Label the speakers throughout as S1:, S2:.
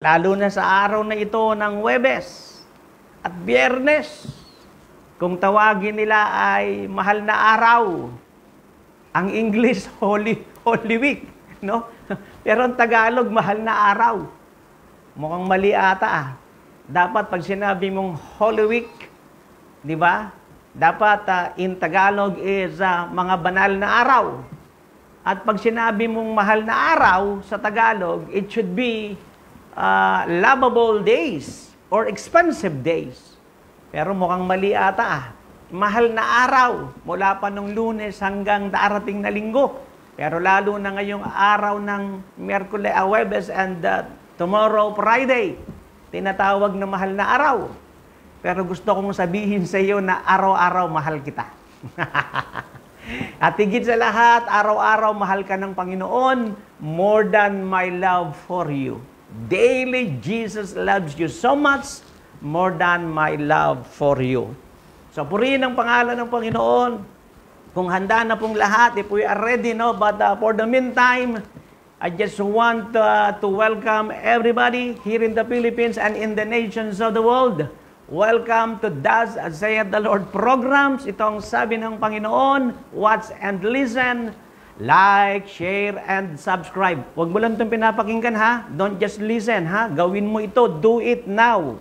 S1: Lalo na sa araw na ito ng Webes at Biyernes, kung tawagin nila ay mahal na araw. Ang English, Holy, Holy Week. No? Pero ang Tagalog, mahal na araw. Mukhang mali ata ah. Dapat pag sinabi mong Holy Week, di ba? Dapat uh, in Tagalog is uh, mga banal na araw. At pag sinabi mong mahal na araw sa Tagalog, it should be uh, lovable days or expensive days. Pero mukhang mali ata ah. Mahal na araw mula pa nung lunes hanggang darating na linggo. Pero lalo na ngayong araw ng Merkules, ah, uh, and uh, tomorrow Friday, tinatawag na mahal na araw. Pero gusto kong sabihin sa iyo na araw-araw mahal kita. At higit sa lahat, araw-araw mahal ka ng Panginoon more than my love for you. Daily, Jesus loves you so much more than my love for you. So, purihin ang pangalan ng Panginoon. Kung handa na pong lahat, if we are ready, no? But uh, for the meantime, I just want uh, to welcome everybody here in the Philippines and in the nations of the world. Welcome to Does Saith the Lord programs. Itong sabi ng Panginoon, watch and listen Like, share, and subscribe. Huwag mo lang itong pinapakinggan ha. Don't just listen ha. Gawin mo ito. Do it now.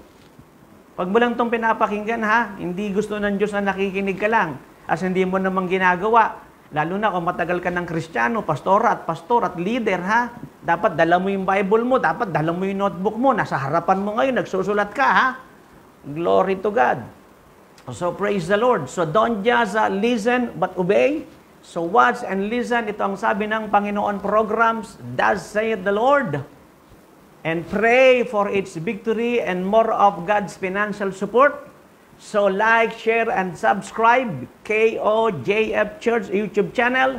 S1: Huwag mo lang itong pinapakinggan ha. Hindi gusto ng Diyos na nakikinig ka lang. As hindi mo namang ginagawa. Lalo na kung matagal ka ng kristyano, pastor at pastor at leader ha. Dapat dala mo yung Bible mo. Dapat dala mo yung notebook mo. Nasa harapan mo ngayon. Nagsusulat ka ha. Glory to God. So praise the Lord. So don't just uh, listen but obey. So watch and listen. Ito ang sabi ng Panginoon programs. Does say the Lord. And pray for its victory and more of God's financial support. So like, share, and subscribe KOJF Church YouTube channel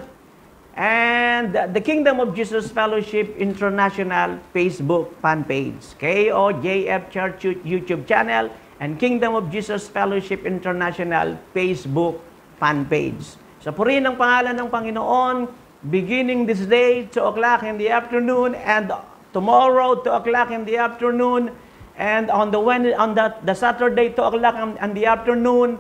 S1: and the Kingdom of Jesus Fellowship International Facebook fan page. KOJF Church YouTube channel and Kingdom of Jesus Fellowship International Facebook fan page. Sa purin ang pangalan ng Panginoon, beginning this day, 2 o'clock in the afternoon, and tomorrow, 2 o'clock in the afternoon, and on the, Wednesday, on the, the Saturday, 2 o'clock in the afternoon,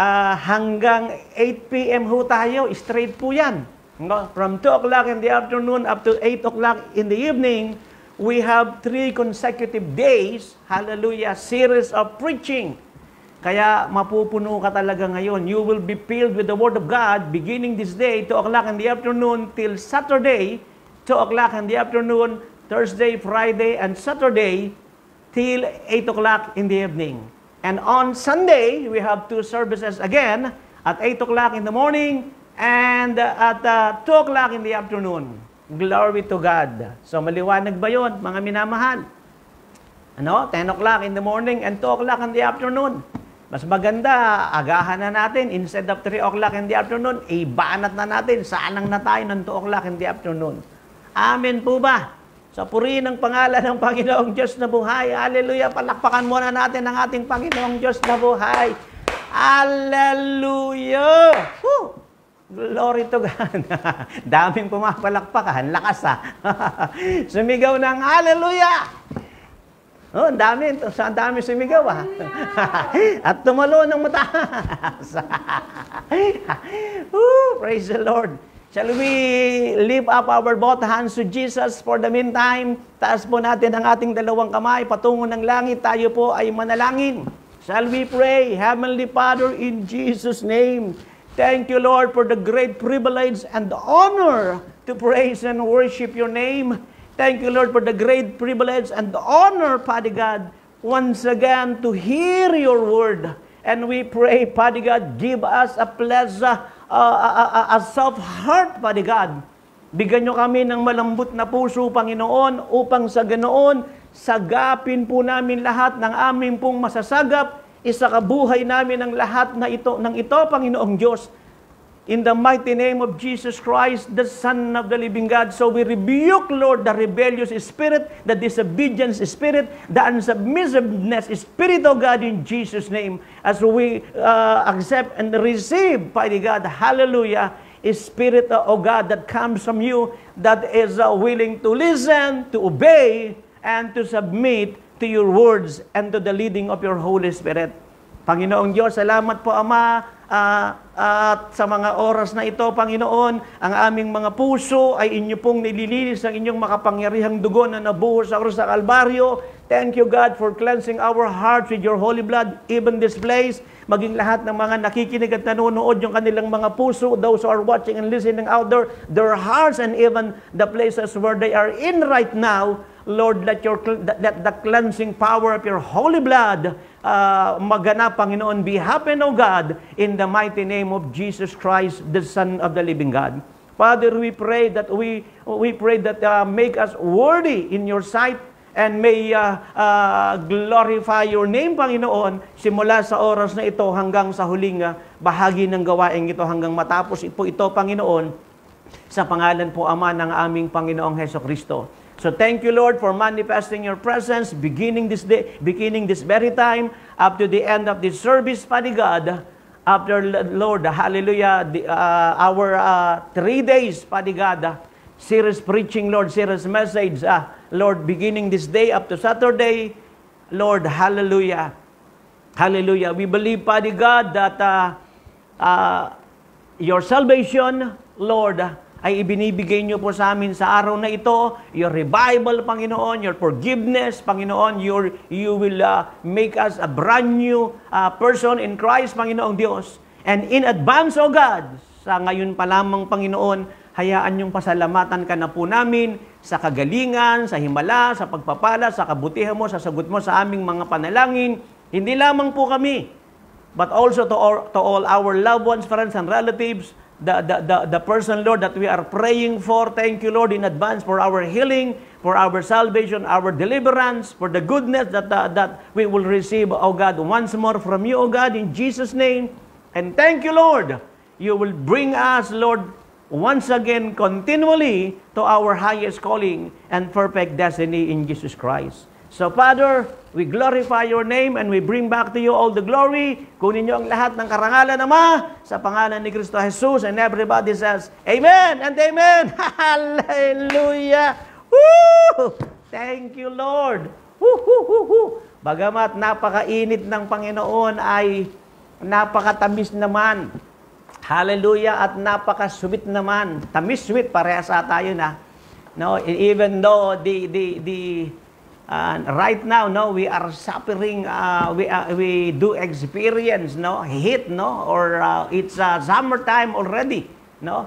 S1: uh, hanggang 8 p.m. ho tayo, straight po yan. No? From 2 o'clock in the afternoon up to 8 o'clock in the evening, we have three consecutive days, hallelujah, series of preaching. Kaya mapupuno ka talaga ngayon. You will be filled with the Word of God beginning this day, 2 o'clock in the afternoon till Saturday, 2 o'clock in the afternoon, Thursday, Friday, and Saturday till 8 o'clock in the evening. And on Sunday, we have two services again at 8 o'clock in the morning and uh, at uh, 2 o'clock in the afternoon. Glory to God. So maliwanag ba yon mga minamahal? Ano? 10 o'clock in the morning and 2 o'clock in the afternoon. Mas maganda, agahan na natin. Instead of 3 o'clock in the afternoon, ibanat na natin. Saanang na tayo ng 2 o'clock in the afternoon. Amen po ba? Sa purihin ng pangalan ng Panginoong Diyos na buhay. Hallelujah. Palakpakan muna natin ang ating Panginoong Diyos na buhay. Hallelujah! Woo! Glory to God. Daming pumapalakpakan. Lakas ha. Ah. Sumigaw ng Hallelujah! Oh, ang dami, ang dami sumigaw ah. At tumalo ng mataas. Ooh, praise the Lord. Shall we lift up our both hands to Jesus for the meantime? Taas po natin ang ating dalawang kamay patungo ng langit. Tayo po ay manalangin. Shall we pray? Heavenly Father, in Jesus' name, thank you, Lord, for the great privilege and the honor to praise and worship your name. Thank you, Lord, for the great privilege and the honor, Father God, once again to hear your word. And we pray, Father God, give us a pleasure, uh, a, uh, a, uh, uh, a soft heart, Father God. Bigyan nyo kami ng malambot na puso, Panginoon, upang sa ganoon, sagapin po namin lahat ng aming pong masasagap, isa kabuhay namin ang lahat na ito, ng ito, Panginoong Diyos, In the mighty name of Jesus Christ, the Son of the living God. So we rebuke, Lord, the rebellious spirit, the disobedience spirit, the unsubmissiveness spirit of God in Jesus' name. As we uh, accept and receive, Mighty God, hallelujah, Spirit of God that comes from you that is uh, willing to listen, to obey, and to submit to your words and to the leading of your Holy Spirit. Panginoong Diyos, salamat po Ama Uh, at sa mga oras na ito, Panginoon, ang aming mga puso ay inyo pong nililinis ng inyong makapangyarihang dugo na nabuhos sa krus sa Kalbaryo. Thank you, God, for cleansing our hearts with your holy blood, even this place. Maging lahat ng mga nakikinig at nanonood, yung kanilang mga puso, those who are watching and listening out there, their hearts and even the places where they are in right now, Lord, let, your, let the cleansing power of your holy blood uh, maganap, Panginoon, be happen, O God, in the mighty name of Jesus Christ, the Son of the living God. Father, we pray that we, we pray that uh, make us worthy in your sight and may uh, uh, glorify your name, Panginoon, simula sa oras na ito hanggang sa huling uh, bahagi ng gawain ito hanggang matapos ito, ito, Panginoon, sa pangalan po, Ama, ng aming Panginoong Heso Kristo. So thank you, Lord, for manifesting your presence beginning this day, beginning this very time, up to the end of this service, Father God. After, Lord, hallelujah, the, uh, our uh, three days, Father God, serious preaching, Lord, serious message, uh, Lord, beginning this day up to Saturday, Lord, hallelujah. Hallelujah. We believe, Father God, that uh, uh, your salvation, Lord, ay ibinibigay niyo po sa amin sa araw na ito, your revival, Panginoon, your forgiveness, Panginoon, your, you will uh, make us a brand new uh, person in Christ, Panginoong Diyos. And in advance, O God, sa ngayon pa lamang, Panginoon, hayaan yung pasalamatan ka na po namin sa kagalingan, sa himala, sa pagpapala, sa kabutihan mo, sa sagot mo sa aming mga panalangin. Hindi lamang po kami, but also to, all, to all our loved ones, friends, and relatives the, the, the, the person, Lord, that we are praying for. Thank you, Lord, in advance for our healing, for our salvation, our deliverance, for the goodness that, uh, that we will receive, O God, once more from you, O God, in Jesus' name. And thank you, Lord, you will bring us, Lord, once again, continually to our highest calling and perfect destiny in Jesus Christ. So Father, we glorify your name and we bring back to you all the glory. Kunin niyo ang lahat ng karangalan, Ama, sa pangalan ni Kristo Jesus. And everybody says, Amen and Amen. Hallelujah. Woo! Thank you, Lord. Woo, Bagamat napakainit ng Panginoon ay napakatamis naman. Hallelujah at napakasubit naman. Tamis-sweet parehas sa tayo na. No, even though the the the And right now, no, we are suffering. Uh, we uh, we do experience, no, heat, no, or uh, it's uh, summertime already, no.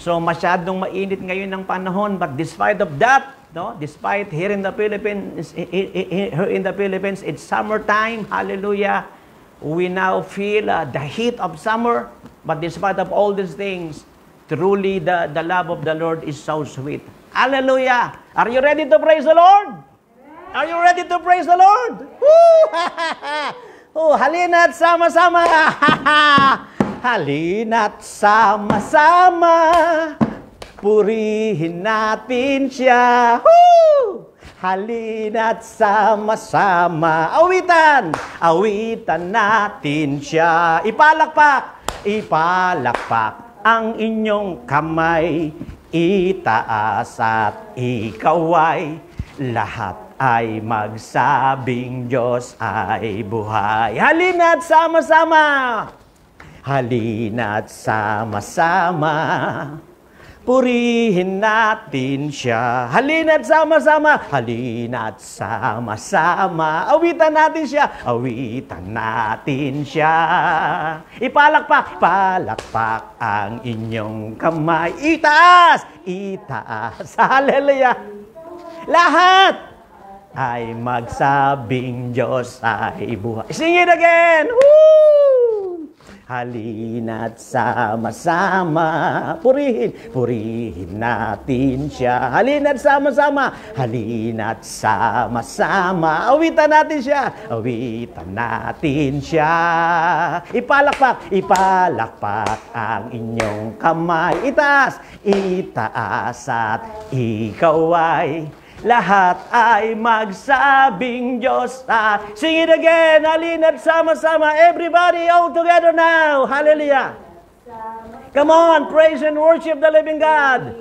S1: So masyadong mainit ngayon ng panahon, but despite of that, no, despite here in the Philippines, here in the Philippines, it's summertime. Hallelujah. We now feel uh, the heat of summer, but despite of all these things, truly the, the love of the Lord is so sweet. Hallelujah. Are you ready to praise the Lord? Are you ready to praise the Lord? Woo! oh, halina't sama-sama. halina't sama-sama. Purihin natin siya. Woo! Halina't sama-sama. Awitan! Awitan natin siya. Ipalakpak! Ipalakpak ang inyong kamay. Itaas at ikaw ay lahat ay magsabing Diyos ay buhay. Halina't sama-sama! Halina't sama-sama! Purihin natin siya. Halina't sama-sama, halina't sama-sama. Awitan natin siya, awitan natin siya. Ipalakpak, palakpak ang inyong kamay. Itaas, itaas. Hallelujah. Lahat! ay magsabing Diyos ay buhay. Sing it again! Woo! Halina't sama-sama, purihin, purihin natin siya. Halina't sama-sama, halina't sama-sama, awitan natin siya, awitan natin siya. Ipalakpak, ipalakpak ang inyong kamay, itaas, itaas at ikaw ay lahat ay magsabing Diyos. Ah, sing it again, alin sama-sama. Everybody all together now. Hallelujah. Come on, praise and worship the living God.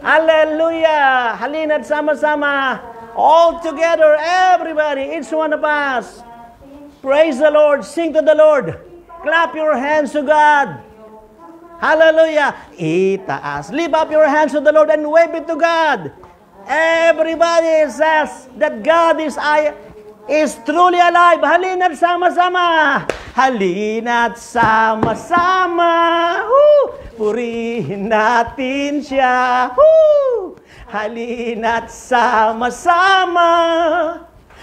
S1: Hallelujah. Halin at sama-sama. All together, everybody, each one of us. Praise the Lord. Sing to the Lord. Clap your hands to God. Hallelujah. Itaas. Lift up your hands to the Lord and wave it to God. Everybody says that God is I is truly alive. Halina't sama-sama. Halina't sama-sama. Purihin natin siya. Woo! Halina't sama-sama.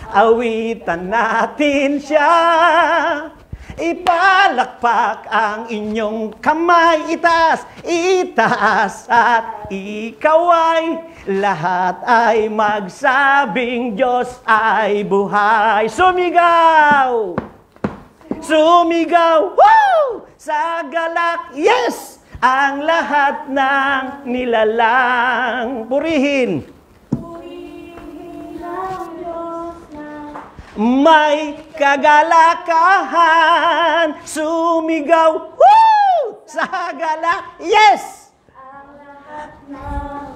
S1: Awitan natin siya. Ipalakpak ang inyong kamay, itaas, itaas at ikaw ay lahat ay magsabing Diyos ay buhay. Sumigaw! Sumigaw! Woo! Sa galak, yes! Ang lahat ng nilalang purihin.
S2: Purihin lang.
S1: May kagalakahan, sumigaw, woo! Sa gala, yes! Ang
S3: lahat na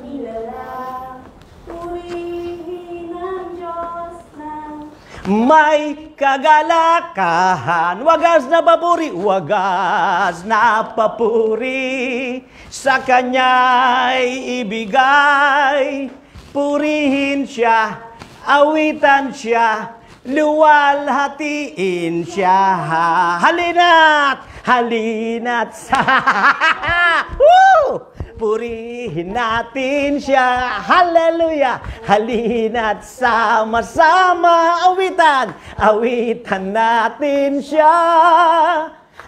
S3: nilala purihin ang
S2: Diyos
S1: ng... May kagalakahan, wagas na papuri, wagas na papuri, sa Kanya'y ibigay, purihin siya, awitan siya, luwalhatiin siya. Halina't, halina't sa... Woo! Purihin natin siya. Hallelujah! Halina't sama-sama awitan. Awitan natin siya.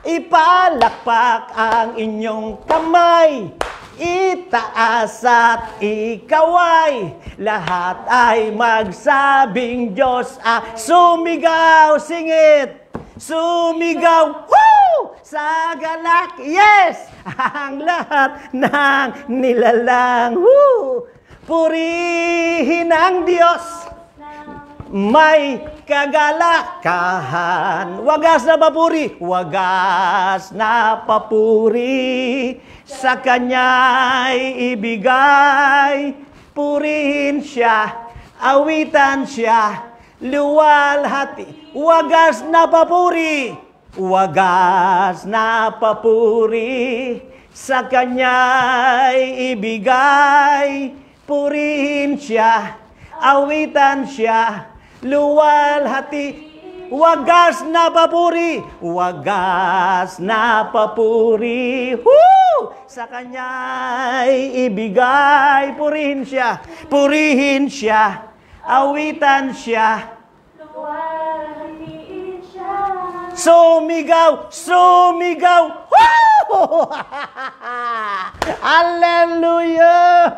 S1: Ipalakpak ang inyong kamay. Itaas at ikaway, lahat ay magsabing Diyos ah, sumigaw, singit, sumigaw, woo! Sa galak, yes! Ang lahat ng nilalang, woo! Purihin ang Diyos! may kagalakahan. Wagas na papuri, wagas na papuri. Sa kanya'y ibigay, purihin siya, awitan siya, luwalhati. Wagas na papuri, wagas na papuri. Sa kanya'y ibigay, purihin siya, awitan siya, luwalhati Wagas na papuri, wagas na papuri. Woo! Sa kanya'y ibigay, purihin siya, purihin siya, awitan siya. siya. Sumigaw, sumigaw. Woo! Hallelujah!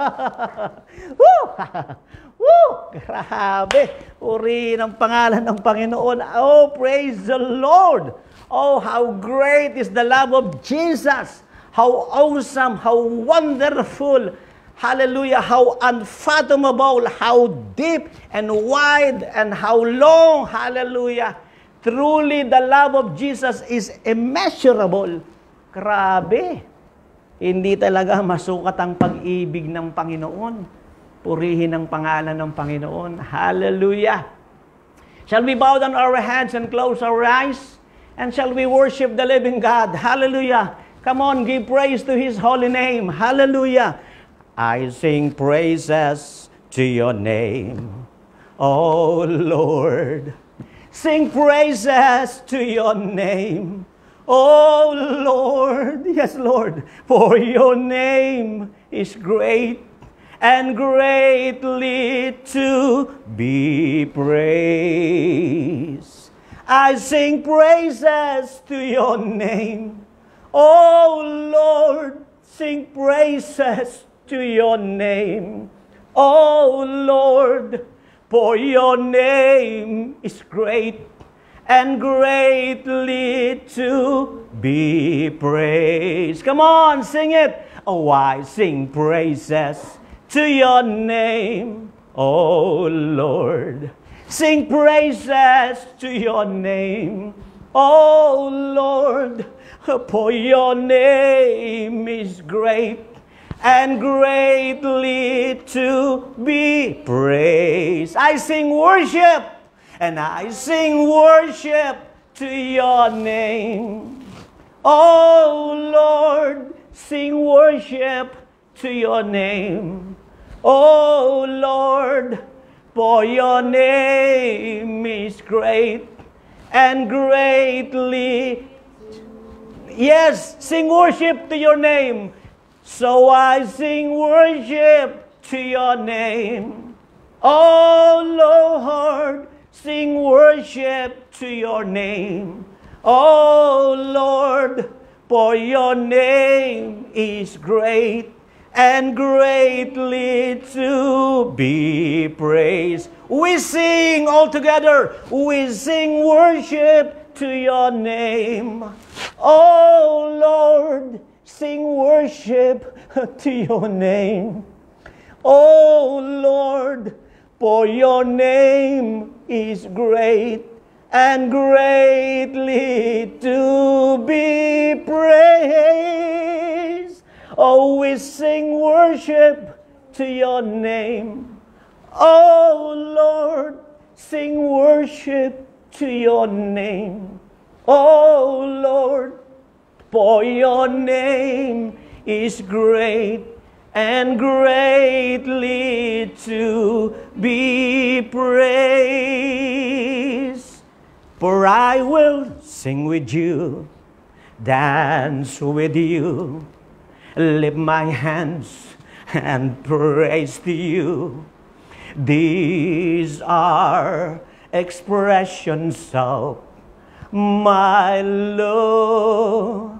S1: Woo! Woo! Grabe! Uri ng pangalan ng Panginoon. Oh, praise the Lord! Oh, how great is the love of Jesus! How awesome, how wonderful, hallelujah, how unfathomable, how deep and wide and how long, hallelujah. Truly, the love of Jesus is immeasurable. Grabe! Hindi talaga masukat ang pag-ibig ng Panginoon. Purihin ang pangalan ng Panginoon. Hallelujah! Shall we bow down our hands and close our eyes? And shall we worship the living God? Hallelujah! Come on, give praise to His holy name. Hallelujah! I sing praises to your name, O Lord. Sing praises to your name, O Lord. Yes, Lord, for your name is great and greatly to be praised. I sing praises to your name. O Lord, sing praises to your name. O Lord, for your name is great and greatly to be praised. Come on, sing it. Oh, I sing praises to your name, O Lord. Sing praises to your name, O Lord. For your name is great and greatly to be praised. I sing worship and I sing worship to your name. O Lord, sing worship to your name. O Lord, for your name is great and greatly. Yes, sing worship to your name. So I sing worship to your name. Oh Lord, sing worship to your name. Oh Lord, for your name is great and greatly to be praised. We sing all together, we sing worship to your name. Oh Lord, sing worship to your name. Oh Lord, for your name is great and greatly to be praised. Oh, we sing worship to your name. Oh, Lord, sing worship to your name. Oh, Lord, for your name is great and greatly to be praised. For I will sing with you, dance with you Lift my hands and praise to you. These are expressions of my love.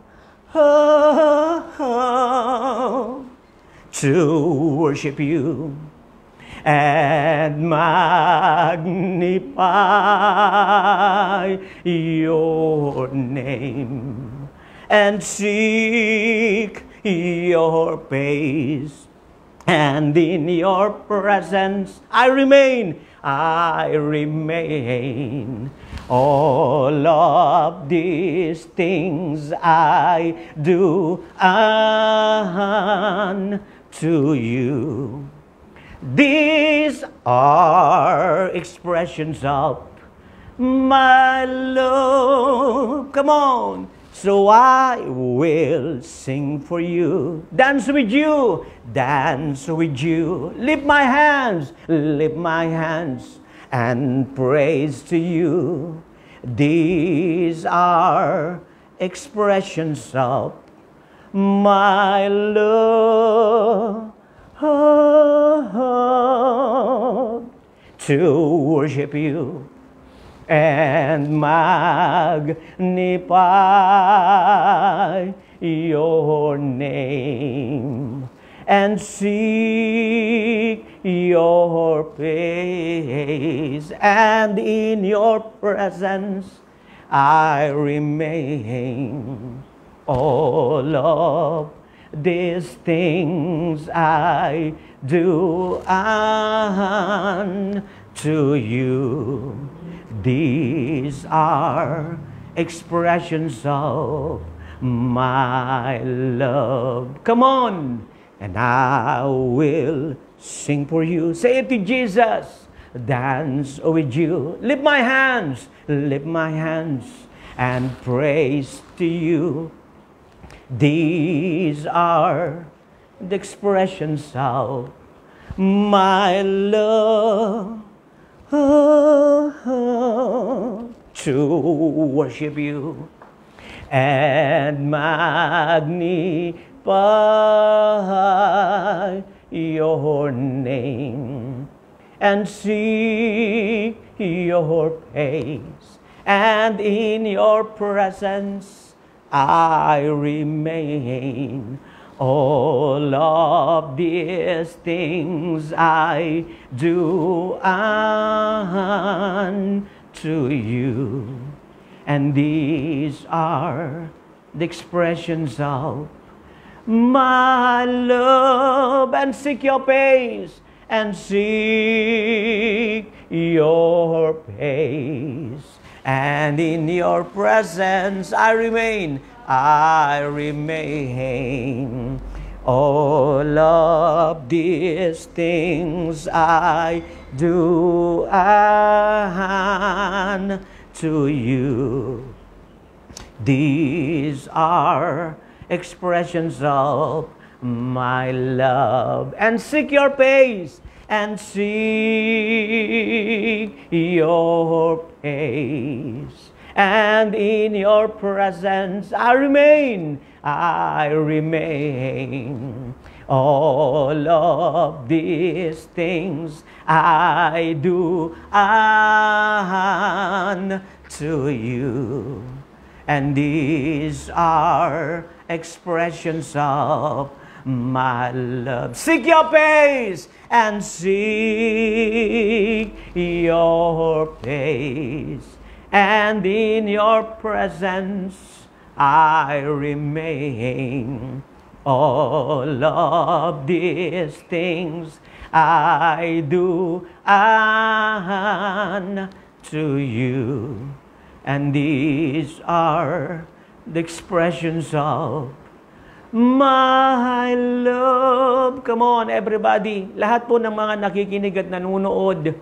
S1: To worship you and magnify your name and seek your face. And in your presence I remain, I remain. All of these things I do unto you. These are expressions of my love. Come on. So I will sing for you, dance with you, dance with you. Lift my hands, lift my hands, and praise to you. These are expressions of my love to worship you and magnify your name and seek your face and in your presence I remain all of these things I do unto you these are expressions of my love. Come on, and I will sing for you. Say it to Jesus. Dance with you. Lift my hands, lift my hands, and praise to you. These are the expressions of my love to worship you and magnify your name and see your face and in your presence I remain. All of these things I do. I to you. And these are the expressions of my love and seek your peace, and seek your peace. And in your presence I remain, I remain. All of these things I do unto you. These are expressions of my love. And seek your face, and seek your face. And in your presence I remain I remain. All of these things I do unto you. And these are expressions of my love. Seek your face and seek your face. And in your presence I remain. All of these things I do unto you. And these are the expressions of my love. Come on, everybody. Lahat po ng mga nakikinig at nanonood,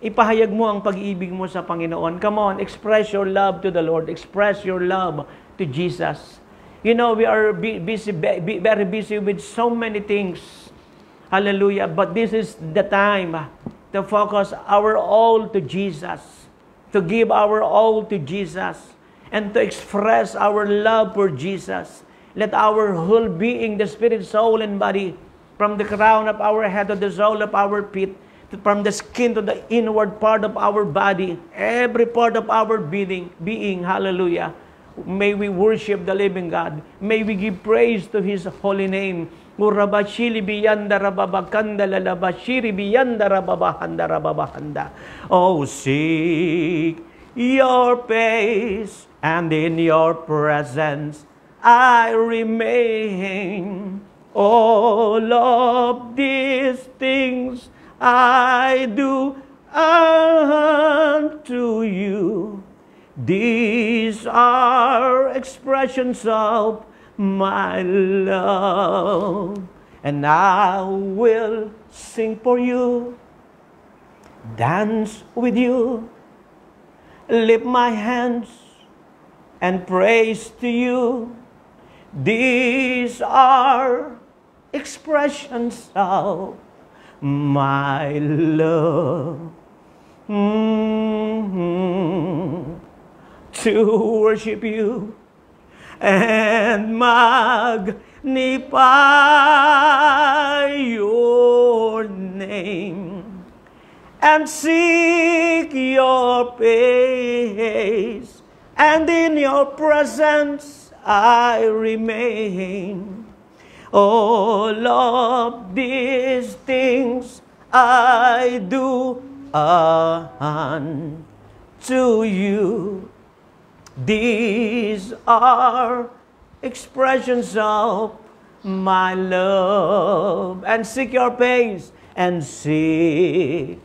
S1: ipahayag mo ang pag-ibig mo sa Panginoon. Come on, express your love to the Lord. Express your love to Jesus. You know, we are busy, very busy with so many things. Hallelujah. But this is the time ah, to focus our all to Jesus, to give our all to Jesus, and to express our love for Jesus. Let our whole being, the spirit, soul, and body, from the crown of our head to the sole of our feet, from the skin to the inward part of our body, every part of our being, being hallelujah, May we worship the living God. May we give praise to His holy name. biyanda rababakanda lalabashiri biyanda rababahanda rababahanda. Oh, seek your face and in your presence I remain. All of these things I do unto you. These are expressions of my love, and I will sing for you, dance with you, lift my hands and praise to you. These are expressions of my love. Mm -hmm to worship you and magnify your name and seek your face and in your presence I remain. All of these things I do unto you these are expressions of my love. And seek your pace, and seek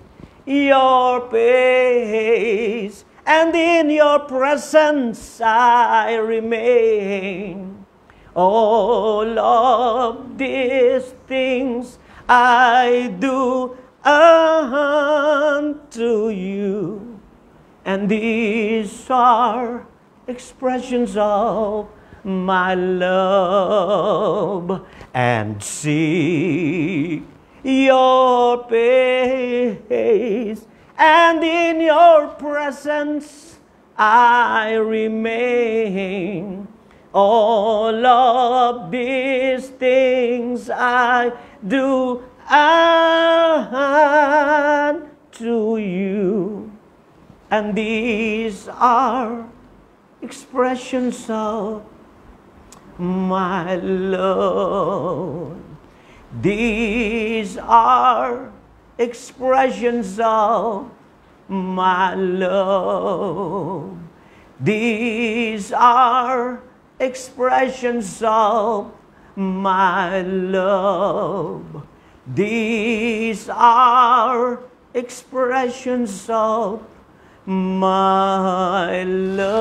S1: your pace. And in your presence I remain. All oh, of these things I do unto you. And these are expressions of my love and see your face and in your presence I remain all of these things I do unto you and these are expressions of my love. These are expressions of my love. These are expressions of my love. These are expressions of my love.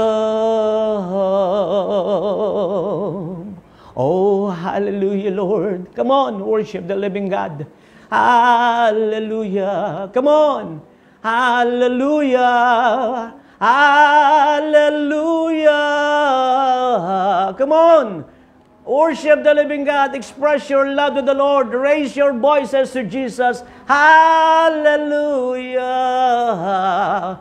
S1: Oh, hallelujah, Lord. Come on, worship the living God. Hallelujah. Come on. Hallelujah. Hallelujah. Come on. Worship the living God. Express your love to the Lord. Raise your voices to Jesus. Hallelujah.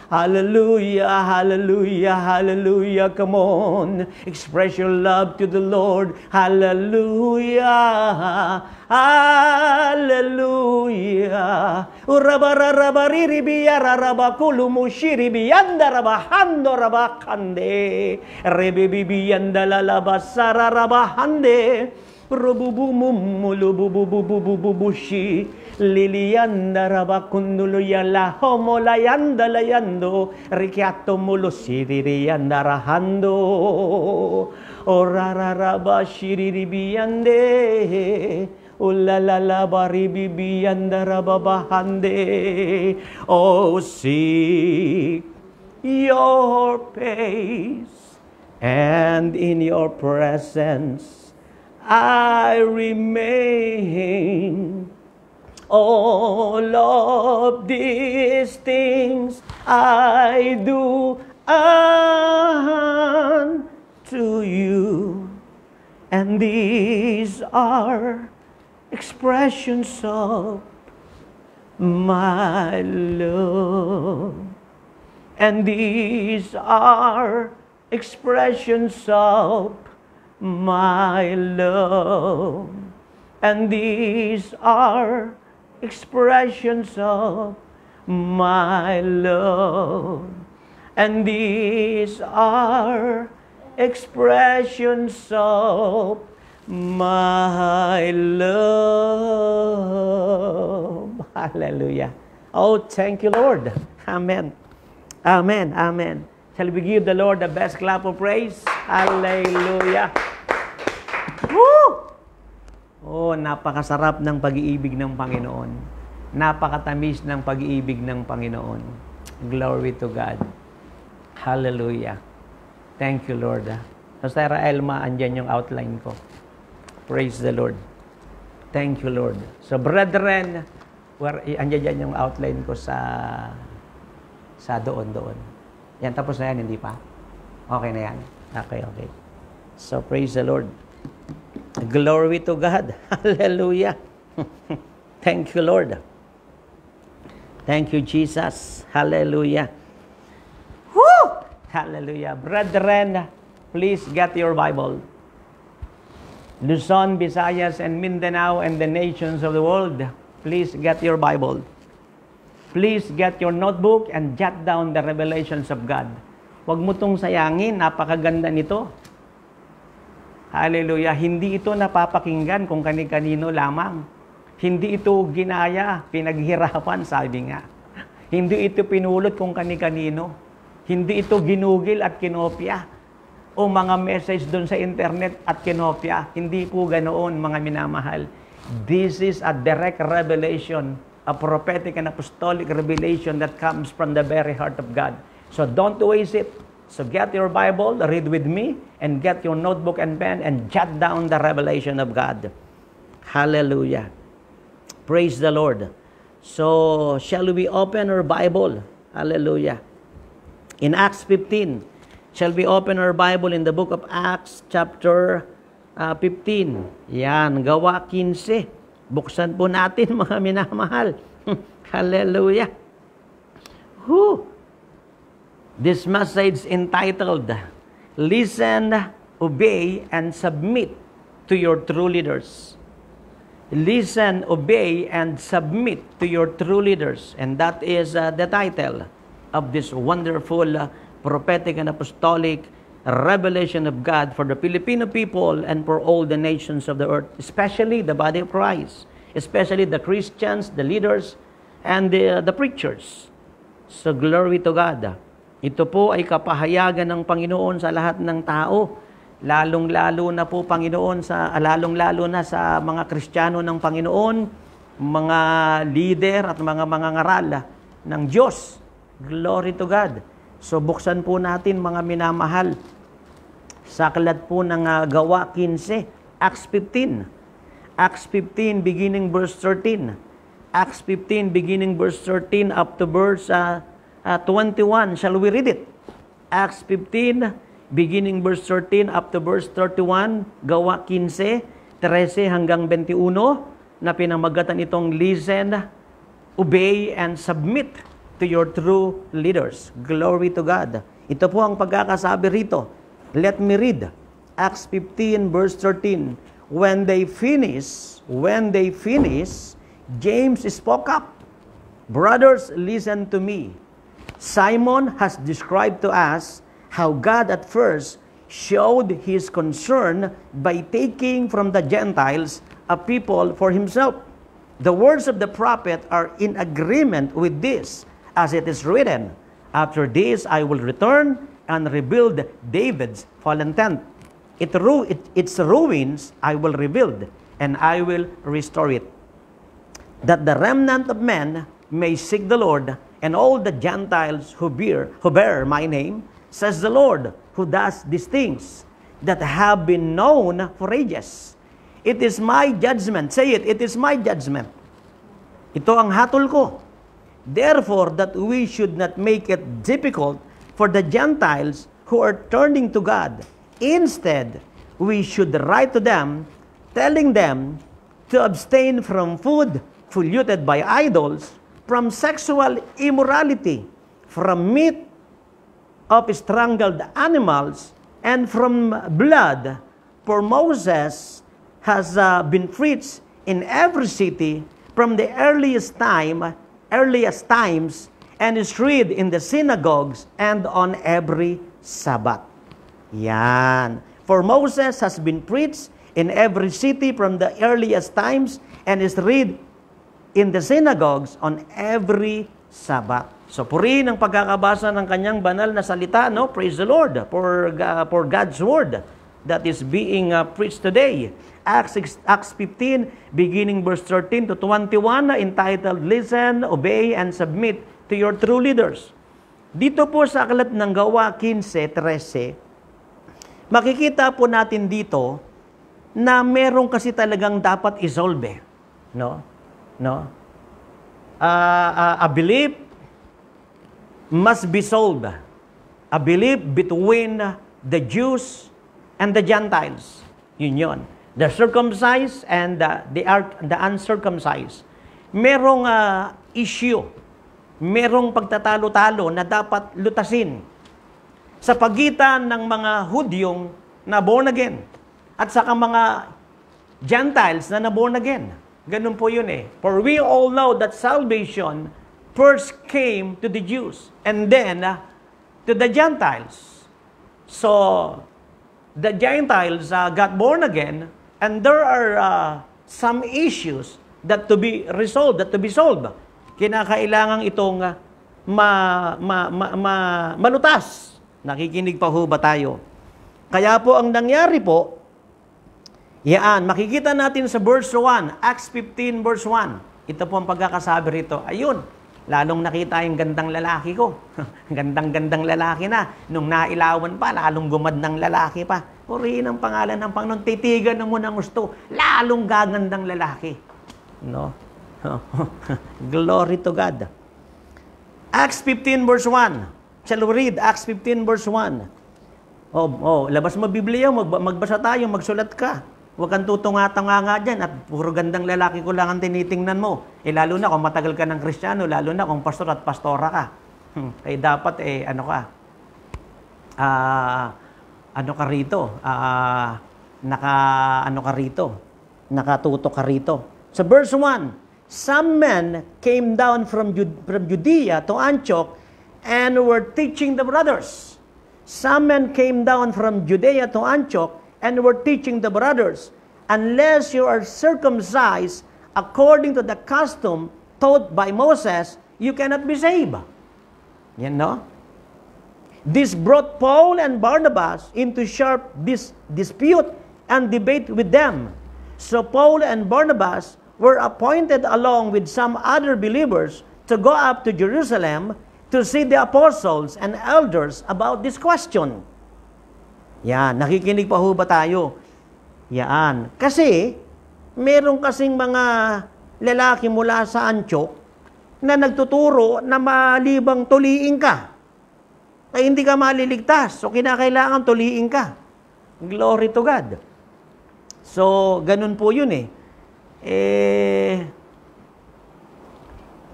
S1: Hallelujah, hallelujah, hallelujah. Come on, express your love to the Lord. Hallelujah, hallelujah. Raba raba raba raba hando Urabara rabariribiya rabakulu mushiribiyanda rabahando rabakande. Rebibibiyanda lalabasara rabahande. bushi. Lilianda rabakunduluya la homolayanda layando rikiato mulo siririanda rahando orara rabashiriribiande ulalalabaribibiyanda rababahande oh seek your face and in your presence I remain all of these things I do unto you. And these are expressions of my love. And these are expressions of my love. And these are expressions of my love. And these are expressions of my love. Hallelujah. Oh, thank you, Lord. Amen. Amen. Amen. Shall we give the Lord the best clap of praise? Hallelujah. Woo! Oh, napakasarap ng pag-iibig ng Panginoon. Napakatamis ng pag-iibig ng Panginoon. Glory to God. Hallelujah. Thank you, Lord. So, Sarah Elma, andyan yung outline ko. Praise the Lord. Thank you, Lord. So, brethren, where, eh, andyan dyan yung outline ko sa sa doon-doon. Yan, tapos na yan, hindi pa? Okay na yan? Okay, okay. So, praise the Lord. Glory to God. Hallelujah. Thank you, Lord. Thank you, Jesus. Hallelujah. Woo! Hallelujah. Brethren, please get your Bible. Luzon, Visayas, and Mindanao, and the nations of the world, please get your Bible. Please get your notebook and jot down the revelations of God. Huwag mo itong sayangin. Napakaganda nito. Hallelujah. Hindi ito napapakinggan kung kani-kanino lamang. Hindi ito ginaya, pinaghirapan, sabi nga. Hindi ito pinulot kung kani-kanino. Hindi ito ginugil at kinopya. O mga message doon sa internet at kinopya. Hindi po ganoon, mga minamahal. This is a direct revelation, a prophetic and apostolic revelation that comes from the very heart of God. So don't waste it. So get your Bible, read with me, and get your notebook and pen and jot down the revelation of God. Hallelujah. Praise the Lord. So, shall we open our Bible? Hallelujah. In Acts 15, shall we open our Bible in the book of Acts chapter uh, ah, 15? Yan, gawa 15. Buksan po natin mga minamahal. Hallelujah. Whew. This message entitled, Listen, Obey, and Submit to Your True Leaders. Listen, Obey, and Submit to Your True Leaders. And that is uh, the title of this wonderful uh, prophetic and apostolic revelation of God for the Filipino people and for all the nations of the earth, especially the body of Christ, especially the Christians, the leaders, and the, the preachers. So glory to God. Ito po ay kapahayagan ng Panginoon sa lahat ng tao, lalong-lalo na po Panginoon sa ah, lalong-lalo na sa mga Kristiyano ng Panginoon, mga leader at mga mangangaral ah, ng Diyos. Glory to God. So buksan po natin mga minamahal sa aklat po ng uh, Gawa 15, Acts 15. Acts 15 beginning verse 13. Acts 15 beginning verse 13 up to verse uh, uh, ah, 21. Shall we read it? Acts 15, beginning verse 13 up to verse 31, gawa 15, 13 hanggang 21, na pinamagatan itong listen, obey, and submit to your true leaders. Glory to God. Ito po ang pagkakasabi rito. Let me read. Acts 15 verse 13. When they finish, when they finish, James spoke up. Brothers, listen to me. Simon has described to us how God at first showed his concern by taking from the Gentiles a people for himself. The words of the prophet are in agreement with this, as it is written, After this I will return and rebuild David's fallen tent. It ru- it, its ruins I will rebuild, and I will restore it, that the remnant of men may seek the Lord and all the Gentiles who bear, who bear my name, says the Lord, who does these things that have been known for ages. It is my judgment. Say it, it is my judgment. Ito ang hatol ko. Therefore, that we should not make it difficult for the Gentiles who are turning to God. Instead, we should write to them, telling them to abstain from food polluted by idols, from sexual immorality, from meat of strangled animals, and from blood, for Moses has uh, been preached in every city from the earliest time, earliest times, and is read in the synagogues and on every Sabbath. Yan. For Moses has been preached in every city from the earliest times and is read in the synagogues on every Sabbath. So purihin ang pagkakabasa ng kanyang banal na salita, no? Praise the Lord for, uh, for God's word that is being uh, preached today. Acts, Acts 15, beginning verse 13 to 21, entitled, Listen, Obey, and Submit to your true leaders. Dito po sa aklat ng Gawa 15:13 makikita po natin dito na merong kasi talagang dapat isolve. No? no? Uh, a belief must be sold. A belief between the Jews and the Gentiles. union The circumcised and the, the, the uncircumcised. Merong uh, issue. Merong pagtatalo-talo na dapat lutasin sa pagitan ng mga Hudyong na born again at saka mga Gentiles na na born again. Ganun po yun eh. For we all know that salvation first came to the Jews and then uh, to the Gentiles. So, the Gentiles uh, got born again and there are uh, some issues that to be resolved, that to be solved. Kinakailangan itong uh, ma, ma, ma, ma, malutas. Nakikinig pa ho ba tayo? Kaya po ang nangyari po, Yaan, makikita natin sa verse 1, Acts 15 verse 1. Ito po ang pagkakasabi rito. Ayun, lalong nakita yung gandang lalaki ko. Gandang-gandang lalaki na. Nung nailawan pa, lalong gumad ng lalaki pa. Purihin ang pangalan ng Panginoon. Titigan na mo ng gusto. Lalong gagandang lalaki. No? Glory to God. Acts 15 verse 1. Shall we read Acts 15 verse 1? Oh, oh, labas mo Biblia, mag, magbasa tayo, magsulat ka. Huwag kang tutungata-nga nga dyan at puro gandang lalaki ko lang ang tinitingnan mo. Eh lalo na kung matagal ka ng kristyano, lalo na kung pastor at pastora ka. Hmm. Eh dapat eh ano ka, uh, ano ka rito, uh, naka ano ka rito, nakatuto ka rito. Sa so verse 1, some men came down from, Jud- from Judea to Antioch and were teaching the brothers. Some men came down from Judea to Antioch and were teaching the brothers, Unless you are circumcised according to the custom taught by Moses, you cannot be saved. You know? This brought Paul and Barnabas into sharp dis- dispute and debate with them. So Paul and Barnabas were appointed along with some other believers to go up to Jerusalem to see the apostles and elders about this question. Yan, nakikinig pa ho ba tayo? Yan. Kasi, meron kasing mga lalaki mula sa Antioch na nagtuturo na malibang tuliin ka. Ay hindi ka maliligtas. So, kinakailangan tuliin ka. Glory to God. So, ganun po yun eh. Eh,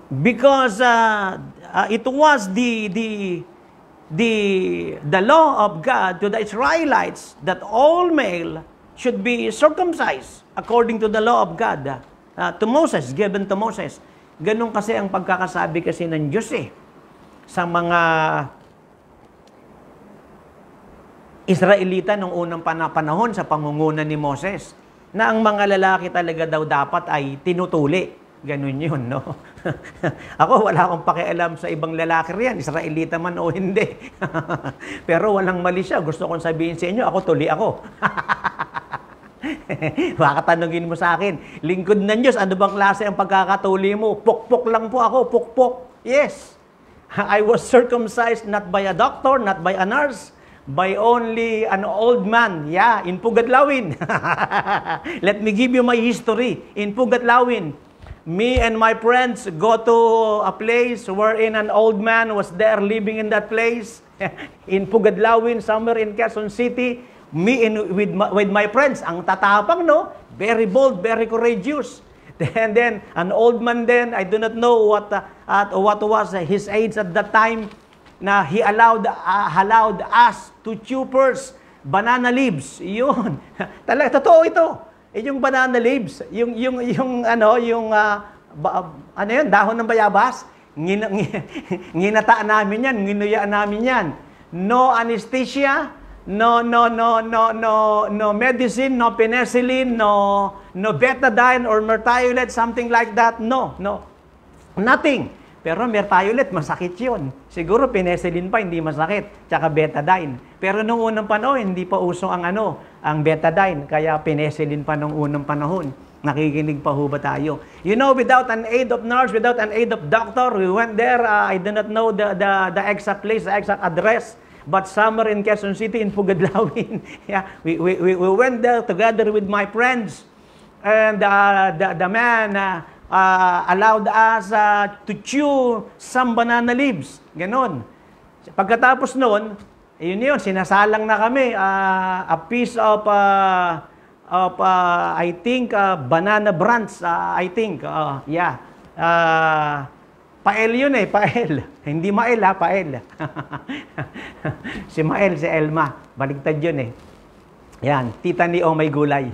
S1: because uh, uh, it was the, the, the, the law of God to the Israelites that all male should be circumcised according to the law of God uh, to Moses, given to Moses. Ganun kasi ang pagkakasabi kasi ng Diyos eh sa mga Israelita nung unang panahon sa pangunguna ni Moses na ang mga lalaki talaga daw dapat ay tinutuli Ganun yun, no? ako, wala akong pakialam sa ibang lalaki riyan, Israelita man o hindi. Pero walang mali siya. Gusto kong sabihin sa inyo, ako tuli ako. Baka tanungin mo sa akin, lingkod ng Diyos, ano bang klase ang pagkakatuli mo? Pukpok lang po ako, pukpok. Yes. I was circumcised not by a doctor, not by a nurse, by only an old man. Yeah, in Pugatlawin. Let me give you my history. In Pugatlawin, me and my friends go to a place wherein an old man was there living in that place in Pugadlawin, somewhere in Quezon City. Me and with my, with my friends, ang tatapang, no? Very bold, very courageous. And then, an old man then, I do not know what, uh, at, what was his age at that time, na he allowed, uh, allowed us to chew banana leaves. Yun. Talaga, totoo ito. Eh yung banana leaves, yung yung yung ano, yung uh, ba, ano yun, dahon ng bayabas, ngin, ngin, nginataan namin 'yan, nginuyaan namin 'yan. No anesthesia, no no no no no no medicine, no penicillin, no no betadine or mertiolate, something like that. No, no. Nothing. Pero mertiolate, masakit yun. Siguro penicillin pa, hindi masakit. Tsaka betadine. Pero noong unang panahon, hindi pa usong ang ano, ang betadine, kaya penicillin pa noong unang panahon. Nakikinig pa ho ba tayo? You know, without an aid of nurse, without an aid of doctor, we went there. Uh, I do not know the, the, the exact place, the exact address. But somewhere in Quezon City, in Pugadlawin, yeah, we, we, we, we went there together with my friends. And uh, the, the man uh, uh, allowed us uh, to chew some banana leaves. Ganon. Pagkatapos noon, yun yun, sinasalang na kami. Uh, a piece of, uh, of uh, I think, uh, banana branch, uh, I think. Uh, yeah. Uh, pael yun eh, pael. Hindi mael ha, pael. si mael, si Elma. Baligtad yun eh. Yan, tita ni Oh may gulay.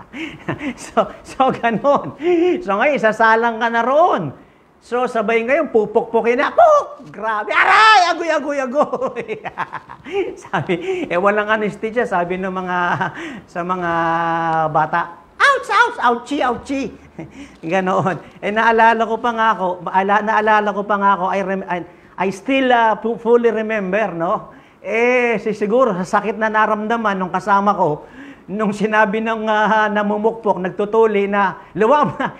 S1: so, so ganun. So ngayon, sasalang ka na roon. So, sabay ngayon, pupukpukin na. Puk! Grabe. Aray! Agoy, agoy, agoy! sabi, ewan eh, lang anesthesia, sabi ng mga, sa mga bata, ouch, ouch, ouchie, ouchie. Ganoon. Eh, naalala ko pa nga ako, ala, naalala ko pa nga ako, I, rem, I, I still uh, fully remember, no? Eh, siguro, sa sakit na naramdaman ng kasama ko, nung sinabi ng uh, namumukpok, nagtutuli na, luwa mo na,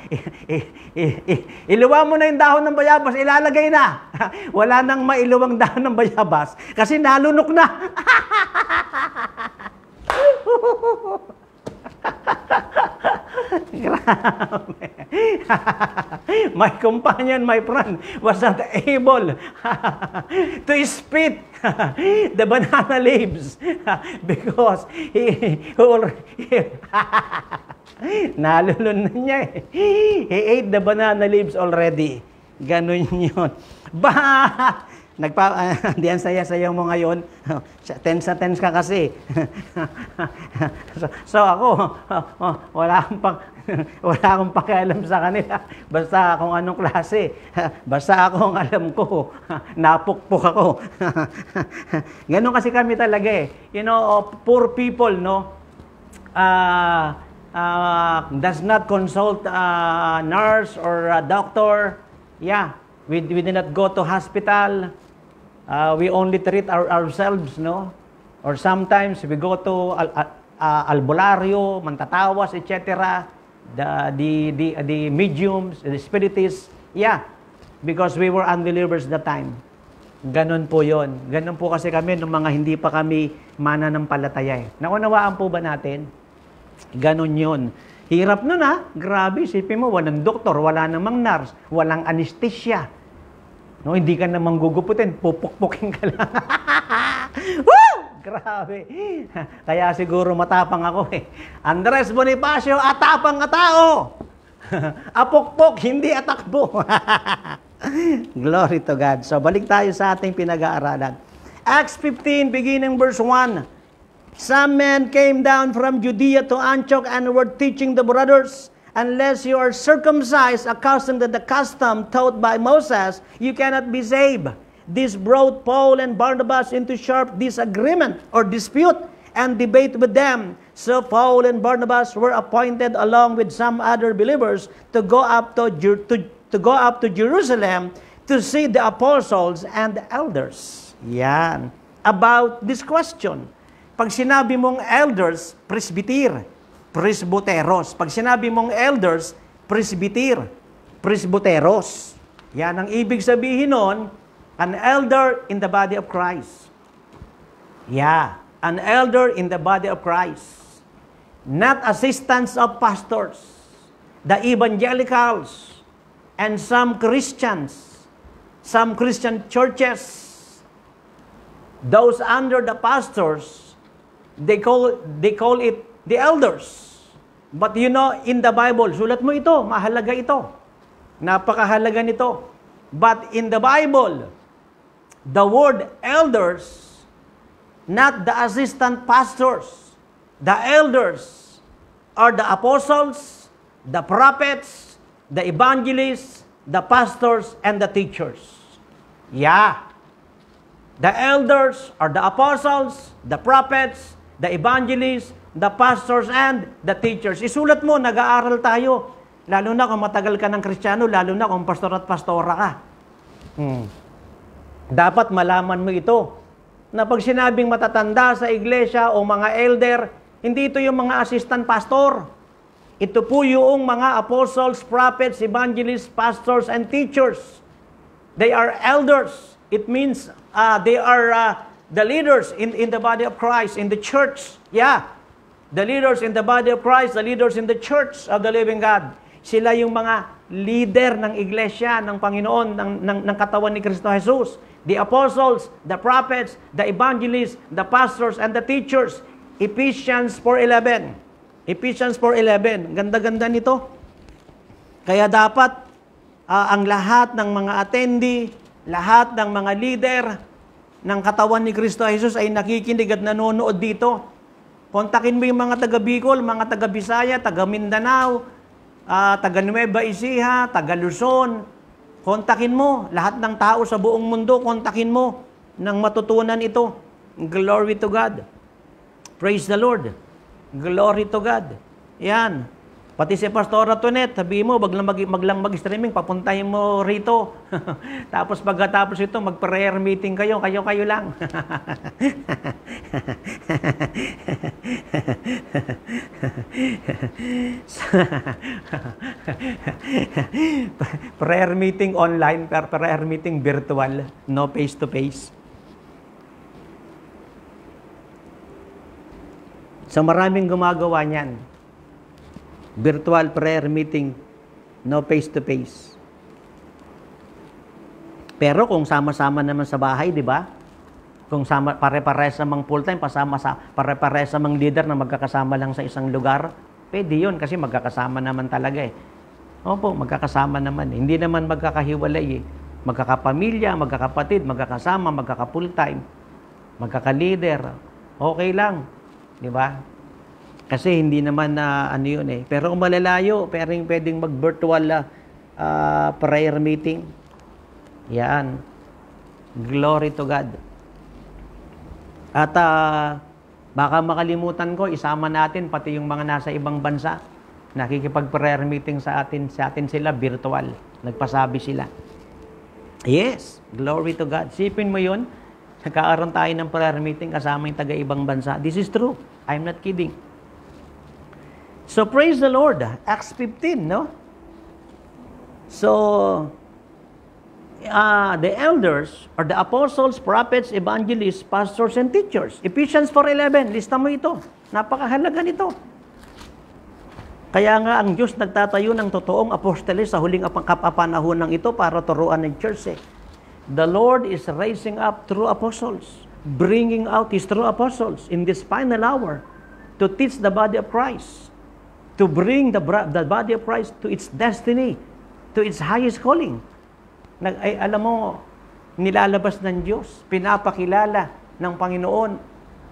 S1: iluwa mo na yung dahon ng bayabas, ilalagay na. Wala nang mailuwang dahon ng bayabas kasi nalunok na. Grabe. my companion, my friend, was not able to spit the banana leaves because he, he nalulun na niya eh. He ate the banana leaves already. Ganun yun. But Nagpa, ah, hindi ang saya-saya mo ngayon. tense na tense ka kasi. so, so, ako, oh, wala akong, pag, wala akong pakialam sa kanila. Basta kung anong klase. Basta ako ang alam ko. Napukpok ako. Ganon kasi kami talaga eh. You know, oh, poor people, no? Uh, uh, does not consult a nurse or a doctor. Yeah, we, we did not go to hospital uh, we only treat our, ourselves, no? Or sometimes we go to al, al, uh, ah, albularyo, mantatawas, etc. The, the, the, the mediums, the spiritists. Yeah, because we were unbelievers that time. Ganon po yon. Ganon po kasi kami nung mga hindi pa kami mana mananampalataya. Eh. Naunawaan po ba natin? Ganon yon. Hirap nun ha. Grabe, isipin mo, walang doktor, wala namang nurse, walang anesthesia No, hindi ka namang guguputin, pupukpukin ka lang. Woo! Grabe. Kaya siguro matapang ako eh. Andres Bonifacio, atapang na tao. Apukpok, hindi atakbo. Glory to God. So balik tayo sa ating pinag-aaralan. Acts 15, beginning verse 1. Some men came down from Judea to Antioch and were teaching the brothers unless you are circumcised according to the custom taught by Moses, you cannot be saved. This brought Paul and Barnabas into sharp disagreement or dispute and debate with them. So Paul and Barnabas were appointed along with some other believers to go up to, to, to go up to Jerusalem to see the apostles and the elders. Yan. About this question. Pag sinabi mong elders, presbyter, presbuteros. Pag sinabi mong elders, presbyter, presbuteros. Yan ang ibig sabihin nun, an elder in the body of Christ. Yeah, an elder in the body of Christ. Not assistants of pastors, the evangelicals, and some Christians, some Christian churches. Those under the pastors, they call, they call it the elders. But you know, in the Bible, sulat mo ito, mahalaga ito. Napakahalaga nito. But in the Bible, the word elders, not the assistant pastors, the elders are the apostles, the prophets, the evangelists, the pastors, and the teachers. Yeah. The elders are the apostles, the prophets, the evangelists, the pastors and the teachers. Isulat mo, nag-aaral tayo. Lalo na kung matagal ka ng Kristiyano, lalo na kung pastor at pastora ka. Hmm. Dapat malaman mo ito. Na pag sinabing matatanda sa iglesia o mga elder, hindi ito yung mga assistant pastor. Ito po yung mga apostles, prophets, evangelists, pastors, and teachers. They are elders. It means uh, they are uh, the leaders in, in the body of Christ, in the church. Yeah. The leaders in the body of Christ, the leaders in the church of the living God. Sila yung mga leader ng iglesia, ng Panginoon, ng, ng, ng katawan ni Kristo Jesus. The apostles, the prophets, the evangelists, the pastors, and the teachers. Ephesians 4.11. Ephesians 4.11. Ganda-ganda nito. Kaya dapat uh, ang lahat ng mga attendee, lahat ng mga leader ng katawan ni Kristo Jesus ay nakikinig at nanonood dito Kontakin mo yung mga taga Bicol, mga taga Bisaya, taga Mindanao, uh, taga Nueva Ecija, taga Luzon. Kontakin mo lahat ng tao sa buong mundo, kontakin mo nang matutunan ito. Glory to God. Praise the Lord. Glory to God. Yan. Pati si Pastor Antoinette, sabi mo, baglang mag, maglang mag-streaming, papuntahin mo rito. Tapos pagkatapos ito, mag-prayer meeting kayo, kayo-kayo lang. prayer meeting online, per prayer meeting virtual, no face-to-face. So maraming gumagawa niyan virtual prayer meeting, no face-to-face. Pero kung sama-sama naman sa bahay, di ba? Kung sama, pare-pares namang full-time, pasama sa, pare-pares namang leader na magkakasama lang sa isang lugar, pwede yun kasi magkakasama naman talaga eh. Opo, magkakasama naman. Eh. Hindi naman magkakahiwalay eh. Magkakapamilya, magkakapatid, magkakasama, magkaka-full-time, magkaka-leader. Okay lang. Di ba? Kasi hindi naman na ano yun eh. Pero kung malalayo, pwedeng, pwedeng mag-virtual uh, prayer meeting. Yan. Glory to God. At uh, baka makalimutan ko, isama natin pati yung mga nasa ibang bansa. Nakikipag-prayer meeting sa atin, sa atin sila virtual. Nagpasabi sila. Yes, glory to God. Sipin mo yun, nagkaaroon tayo ng prayer meeting kasama yung taga-ibang bansa. This is true. I'm not kidding. So praise the Lord, ah. Acts 15, no? So uh, the elders or the apostles, prophets, evangelists, pastors, and teachers. Ephesians 4.11, lista mo ito. Napakahalaga nito. Kaya nga ang Diyos nagtatayo ng totoong apostolis sa huling kapapanahon ng ito para turuan ng church. Eh. The Lord is raising up true apostles, bringing out His true apostles in this final hour to teach the body of Christ to bring the, the body of Christ to its destiny, to its highest calling. Nag, ay, alam mo, nilalabas ng Diyos, pinapakilala ng Panginoon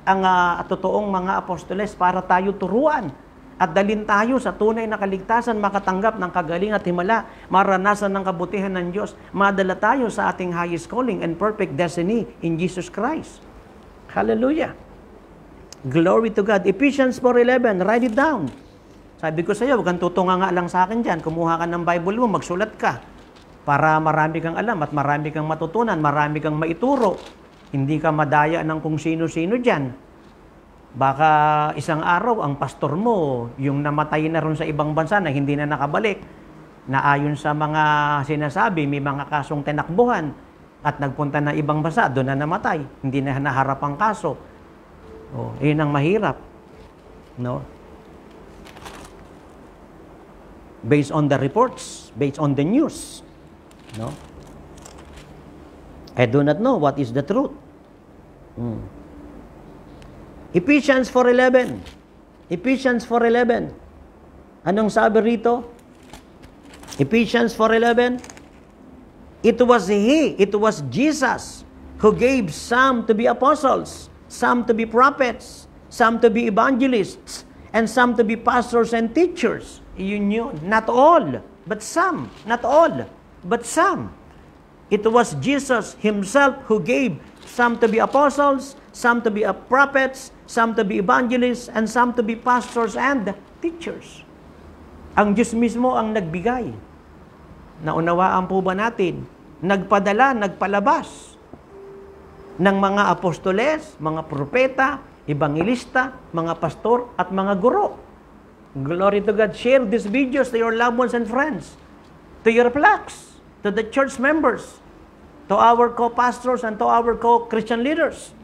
S1: ang uh, totoong mga apostoles para tayo turuan at dalin tayo sa tunay na kaligtasan, makatanggap ng kagaling at himala, maranasan ng kabutihan ng Diyos, madala tayo sa ating highest calling and perfect destiny in Jesus Christ. Hallelujah! Glory to God. Ephesians 4.11, write it down. Sabi ko sa iyo, huwag kang tutunga nga lang sa akin dyan. Kumuha ka ng Bible mo, magsulat ka. Para marami kang alam at marami kang matutunan, marami kang maituro. Hindi ka madaya ng kung sino-sino dyan. Baka isang araw, ang pastor mo, yung namatay na ron sa ibang bansa na hindi na nakabalik, na ayon sa mga sinasabi, may mga kasong tinakbuhan at nagpunta na ibang bansa, doon na namatay. Hindi na naharap ang kaso. Oh, yun ang mahirap. No? based on the reports, based on the news. No? I do not know what is the truth. Hmm. Ephesians 4.11 Ephesians 4.11 Anong sabi rito? Ephesians 4.11 It was He, it was Jesus who gave some to be apostles, some to be prophets, some to be evangelists, and some to be pastors and teachers iyon yun. Not all, but some. Not all, but some. It was Jesus himself who gave some to be apostles, some to be prophets, some to be evangelists, and some to be pastors and teachers. Ang Diyos mismo ang nagbigay. Naunawaan po ba natin? Nagpadala, nagpalabas ng mga apostoles, mga propeta, ebangelista, mga pastor, at mga guro. Glory to God. Share these videos to your loved ones and friends, to your plaques, to the church members, to our co-pastors and to our co-Christian leaders.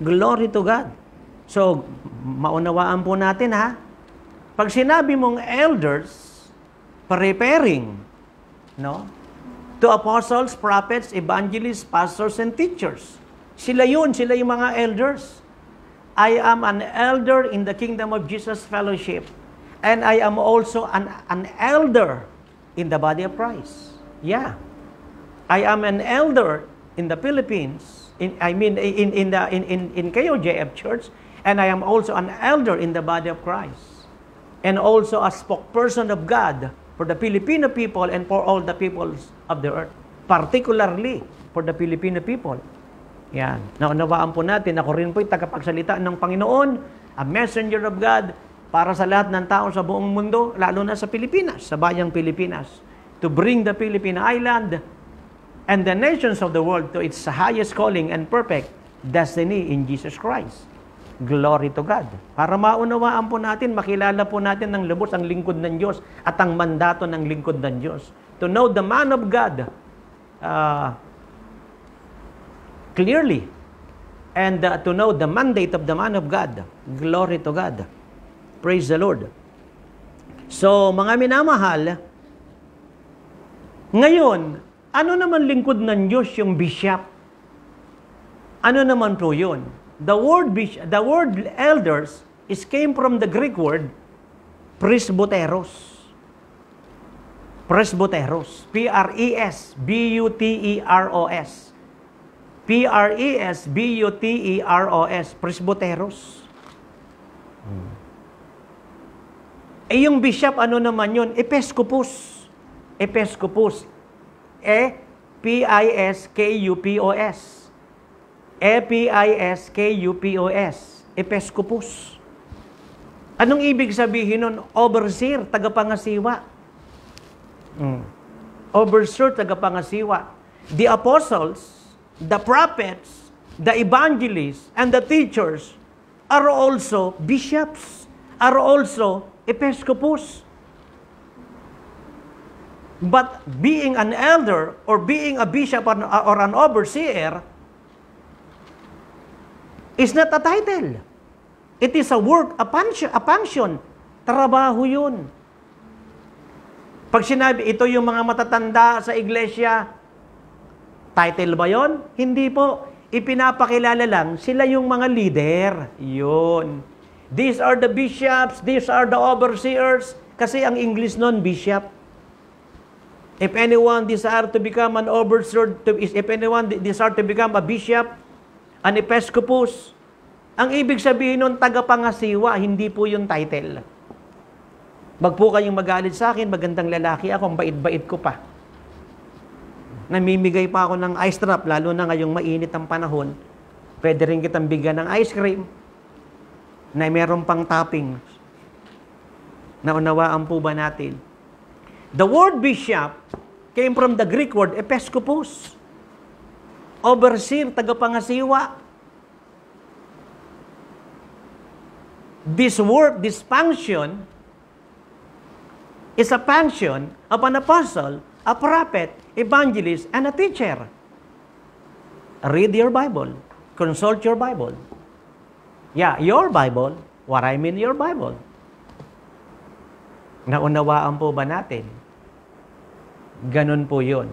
S1: Glory to God. So, maunawaan po natin ha. Pag sinabi mong elders, preparing, no? To apostles, prophets, evangelists, pastors, and teachers. Sila yun, sila yung mga elders. I am an elder in the kingdom of Jesus fellowship. And I am also an, an elder in the body of Christ. Yeah. I am an elder in the Philippines. In, I mean, in, in, the, in, in, in KOJF Church. And I am also an elder in the body of Christ. And also a spokesperson of God for the Filipino people and for all the peoples of the earth. Particularly for the Filipino people. Yan. Naunawaan po natin, ako rin po'y tagapagsalita ng Panginoon, a messenger of God, para sa lahat ng tao sa buong mundo, lalo na sa Pilipinas, sa bayang Pilipinas, to bring the Philippine Island and the nations of the world to its highest calling and perfect destiny in Jesus Christ. Glory to God. Para maunawaan po natin, makilala po natin ng lubos ang lingkod ng Diyos at ang mandato ng lingkod ng Diyos. To know the man of God, uh, clearly and uh, to know the mandate of the man of God. Glory to God. Praise the Lord. So, mga minamahal, ngayon, ano naman lingkod ng Diyos yung bishop? Ano naman po yun? The word, bishop, the word elders is came from the Greek word presbyteros. Presbyteros. P-R-E-S. B-U-T-E-R-O-S. E e P-R-E-S-B-U-T-E-R-O-S, presbyteros. Hmm. Eh yung bishop, ano naman yun? Episcopus. Episcopus. E, P-I-S-K-U-P-O-S. E-P-I-S-K-U-P-O-S. Episcopus. Anong ibig sabihin nun? Overseer, tagapangasiwa. Mm. Overseer, tagapangasiwa. The apostles, the prophets, the evangelists, and the teachers are also bishops, are also episcopos. But being an elder or being a bishop or an overseer is not a title. It is a work, a function, a function. Trabaho yun. Pag sinabi, ito yung mga matatanda sa iglesia, Title ba yon? Hindi po. Ipinapakilala lang, sila yung mga leader. Yun. These are the bishops, these are the overseers. Kasi ang English nun, bishop. If anyone desire to become an overseer, to, if anyone desire to become a bishop, an episcopus, ang ibig sabihin nun, tagapangasiwa, hindi po yung title. Wag po kayong magalit sa akin, magandang lalaki ako, ang bait-bait ko pa namimigay pa ako ng ice drop, lalo na ngayong mainit ang panahon, pwede rin kitang bigyan ng ice cream na meron pang toppings. Naunawaan po ba natin? The word bishop came from the Greek word episkopos. Overseer, tagapangasiwa. This word, this function, is a function of an apostle, a prophet, evangelist, and a teacher. Read your Bible. Consult your Bible. Yeah, your Bible. What I mean, your Bible. Naunawaan po ba natin? Ganun po yun.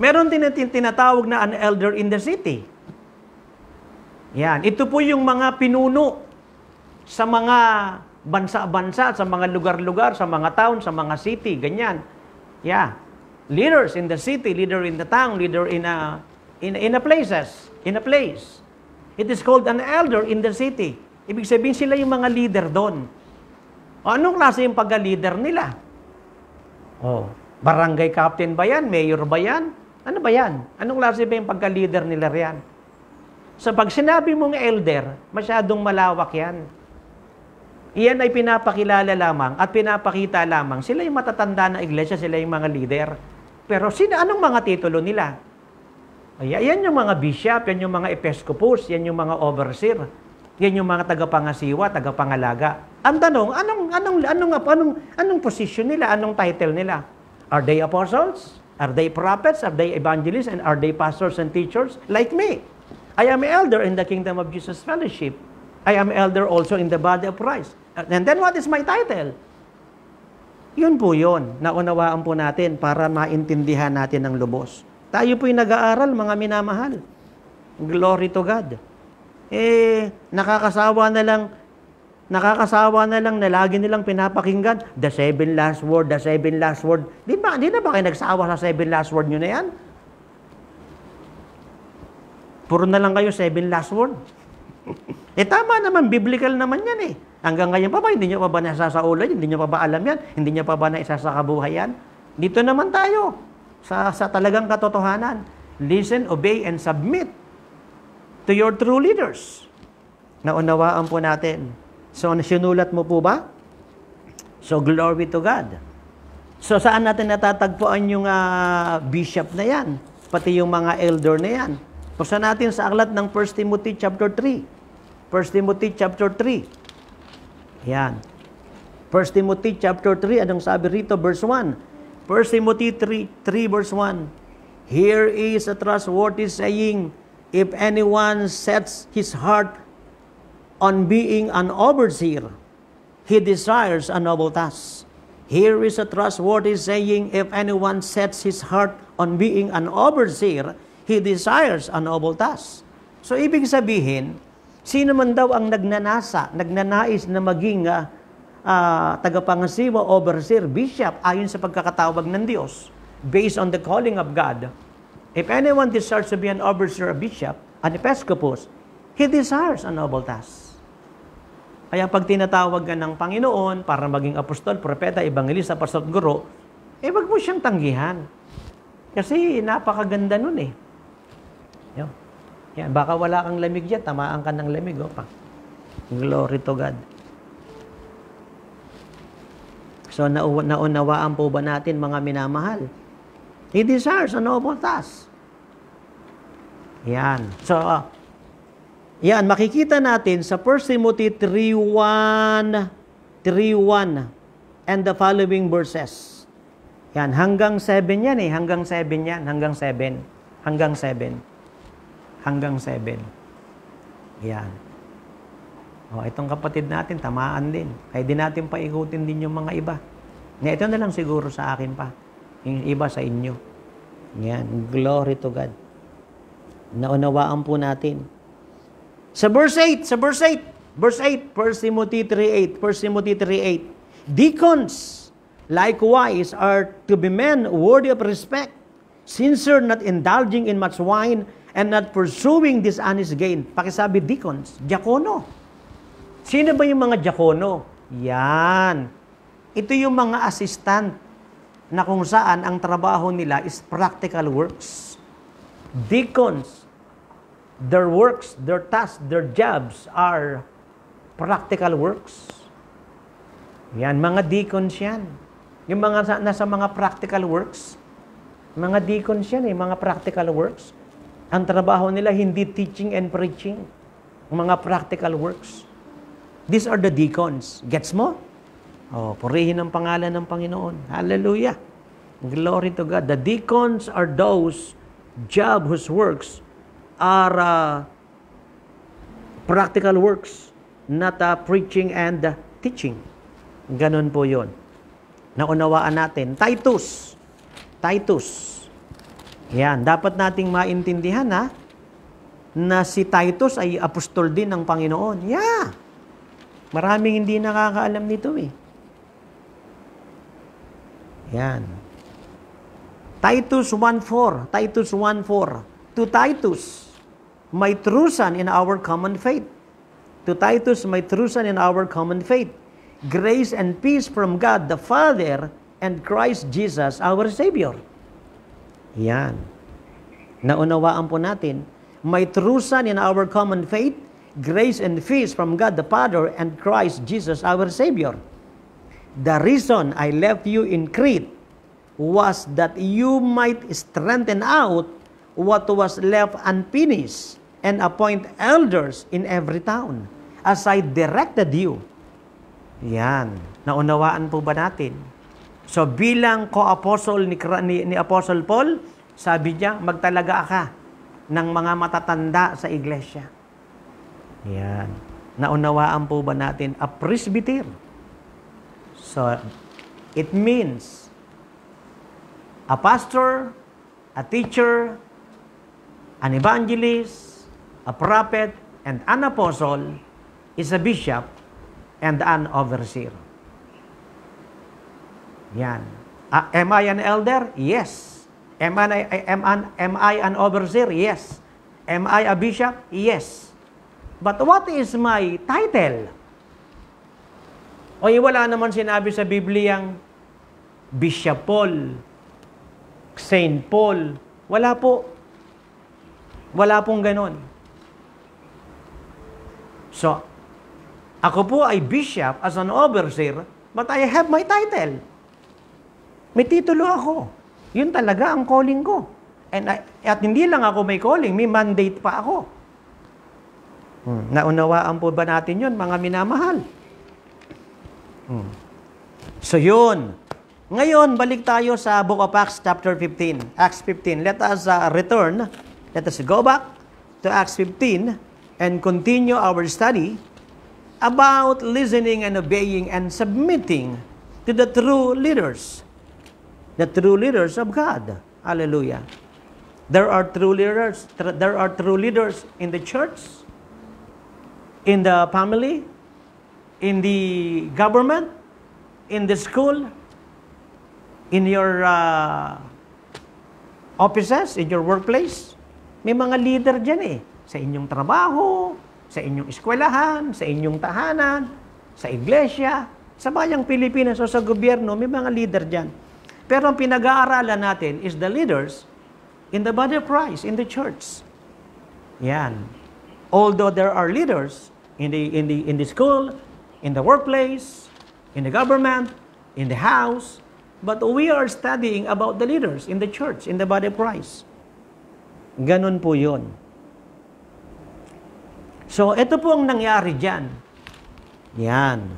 S1: Meron din natin tinatawag na an elder in the city. Yan. Ito po yung mga pinuno sa mga bansa-bansa, sa mga lugar-lugar, sa mga town, sa mga city, ganyan. Yeah leaders in the city, leader in the town, leader in a, in, in a places, in a place. It is called an elder in the city. Ibig sabihin sila yung mga leader doon. anong klase yung pagka-leader nila? Oh, barangay captain ba yan? Mayor ba yan? Ano ba yan? Anong klase ba yung pagka-leader nila riyan? Sa so, pag sinabi mong elder, masyadong malawak yan. Iyan ay pinapakilala lamang at pinapakita lamang. Sila yung matatanda na iglesia, sila yung mga leader. Pero sino, anong mga titulo nila? Ay, yan yung mga bishop, yan yung mga episcopus, yan yung mga overseer, yan yung mga tagapangasiwa, tagapangalaga. Ang tanong, anong, anong, anong, anong, anong position nila, anong title nila? Are they apostles? Are they prophets? Are they evangelists? And are they pastors and teachers like me? I am elder in the kingdom of Jesus fellowship. I am elder also in the body of Christ. And then what is my title? Yun po yun. Naunawaan po natin para maintindihan natin ng lubos. Tayo po'y nag-aaral, mga minamahal. Glory to God. Eh, nakakasawa na lang, nakakasawa na lang na lagi nilang pinapakinggan, the seven last word, the seven last word. Di ba, di na ba kayo nagsawa sa seven last word nyo na yan? Puro na lang kayo seven last word. eh tama naman, biblical naman yan eh. Hanggang ngayon pa ba, hindi nyo pa ba nasasaulan? Hindi nyo pa ba alam yan? Hindi nyo pa ba naisasakabuhayan? Dito naman tayo sa, sa talagang katotohanan. Listen, obey, and submit to your true leaders. Naunawaan po natin. So, sinulat mo po ba? So, glory to God. So, saan natin natatagpuan yung uh, bishop na yan? Pati yung mga elder na yan. Pusa natin sa aklat ng 1 Timothy chapter 3. 1 Timothy chapter 3. Yan. 1 Timothy chapter 3, anong sabi rito? Verse 1. 1 Timothy 3, 3 verse 1. Here is a trustworthy saying, If anyone sets his heart on being an overseer, he desires a noble task. Here is a trustworthy saying, If anyone sets his heart on being an overseer, he desires a noble task. So, ibig sabihin, Sino man daw ang nagnanasa, nagnanais na maging uh, uh, tagapangasiwa, overseer, bishop, ayon sa pagkakatawag ng Diyos, based on the calling of God, if anyone desires to be an overseer, a bishop, an episcopus, he desires a noble task. Kaya pag tinatawag ka ng Panginoon para maging apostol, propeta, ebangelista, pastor, guro, eh wag mo siyang tanggihan. Kasi napakaganda nun eh. Yan, baka wala kang lamig diyan, tamaan ka ng lamig. Opa. Oh, Glory to God. So, naunawaan po ba natin mga minamahal? He desires a noble task. Yan. So, uh, yan, makikita natin sa 1 Timothy 3.1, 3.1, and the following verses. Yan, hanggang 7 yan eh, hanggang 7 yan, hanggang 7, hanggang 7 hanggang 7. Yan. O, oh, itong kapatid natin, tamaan din. Kaya di natin paikutin din yung mga iba. Na ito na lang siguro sa akin pa. Yung iba sa inyo. Yan. Glory to God. Naunawaan po natin. Sa verse 8, sa verse 8, verse 8, 1 Timothy 3.8, 1 Timothy 3.8, Deacons, likewise, are to be men worthy of respect, sincere, not indulging in much wine, and not pursuing this honest gain. Pakisabi, deacons, diakono. Sino ba yung mga diakono? Yan. Ito yung mga assistant na kung saan ang trabaho nila is practical works. Deacons, their works, their tasks, their jobs are practical works. Yan, mga deacons yan. Yung mga nasa mga practical works, mga deacons yan eh, mga practical works. Ang trabaho nila hindi teaching and preaching. Mga practical works. These are the deacons. Gets mo? Oh, purihin ang pangalan ng Panginoon. Hallelujah. Glory to God. The deacons are those job whose works are uh, practical works, not uh, preaching and uh, teaching. Ganon po yon. Naunawaan natin. Titus. Titus. Yan, dapat nating maintindihan ha, na si Titus ay apostol din ng Panginoon. Yeah! Maraming hindi nakakaalam nito eh. Yan. Titus 1.4, Titus 1.4, To Titus, my true son in our common faith. To Titus, my true son in our common faith. Grace and peace from God the Father and Christ Jesus our Savior. Yan. Naunawaan po natin, may trusan in our common faith, grace and peace from God the Father and Christ Jesus our Savior. The reason I left you in Crete was that you might strengthen out what was left unfinished and appoint elders in every town as I directed you. Yan. Naunawaan po ba natin? So bilang ko-apostle ni, ni, ni Apostle Paul, sabi niya, magtalaga ka ng mga matatanda sa iglesia. Yan. Naunawaan po ba natin? A presbyter. So, it means a pastor, a teacher, an evangelist, a prophet, and an apostle is a bishop and an overseer. Yan. Uh, am I an elder? Yes. Am I, am, an, am I an overseer? Yes. Am I a bishop? Yes. But what is my title? O wala naman sinabi sa Bibliyang Bishop Paul, Saint Paul. Wala po. Wala pong ganon. So, ako po ay bishop as an overseer, but I have my title. May titulo ako. Yun talaga ang calling ko. And I, at hindi lang ako may calling, may mandate pa ako. Hmm. Naunawaan po ba natin yun, mga minamahal? Hmm. So yun. Ngayon, balik tayo sa Book of Acts chapter 15. Acts 15. Let us uh, return. Let us go back to Acts 15 and continue our study about listening and obeying and submitting to the true leaders the true leaders of God. Hallelujah. There are true leaders. there are true leaders in the church, in the family, in the government, in the school, in your uh, offices, in your workplace. May mga leader dyan eh. Sa inyong trabaho, sa inyong eskwelahan, sa inyong tahanan, sa iglesia, sa bayang Pilipinas o sa gobyerno, may mga leader dyan. Pero ang pinag-aaralan natin is the leaders in the body of Christ, in the church. Yan. Although there are leaders in the, in the, in the school, in the workplace, in the government, in the house, but we are studying about the leaders in the church, in the body of Christ. Ganun po yun. So, ito po ang nangyari dyan. Yan.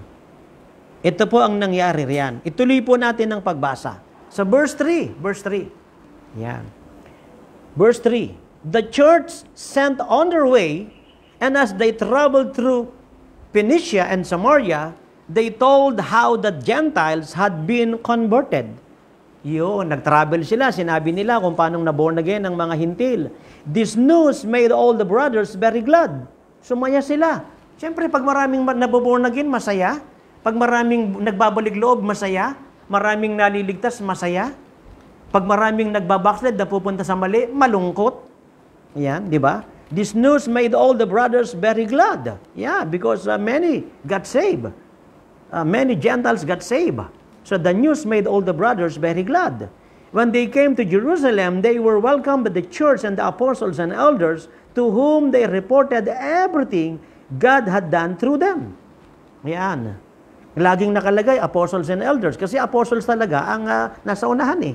S1: Ito po ang nangyari riyan. Ituloy po natin ang pagbasa. Sa verse 3, verse 3. Yan. Verse 3. The church sent on their way, and as they traveled through Phoenicia and Samaria, they told how the Gentiles had been converted. Yun, nag-travel sila. Sinabi nila kung paano naborn again ang mga hintil. This news made all the brothers very glad. Sumaya sila. Siyempre, pag maraming naboborn again, masaya. Pag maraming nagbabalik loob, masaya maraming naliligtas, masaya. Pag maraming nagbabackslide, napupunta sa mali, malungkot. Yan, di ba? This news made all the brothers very glad. Yeah, because uh, many got saved. Uh, many Gentiles got saved. So the news made all the brothers very glad. When they came to Jerusalem, they were welcomed by the church and the apostles and elders to whom they reported everything God had done through them. Yan. Laging nakalagay, apostles and elders. Kasi apostles talaga ang uh, nasa unahan eh.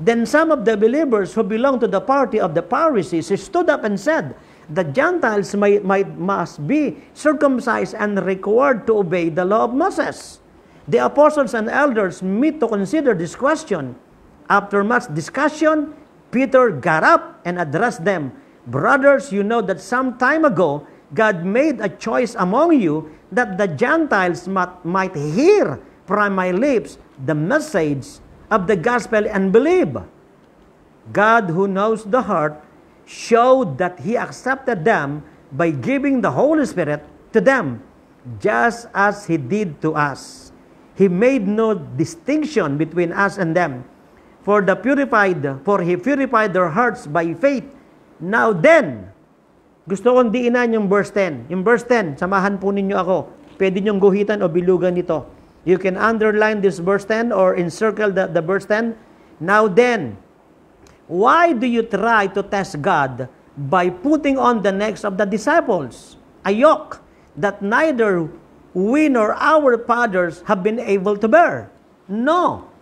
S1: Then some of the believers who belong to the party of the Pharisees stood up and said, The Gentiles may, might, must be circumcised and required to obey the law of Moses. The apostles and elders meet to consider this question. After much discussion, Peter got up and addressed them. Brothers, you know that some time ago, God made a choice among you that the Gentiles might, hear from my lips the message of the gospel and believe. God, who knows the heart, showed that He accepted them by giving the Holy Spirit to them, just as He did to us. He made no distinction between us and them, for the purified, for He purified their hearts by faith. Now then, Gusto kong diinan yung verse 10. Yung verse 10, samahan po ninyo ako. Pwede niyong guhitan o bilugan nito. You can underline this verse 10 or encircle the, the verse 10. Now then, why do you try to test God by putting on the necks of the disciples a yoke that neither we nor our fathers have been able to bear? No.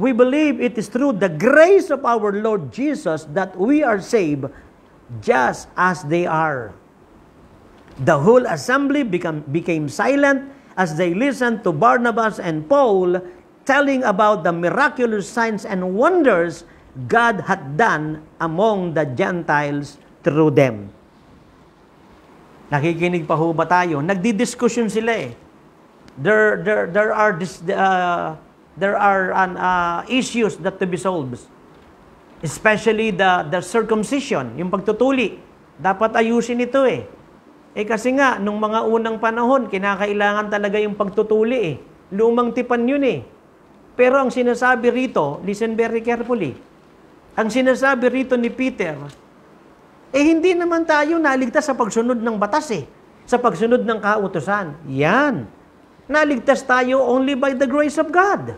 S1: We believe it is through the grace of our Lord Jesus that we are saved just as they are. The whole assembly became, became silent as they listened to Barnabas and Paul telling about the miraculous signs and wonders God had done among the Gentiles through them. Nakikinig pa ho ba tayo? Nagdi-discussion sila eh. There, there, there are, this, uh, there are an, uh, issues that to be solved. Especially the, the circumcision, yung pagtutuli. Dapat ayusin ito eh. Eh kasi nga, nung mga unang panahon, kinakailangan talaga yung pagtutuli eh. Lumang tipan yun eh. Pero ang sinasabi rito, listen very carefully, ang sinasabi rito ni Peter, eh hindi naman tayo naligtas sa pagsunod ng batas eh, sa pagsunod ng kautosan. Yan. Naligtas tayo only by the grace of God.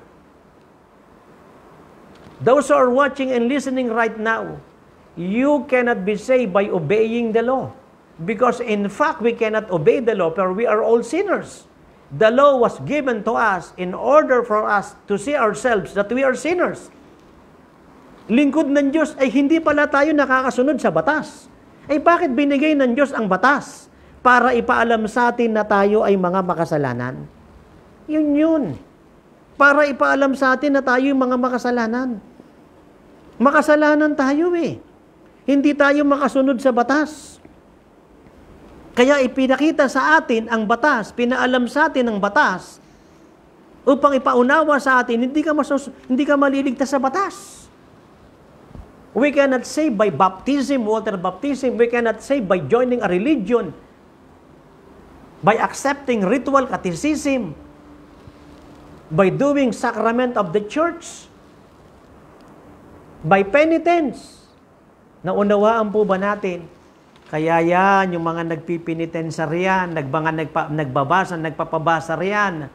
S1: Those who are watching and listening right now, you cannot be saved by obeying the law. Because in fact, we cannot obey the law, for we are all sinners. The law was given to us in order for us to see ourselves that we are sinners. Lingkod ng Diyos ay hindi pala tayo nakakasunod sa batas. Ay bakit binigay ng Diyos ang batas? Para ipaalam sa atin na tayo ay mga makasalanan. Yun yun. Para ipaalam sa atin na tayo ay mga makasalanan. Makasalanan tayo eh. Hindi tayo makasunod sa batas. Kaya ipinakita sa atin ang batas, pinaalam sa atin ang batas upang ipaunawa sa atin, hindi ka, masus- hindi ka maliligtas sa batas. We cannot save by baptism, water baptism. We cannot save by joining a religion, by accepting ritual, catechism, by doing sacrament of the church by penitence. Naunawaan po ba natin? Kaya yan, yung mga nagpipinitensa riyan, nagbanga, nagpa, nagbabasa, nagpapabasa riyan,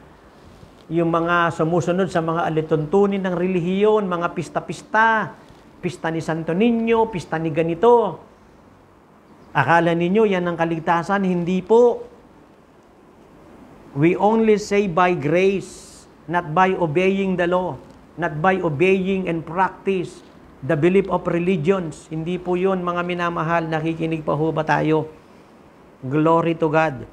S1: yung mga sumusunod sa mga alituntunin ng relihiyon, mga pista-pista, pista ni Santo Niño, pista ni ganito. Akala ninyo yan ang kaligtasan? Hindi po. We only say by grace, not by obeying the law, not by obeying and practice, the belief of religions. Hindi po yun, mga minamahal, nakikinig pa ho ba tayo? Glory to God.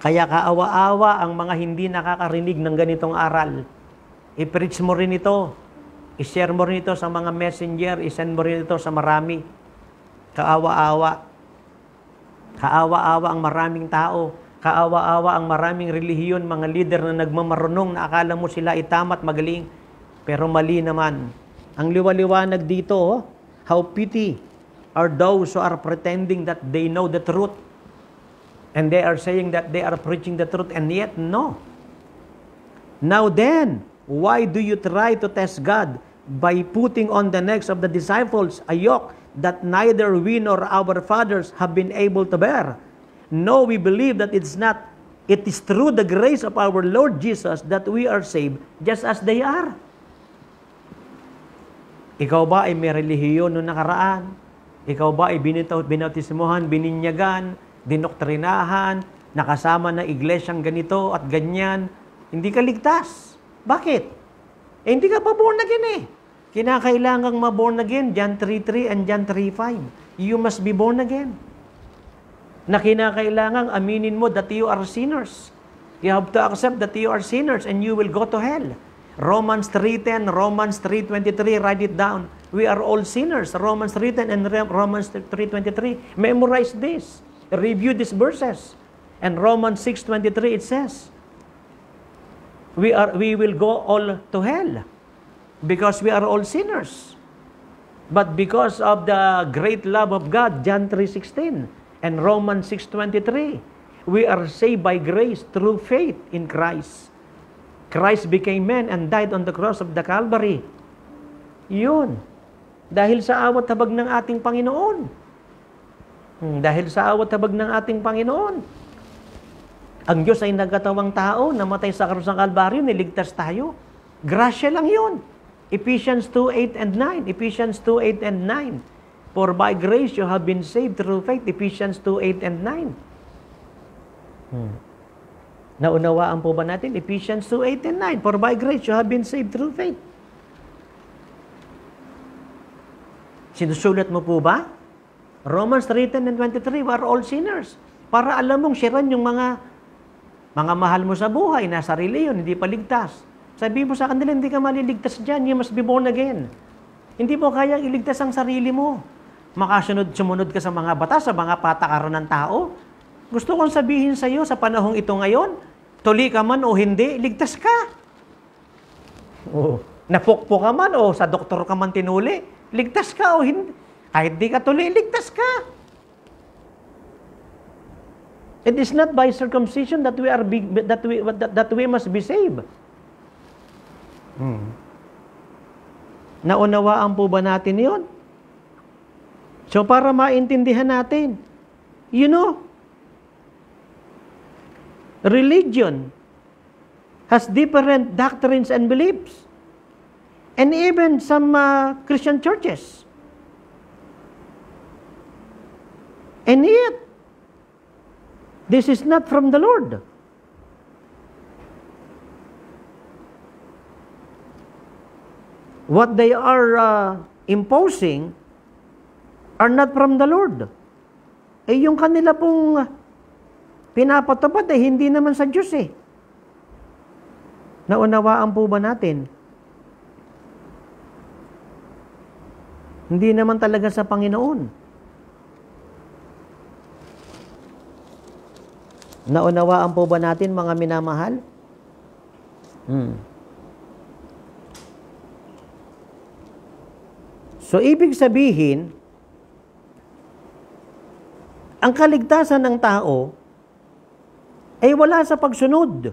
S1: Kaya kaawa-awa ang mga hindi nakakarinig ng ganitong aral. I-preach mo rin ito. I-share mo rin ito sa mga messenger. I-send mo rin ito sa marami. Kaawa-awa. Kaawa-awa ang maraming tao. Kaawa-awa ang maraming relihiyon, mga leader na nagmamarunong na akala mo sila itama at magaling. Pero mali naman. Ang liwaliwanag dito, oh, how pity are those who are pretending that they know the truth. And they are saying that they are preaching the truth, and yet no. Now then, why do you try to test God by putting on the necks of the disciples a yoke that neither we nor our fathers have been able to bear? No, we believe that it's not. It is through the grace of our Lord Jesus that we are saved, just as they are. Ikaw ba ay may relihiyon noong nakaraan? Ikaw ba ay binitaw, binautismohan, bininyagan, dinoktrinahan, nakasama na iglesyang ganito at ganyan? Hindi ka ligtas. Bakit? Eh, hindi ka pa born again eh. Kinakailangang ma-born again, John 3.3 and John 3.5. You must be born again. Na kinakailangang aminin mo that you are sinners. You have to accept that you are sinners and you will go to hell. Romans 3.10, Romans 3.23, write it down. We are all sinners. Romans 3.10 and Romans 3.23. Memorize this. Review these verses. And Romans 6.23, it says, we, are, we will go all to hell because we are all sinners. But because of the great love of God, John 3.16 and Romans 6.23, we are saved by grace through faith in Christ. Christ became man and died on the cross of the Calvary. Yun. Dahil sa awat habag ng ating Panginoon. Hmm, dahil sa awat habag ng ating Panginoon. Ang Diyos ay nagkatawang tao, namatay sa krus ng Kalbaryo, niligtas tayo. Grasya lang yun. Ephesians 2, 8 and 9. Ephesians 2, 8 and 9. For by grace you have been saved through faith. Ephesians 2, 8 and 9. Hmm. Naunawaan po ba natin? Ephesians 2, 8 and 9. For by grace you have been saved through faith. Sinusulat mo po ba? Romans 3, and 23, we are all sinners. Para alam mong siran yung mga mga mahal mo sa buhay, nasa reliyon, hindi pa ligtas. Sabihin mo sa kanila, hindi ka maliligtas dyan. You must be born again. Hindi mo kaya iligtas ang sarili mo. Makasunod, sumunod ka sa mga batas, sa mga patakaran ng tao. Gusto kong sabihin sa iyo, sa panahong ito ngayon, tuli ka man o hindi, ligtas ka. Oh. Napokpo ka man o sa doktor ka man tinuli, ligtas ka o hindi. Kahit di ka tuli, ligtas ka. It is not by circumcision that we are be, that we that, that we must be saved. Hmm. Naunawaan po ba natin 'yon? So para maintindihan natin, you know, religion has different doctrines and beliefs. And even some uh, Christian churches. And yet, this is not from the Lord. What they are uh, imposing are not from the Lord. Eh yung kanila pong pinapatupad eh, hindi naman sa Diyos eh. Naunawaan po ba natin? Hindi naman talaga sa Panginoon. Naunawaan po ba natin mga minamahal? Hmm. So, ibig sabihin, ang kaligtasan ng tao eh wala sa pagsunod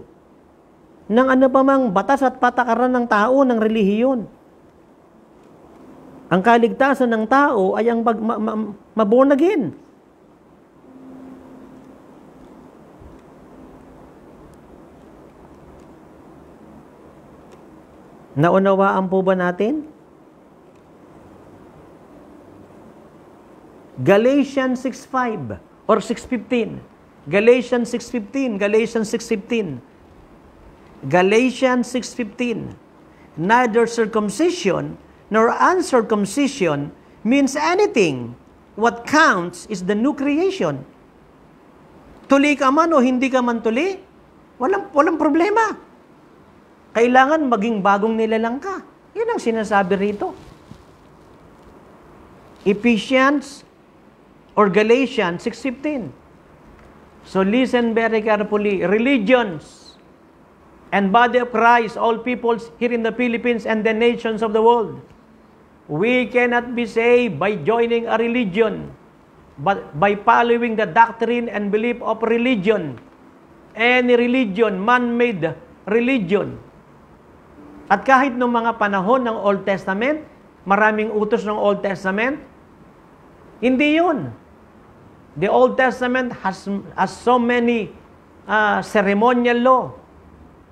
S1: ng ano pa mang batas at patakaran ng tao ng relihiyon. Ang kaligtasan ng tao ay ang pag, ma, ma, maborn again. Naunawaan po ba natin? Galatians 6.5 or 6.15 Galatians 6.15, Galatians 6.15, Galatians 6.15, Neither circumcision nor uncircumcision means anything. What counts is the new creation. Tuli ka man o hindi ka man tuli, walang, walang problema. Kailangan maging bagong nilalang ka. Yan ang sinasabi rito. Ephesians or Galatians 6.15. So listen very carefully. Religions and body of Christ, all peoples here in the Philippines and the nations of the world. We cannot be saved by joining a religion, but by following the doctrine and belief of religion. Any religion, man-made religion. At kahit noong mga panahon ng Old Testament, maraming utos ng Old Testament, hindi yun. The Old Testament has, has so many uh, ceremonial law,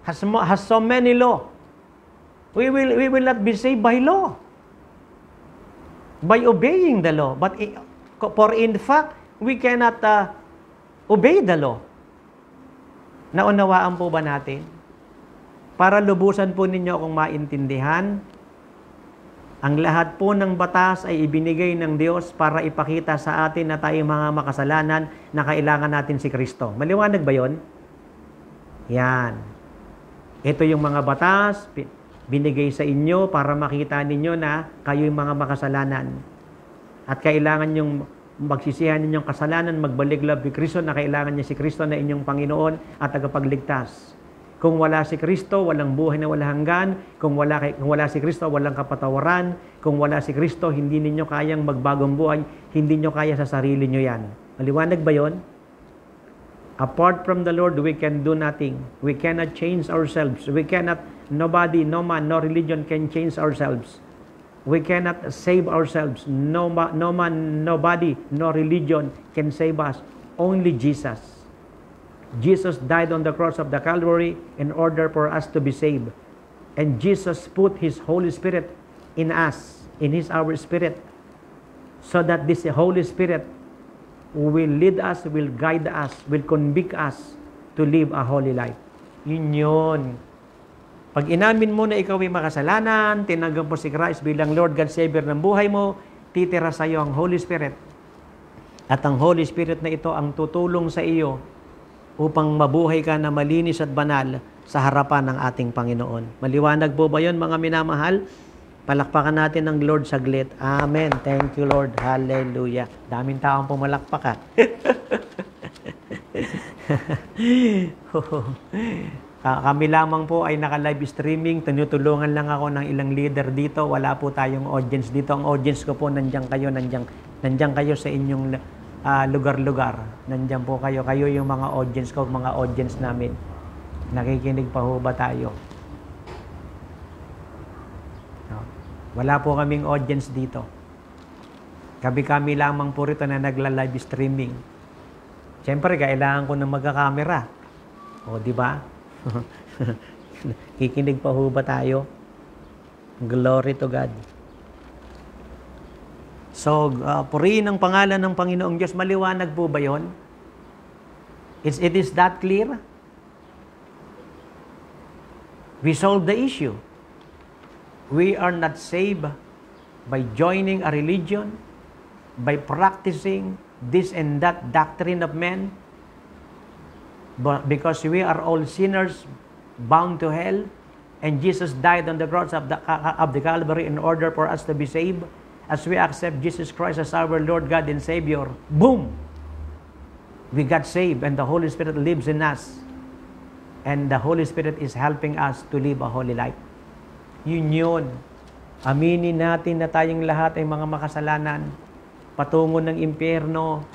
S1: has, has so many law. We will, we will not be saved by law, by obeying the law. But for in fact, we cannot uh, obey the law. Naunawaan po ba natin? Para lubusan po ninyo akong maintindihan, ang lahat po ng batas ay ibinigay ng Diyos para ipakita sa atin na tayong mga makasalanan na kailangan natin si Kristo. Maliwanag ba yon? Yan. Ito yung mga batas binigay sa inyo para makita ninyo na kayo yung mga makasalanan. At kailangan yung magsisihan ninyong kasalanan, magbalik love kay Kristo na kailangan niya si Kristo na inyong Panginoon at tagapagligtas. Kung wala si Kristo, walang buhay na walang hanggan. Kung wala, kung wala si Kristo, walang kapatawaran. Kung wala si Kristo, hindi ninyo kayang magbagong buhay. Hindi nyo kaya sa sarili nyo yan. Maliwanag ba yon? Apart from the Lord, we can do nothing. We cannot change ourselves. We cannot, nobody, no man, no religion can change ourselves. We cannot save ourselves. No, no man, nobody, no religion can save us. Only Jesus. Jesus died on the cross of the Calvary in order for us to be saved. And Jesus put His Holy Spirit in us, in His our spirit, so that this Holy Spirit will lead us, will guide us, will convict us to live a holy life. Yun yun. Pag inamin mo na ikaw ay makasalanan, tinanggap mo si Christ bilang Lord God Savior ng buhay mo, titira sa iyo ang Holy Spirit. At ang Holy Spirit na ito ang tutulong sa iyo upang mabuhay ka na malinis at banal sa harapan ng ating Panginoon. Maliwanag po ba yun mga minamahal? Palakpakan natin ng Lord saglit. Amen. Thank you, Lord. Hallelujah. Daming taong pumalakpak ha. Ah. Oh, oh. Kami lamang po ay naka-live streaming. Tinutulungan lang ako ng ilang leader dito. Wala po tayong audience dito. Ang audience ko po, nandiyan kayo, nandiyan, nandiyan kayo sa inyong uh, lugar-lugar. Nandiyan po kayo. Kayo yung mga audience ko, mga audience namin. Nakikinig pa ho ba tayo? No. Wala po kaming audience dito. Kami-kami lamang po rito na nagla-live streaming. Siyempre, kailangan ko ng magkakamera. O, di ba? Kikinig pa ho ba tayo? Glory to God. So, uh, purihin ang pangalan ng Panginoong Diyos. Maliwanag po ba yun? It's, it is that clear? We solve the issue. We are not saved by joining a religion, by practicing this and that doctrine of men, but because we are all sinners bound to hell, and Jesus died on the cross of the, uh, of the Calvary in order for us to be saved as we accept Jesus Christ as our Lord God and Savior, boom! We got saved and the Holy Spirit lives in us. And the Holy Spirit is helping us to live a holy life. Yun yun. Aminin natin na tayong lahat ay mga makasalanan, patungo ng impyerno,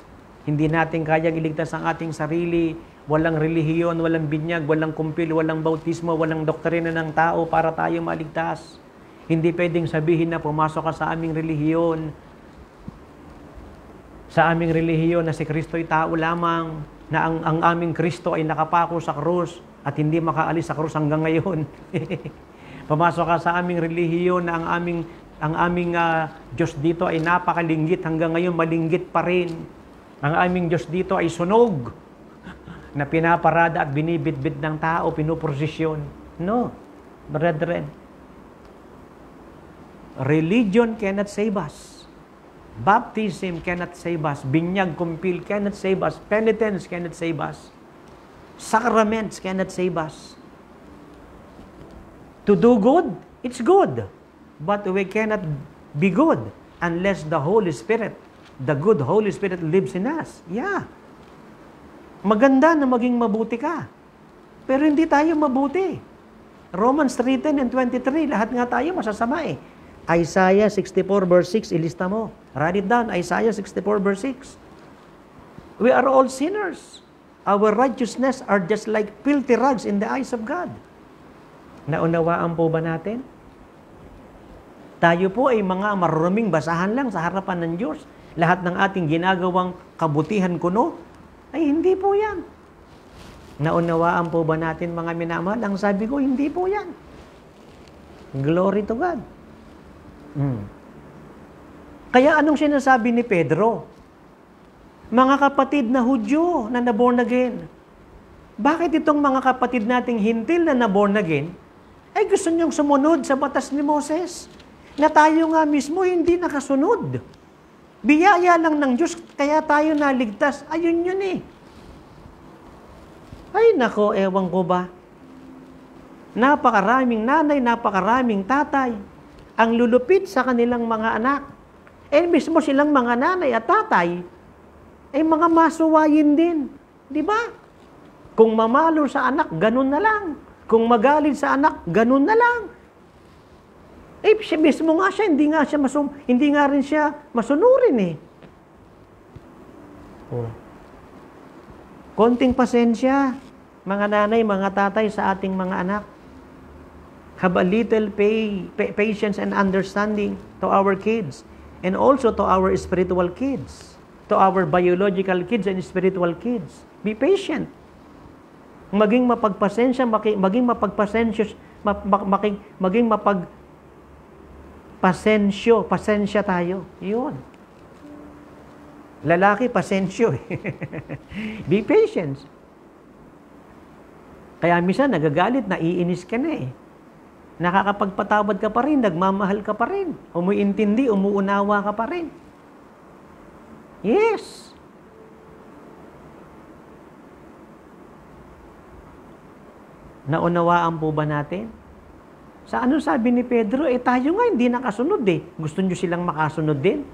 S1: hindi natin kayang iligtas ang ating sarili, walang relihiyon, walang binyag, walang kumpil, walang bautismo, walang doktrina ng tao para tayo maligtas. Hindi pwedeng sabihin na pumasok ka sa aming relihiyon, sa aming relihiyon na si Kristo'y tao lamang, na ang, ang aming Kristo ay nakapako sa krus at hindi makaalis sa krus hanggang ngayon. Pumasok ka sa aming relihiyon na ang aming ang aming uh, Diyos dito ay napakalinggit hanggang ngayon malinggit pa rin. Ang aming Diyos dito ay sunog na pinaparada at binibitbit ng tao, pinuprosesyon. No, brethren, Religion cannot save us. Baptism cannot save us. Binyag kumpil cannot save us. Penitence cannot save us. Sacraments cannot save us. To do good, it's good. But we cannot be good unless the Holy Spirit, the good Holy Spirit lives in us. Yeah. Maganda na maging mabuti ka. Pero hindi tayo mabuti. Romans 3.10 and 23, lahat nga tayo masasama eh. Isaiah 64 verse 6, ilista mo. Write it down, Isaiah 64 verse 6. We are all sinners. Our righteousness are just like filthy rags in the eyes of God. Naunawaan po ba natin? Tayo po ay mga maruruming basahan lang sa harapan ng Diyos. Lahat ng ating ginagawang kabutihan kuno, ay hindi po yan. Naunawaan po ba natin mga minamahal? Ang sabi ko, hindi po yan. Glory to God. Mm. Kaya anong sinasabi ni Pedro? Mga kapatid na Hudyo na naborn again, bakit itong mga kapatid nating hintil na naborn again, ay gusto niyong sumunod sa batas ni Moses? Na tayo nga mismo hindi nakasunod. Biyaya lang ng Diyos, kaya tayo naligtas. Ayun yun eh. Ay nako, ewan ko ba. Napakaraming nanay, napakaraming tatay ang lulupit sa kanilang mga anak. Eh mismo silang mga nanay at tatay, ay eh, mga masuwayin din. Di ba? Kung mamalo sa anak, ganun na lang. Kung magalit sa anak, ganun na lang. Eh, siya mismo nga siya, hindi nga siya masum, hindi nga rin siya masunurin eh. Hmm. Konting pasensya, mga nanay, mga tatay sa ating mga anak. Have a little pay, pa- patience and understanding to our kids and also to our spiritual kids, to our biological kids and spiritual kids. Be patient. Maging mapagpasensya, maging mapagpasensyo, map, maki, maging mapag pasensyo, pasensya tayo. Yun. Lalaki, pasensyo. Eh. Be patient. Kaya minsan nagagalit, naiinis ka na eh. Nakakapagpatawad ka pa rin, nagmamahal ka pa rin, umuintindi, umuunawa ka pa rin. Yes. Naunawaan po ba natin? Sa ano sabi ni Pedro, eh tayo nga hindi nakasunod eh. Gusto nyo silang makasunod din?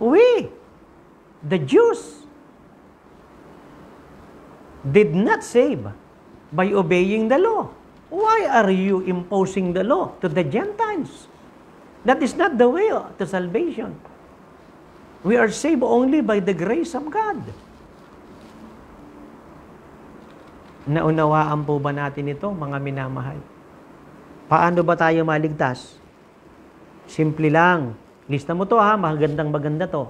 S1: Uwi! The Jews did not save by obeying the law. Why are you imposing the law to the Gentiles? That is not the way to salvation. We are saved only by the grace of God. Naunawaan po ba natin ito, mga minamahal? Paano ba tayo maligtas? Simple lang. Lista mo to ha, magandang maganda to.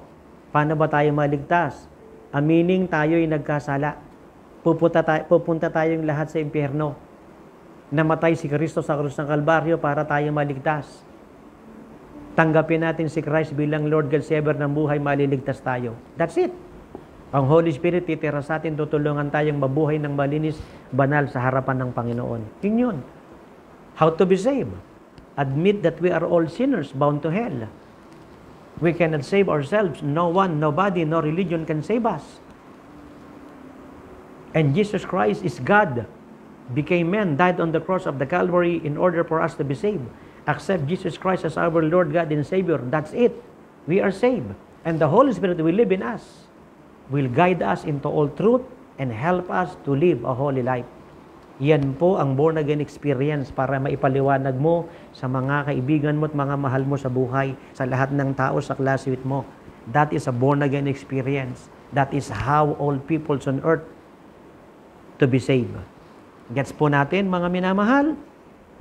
S1: Paano ba tayo maligtas? Amining tayo'y nagkasala. Pupunta, tayo, pupunta tayong lahat sa impyerno Namatay si Kristo sa krus ng Kalbaryo para tayo maligtas. Tanggapin natin si Christ bilang Lord God Saver ng buhay, maliligtas tayo. That's it. Ang Holy Spirit titira sa atin, tutulungan tayong mabuhay ng malinis, banal sa harapan ng Panginoon. Yun yun. How to be saved? Admit that we are all sinners bound to hell. We cannot save ourselves. No one, nobody, no religion can save us. And Jesus Christ is God became man, died on the cross of the Calvary in order for us to be saved. Accept Jesus Christ as our Lord God and Savior. That's it. We are saved. And the Holy Spirit will live in us, will guide us into all truth, and help us to live a holy life. Yan po ang born-again experience para maipaliwanag mo sa mga kaibigan mo at mga mahal mo sa buhay, sa lahat ng tao sa classmate mo. That is a born-again experience. That is how all peoples on earth to be saved. Gets po natin, mga minamahal?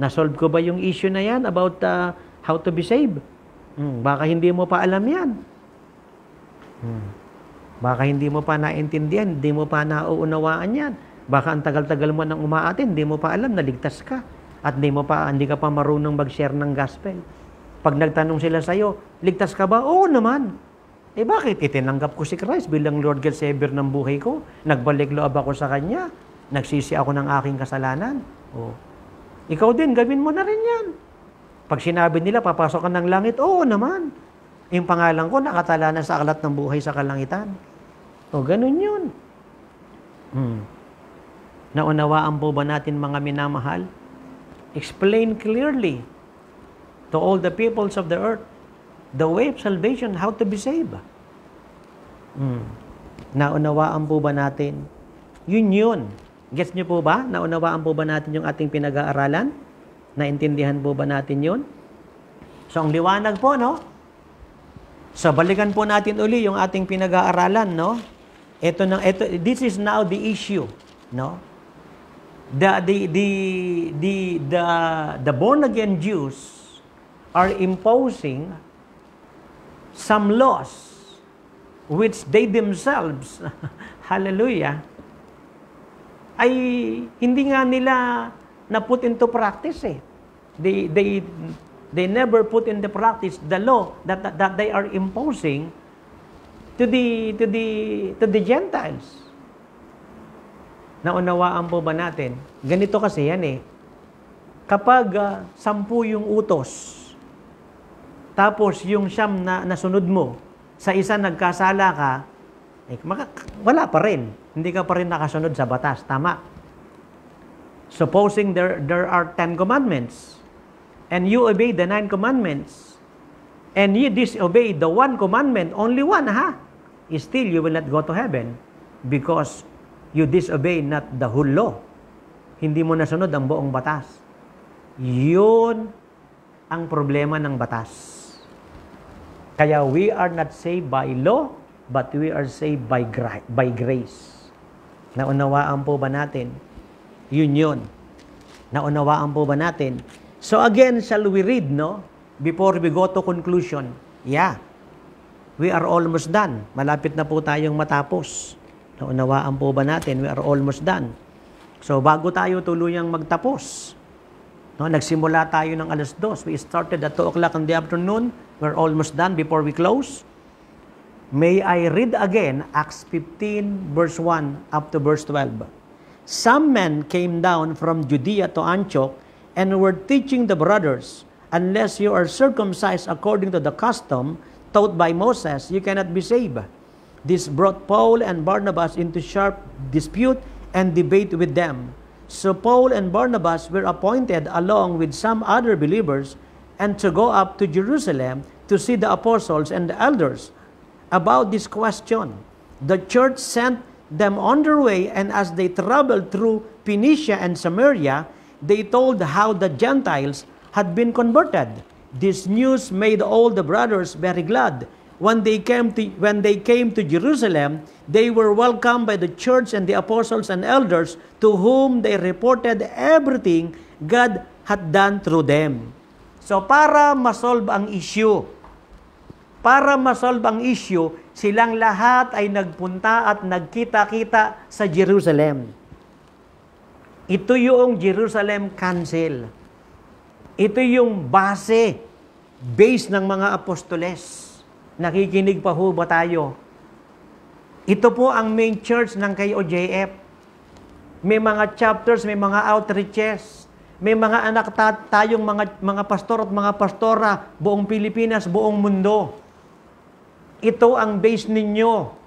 S1: Nasolve ko ba yung issue na yan about uh, how to be saved? Hmm, baka hindi mo pa alam yan. Hmm. Baka hindi mo pa naintindihan, hindi mo pa nauunawaan yan. Baka ang tagal-tagal mo nang umaatin, hindi mo pa alam, naligtas ka. At hindi, mo pa, hindi ka pa marunong mag-share ng gospel. Pag nagtanong sila sa'yo, ligtas ka ba? Oo naman. Eh bakit? Itinanggap ko si Christ bilang Lord God Savior ng buhay ko. Nagbalik loob ako sa Kanya. Nagsisi ako ng aking kasalanan. O, ikaw din, gawin mo na rin yan. Pag sinabi nila, papasok ka ng langit, oo naman. Yung pangalan ko, nakatala na sa aklat ng buhay sa kalangitan. O, ganun yun. Hmm. Naunawaan po ba natin mga minamahal? Explain clearly to all the peoples of the earth the way of salvation, how to be saved. Hmm. Naunawaan po ba natin? Yun yun. Gets nyo po ba? Naunawaan po ba natin yung ating pinag-aaralan? Naintindihan po ba natin yun? So, ang liwanag po, no? So, balikan po natin uli yung ating pinag-aaralan, no? Ito na, ito, this is now the issue, no? The, the, the, the, the, the born-again Jews are imposing some laws which they themselves, hallelujah, ay hindi nga nila na put into practice eh. They, they, they never put into practice the law that, that, that they are imposing to the, to the, to the Gentiles. Naunawaan po ba natin? Ganito kasi yan eh. Kapag uh, sampu yung utos, tapos yung siyam na nasunod mo, sa isa nagkasala ka, eh, maka, wala pa rin. Hindi ka pa rin nakasunod sa batas. Tama. Supposing there, there are Ten Commandments, and you obey the Nine Commandments, and you disobey the one commandment, only one, ha? Still, you will not go to heaven because you disobey not the whole law. Hindi mo nasunod ang buong batas. Yun ang problema ng batas. Kaya we are not saved by law, but we are saved by, gra- by grace. Naunawaan po ba natin? Yun yun. Naunawaan po ba natin? So again, shall we read, no? Before we go to conclusion. Yeah. We are almost done. Malapit na po tayong matapos. Naunawaan po ba natin? We are almost done. So bago tayo tuluyang magtapos, no, nagsimula tayo ng alas dos. We started at 2 o'clock in the afternoon. We're almost done before we close. May I read again Acts 15 verse 1 up to verse 12. Some men came down from Judea to Antioch and were teaching the brothers, unless you are circumcised according to the custom taught by Moses, you cannot be saved. This brought Paul and Barnabas into sharp dispute and debate with them. So Paul and Barnabas were appointed along with some other believers and to go up to Jerusalem to see the apostles and the elders about this question. The church sent them on their way, and as they traveled through Phoenicia and Samaria, they told how the Gentiles had been converted. This news made all the brothers very glad. When they came to, when they came to Jerusalem, they were welcomed by the church and the apostles and elders, to whom they reported everything God had done through them. So para masolve ang issue para masolve ang issue, silang lahat ay nagpunta at nagkita-kita sa Jerusalem. Ito yung Jerusalem Council. Ito yung base, base ng mga apostoles. Nakikinig pa ho ba tayo? Ito po ang main church ng kay OJF. May mga chapters, may mga outreaches. May mga anak tayong mga, mga pastor at mga pastora buong Pilipinas, buong mundo. Ito ang base ninyo.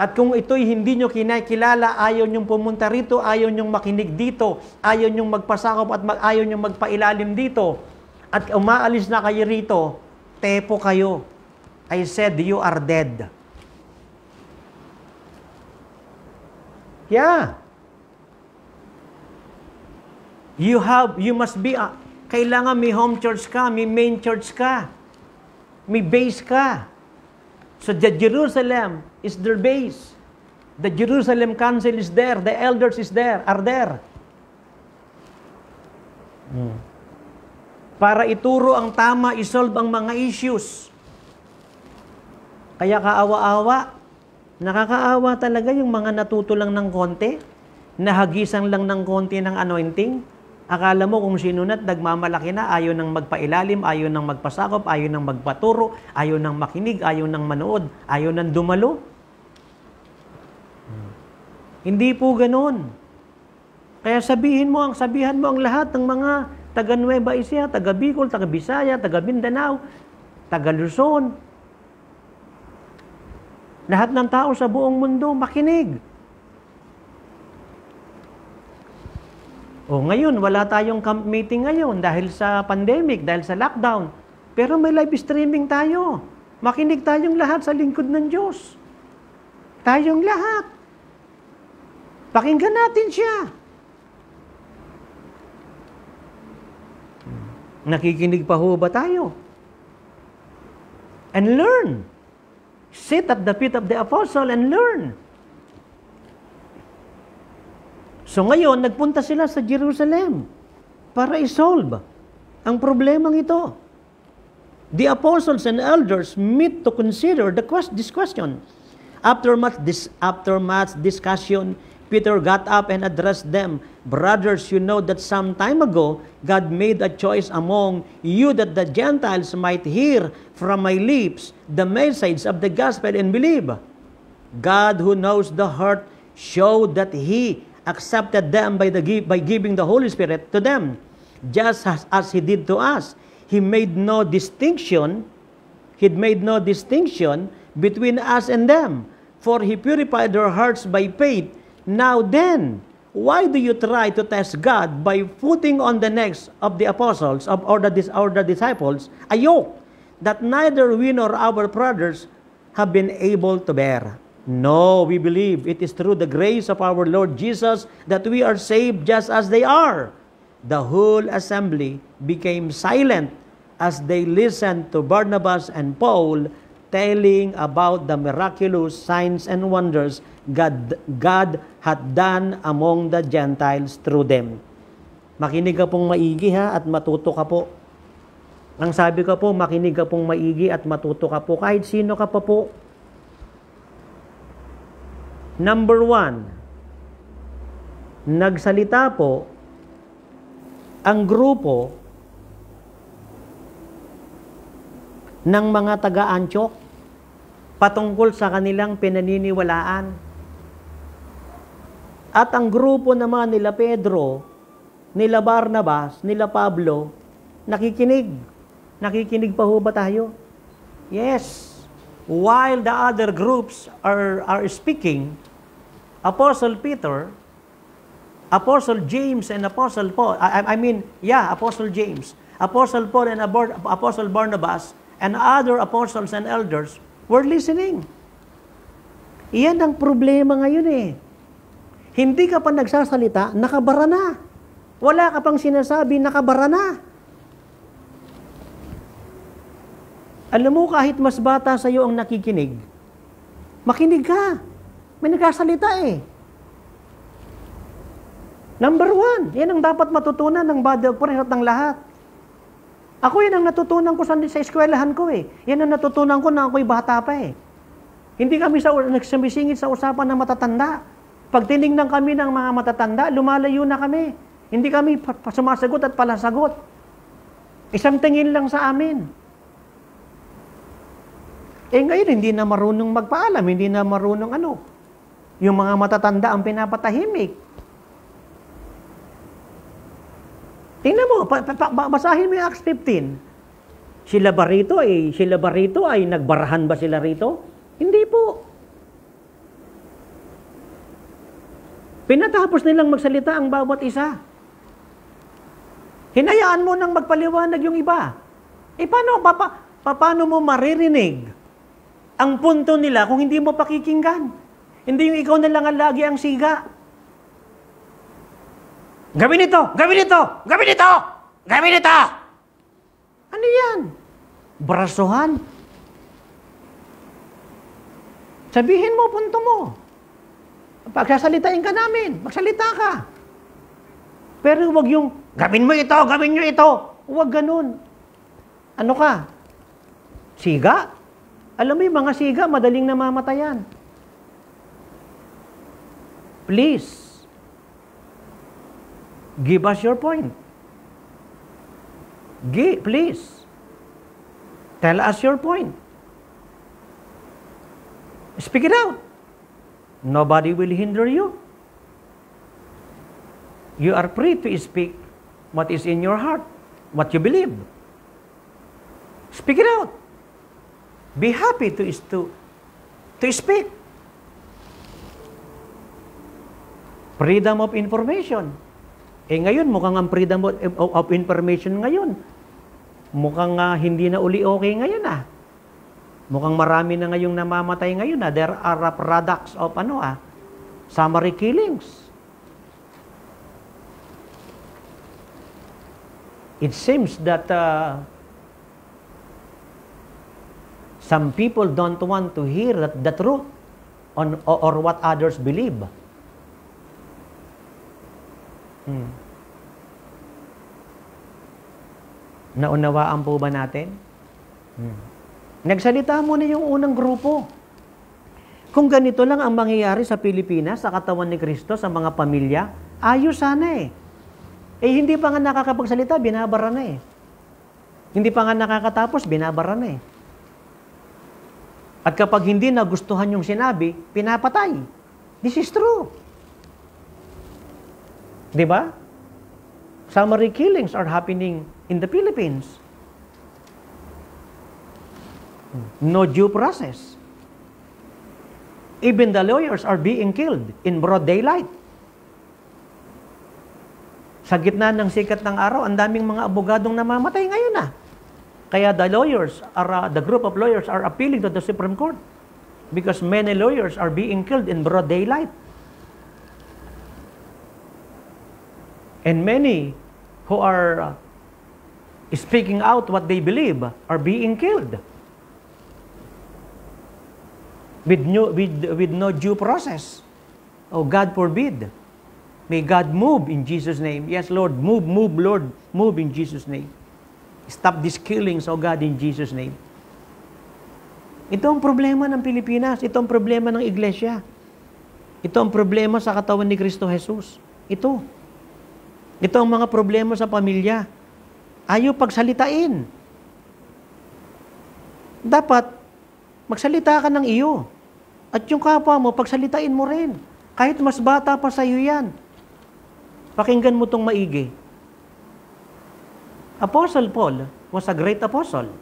S1: At kung ito'y hindi nyo kinakilala, ayaw nyong pumunta rito, ayaw nyong makinig dito, ayaw nyong magpasakop at mag, ayaw nyong magpailalim dito, at umaalis na kayo rito, tepo kayo. I said, you are dead. Yeah. You have, you must be, a, ah, kailangan may home church ka, may main church ka, may base ka. So the Jerusalem is their base. The Jerusalem Council is there. The elders is there, are there. Hmm. Para ituro ang tama, isolve ang mga issues. Kaya kaawa-awa, nakakaawa talaga yung mga natuto lang ng konti, nahagisan lang ng konti ng anointing, Akala mo kung sino na't nagmamalaki na, ayaw nang magpailalim, ayaw nang magpasakop, ayaw nang magpaturo, ayaw nang makinig, ayaw nang manood, ayaw nang dumalo. Hindi po ganoon. Kaya sabihin mo, ang sabihan mo ang lahat ng mga taga Nueva Ecija, taga Bicol, taga Bisaya, taga Mindanao, taga Luzon. Lahat ng tao sa buong mundo, makinig. O ngayon, wala tayong camp meeting ngayon dahil sa pandemic, dahil sa lockdown. Pero may live streaming tayo. Makinig tayong lahat sa lingkod ng Diyos. Tayong lahat. Pakinggan natin siya. Nakikinig pa ho ba tayo? And learn. Sit at the feet of the apostle and learn. So ngayon, nagpunta sila sa Jerusalem para isolve ang problemang ito. The apostles and elders meet to consider the quest this question. After much, dis after much discussion, Peter got up and addressed them, Brothers, you know that some time ago, God made a choice among you that the Gentiles might hear from my lips the message of the gospel and believe. God, who knows the heart, showed that He accepted them by, the, by giving the Holy Spirit to them, just as, as He did to us. He made no distinction, He made no distinction between us and them, for He purified their hearts by faith. Now then, why do you try to test God by putting on the necks of the apostles of, or, the, or the disciples a yoke that neither we nor our brothers have been able to bear? No, we believe it is through the grace of our Lord Jesus that we are saved just as they are. The whole assembly became silent as they listened to Barnabas and Paul telling about the miraculous signs and wonders God, God had done among the Gentiles through them. Makinig ka pong maigi ha at matuto ka po. Ang sabi ko po, makinig ka pong maigi at matuto ka po kahit sino ka pa po. Number one, nagsalita po ang grupo ng mga taga-Antyok patungkol sa kanilang pinaniniwalaan. At ang grupo naman nila Pedro, nila Barnabas, nila Pablo, nakikinig. Nakikinig pa ho ba tayo? Yes. While the other groups are, are speaking, Apostle Peter, Apostle James and Apostle Paul, I, I mean, yeah, Apostle James, Apostle Paul and Apostle Barnabas and other apostles and elders were listening. Iyan ang problema ngayon eh. Hindi ka pa nagsasalita, nakabara na. Wala ka pang sinasabi, nakabara na. Alam mo, kahit mas bata sa iyo ang nakikinig, makinig ka. May nagkasalita eh. Number one, yan ang dapat matutunan ng body of Christ at ng lahat. Ako yan ang natutunan ko sa, sa eskwelahan ko eh. Yan ang natutunan ko na ako'y bata pa eh. Hindi kami sa, nagsumisingit sa usapan ng matatanda. Pag tinignan kami ng mga matatanda, lumalayo na kami. Hindi kami sumasagot at palasagot. Isang tingin lang sa amin. Eh ngayon, hindi na marunong magpaalam, hindi na marunong ano. Yung mga matatanda ang pinapatahimik. Tingnan mo, basahin mo yung Acts 15. Sila ba rito ay, eh, sila ba rito ay nagbarahan ba sila rito? Hindi po. Pinatapos nilang magsalita ang bawat isa. Hinayaan mo nang magpaliwanag yung iba. Eh paano, papa, paano mo maririnig ang punto nila kung hindi mo pakikinggan? Hindi yung ikaw na lang ang lagi ang siga. Gawin ito! Gawin ito! Gawin ito! Gawin ito! Ano yan? Brasuhan. Sabihin mo, punto mo. Pagsasalitain ka namin. Magsalita ka. Pero wag yung, gawin mo ito, gawin nyo ito. Huwag ganun. Ano ka? Siga? Alam mo yung mga siga, madaling namamatayan. Please, give us your point. Give, please, tell us your point. Speak it out. Nobody will hinder you. You are free to speak what is in your heart, what you believe. Speak it out. Be happy to, to, to speak. Freedom of information. Eh ngayon, mukhang ang freedom of information ngayon, mukhang uh, hindi na uli okay ngayon ah. Mukhang marami na ngayong namamatay ngayon ah. There are products of ano ah, summary killings. It seems that uh, some people don't want to hear that, the truth on, or, or what others believe. Hmm. Naunawaan po ba natin? Hmm. Nagsalita muna yung unang grupo. Kung ganito lang ang mangyayari sa Pilipinas, sa katawan ni Kristo, sa mga pamilya, ayos sana eh. Eh, hindi pa nga nakakapagsalita, binabara na eh. Hindi pa nga nakakatapos, binabara na eh. At kapag hindi nagustuhan yung sinabi, pinapatay. This is true. Di ba? Summary killings are happening in the Philippines. No due process. Even the lawyers are being killed in broad daylight. Sa gitna ng sikat ng araw, ang daming mga abogadong namamatay ngayon na. Ah. Kaya the lawyers are, uh, the group of lawyers are appealing to the Supreme Court because many lawyers are being killed in broad daylight. And many who are uh, speaking out what they believe are being killed with, new, with, with no due process. Oh, God forbid. May God move in Jesus' name. Yes, Lord, move, move, Lord, move in Jesus' name. Stop these killings, oh God, in Jesus' name. Ito ang problema ng Pilipinas. Ito ang problema ng Iglesia. Ito ang problema sa katawan ni Kristo Jesus. Ito. Ito ang mga problema sa pamilya. Ayaw pagsalitain. Dapat, magsalita ka ng iyo. At yung kapwa mo, pagsalitain mo rin. Kahit mas bata pa sa iyo yan. Pakinggan mo tong maigi. Apostle Paul was a great apostle.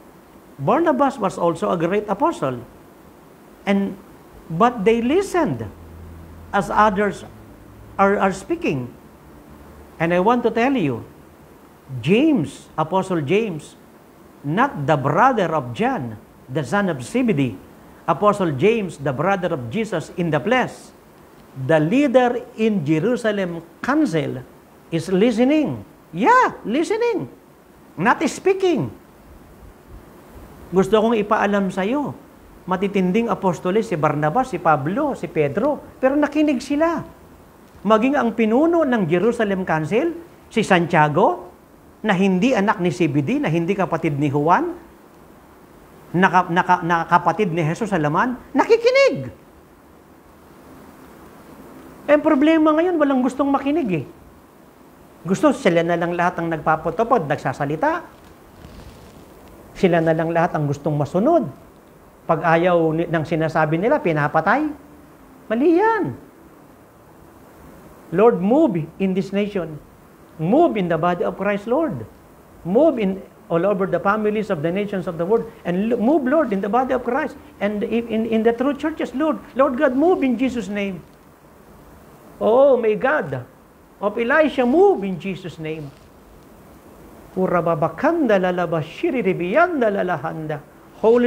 S1: Barnabas was also a great apostle. And, but they listened as others are, are speaking. And I want to tell you, James, Apostle James, not the brother of John, the son of Zebedee, Apostle James, the brother of Jesus in the flesh, the leader in Jerusalem council is listening. Yeah, listening. Not speaking. Gusto kong ipaalam sa iyo, matitinding apostole si Barnabas, si Pablo, si Pedro, pero nakinig sila maging ang pinuno ng Jerusalem Council, si Santiago, na hindi anak ni CBD, na hindi kapatid ni Juan, na, na, na kapatid ni Jesus sa laman, nakikinig. Eh, ang problema ngayon, walang gustong makinig eh. Gusto sila na lang lahat ang nagpapatupad, nagsasalita. Sila na lang lahat ang gustong masunod. Pag ayaw ng sinasabi nila, pinapatay. Mali yan. Lord, move in this nation. Move in the body of Christ, Lord. Move in all over the families of the nations of the world. And move, Lord, in the body of Christ. And in, in the true churches, Lord. Lord God, move in Jesus' name. Oh, may God of Elisha move in Jesus' name. Holy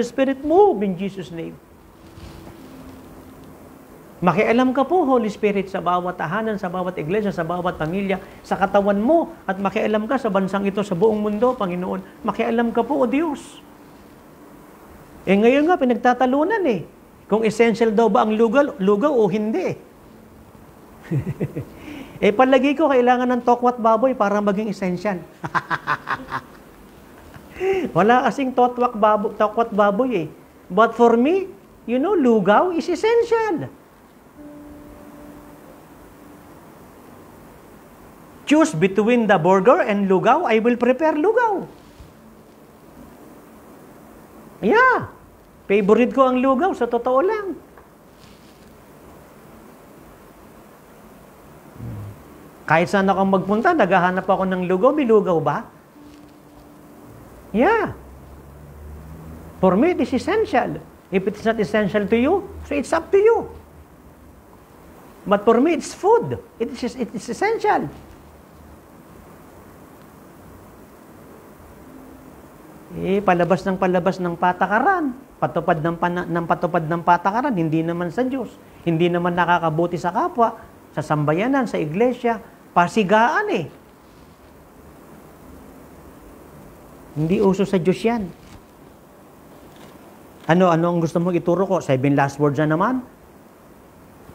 S1: Spirit, move in Jesus' name. Makialam ka po, Holy Spirit, sa bawat tahanan, sa bawat iglesia, sa bawat pamilya, sa katawan mo, at makialam ka sa bansang ito, sa buong mundo, Panginoon. Makialam ka po, O Diyos. Eh ngayon nga, pinagtatalunan eh. Kung essential daw ba ang lugaw, lugaw o hindi. eh palagi ko, kailangan ng tokwat baboy para maging essential. Wala kasing totwak baboy, tokwat baboy eh. But for me, you know, lugaw is essential. choose between the burger and lugaw, I will prepare lugaw. Yeah. Favorite ko ang lugaw, sa totoo lang. Kahit saan ako magpunta, naghahanap ako ng lugaw, may lugaw ba? Yeah. For me, it is essential. If it's not essential to you, so it's up to you. But for me, it's food. It is, it is essential. Eh, palabas ng palabas ng patakaran. Patupad ng, pana, ng patupad ng patakaran, hindi naman sa Diyos. Hindi naman nakakabuti sa kapwa, sa sambayanan, sa iglesia. Pasigaan eh. Hindi uso sa Diyos yan. Ano, ano ang gusto mong ituro ko? Seven last words na naman?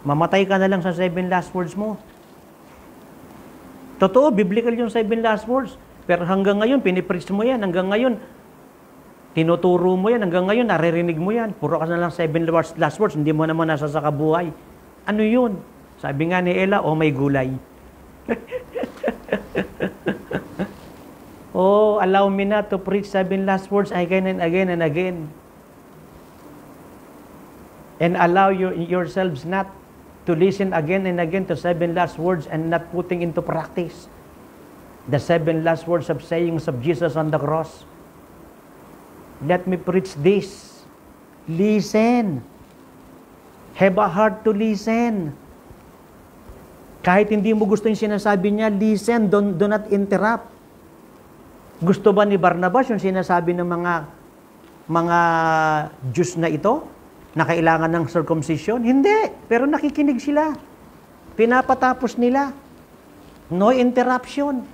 S1: Mamatay ka na lang sa seven last words mo. Totoo, biblical yung seven last words. Pero hanggang ngayon, pinipreach mo yan. Hanggang ngayon, Tinuturo mo yan. Hanggang ngayon, naririnig mo yan. Puro ka na lang seven last, last words. Hindi mo naman nasa sa kabuhay. Ano yun? Sabi nga ni Ella, oh may gulay. oh, allow me na to preach seven last words again and again and again. And allow you, yourselves not to listen again and again to seven last words and not putting into practice the seven last words of sayings of Jesus on the cross. Let me preach this. Listen. Have a heart to listen. Kahit hindi mo gusto yung sinasabi niya, listen, do, do not interrupt. Gusto ba ni Barnabas yung sinasabi ng mga mga Diyos na ito? Na kailangan ng circumcision? Hindi. Pero nakikinig sila. Pinapatapos nila. No interruption.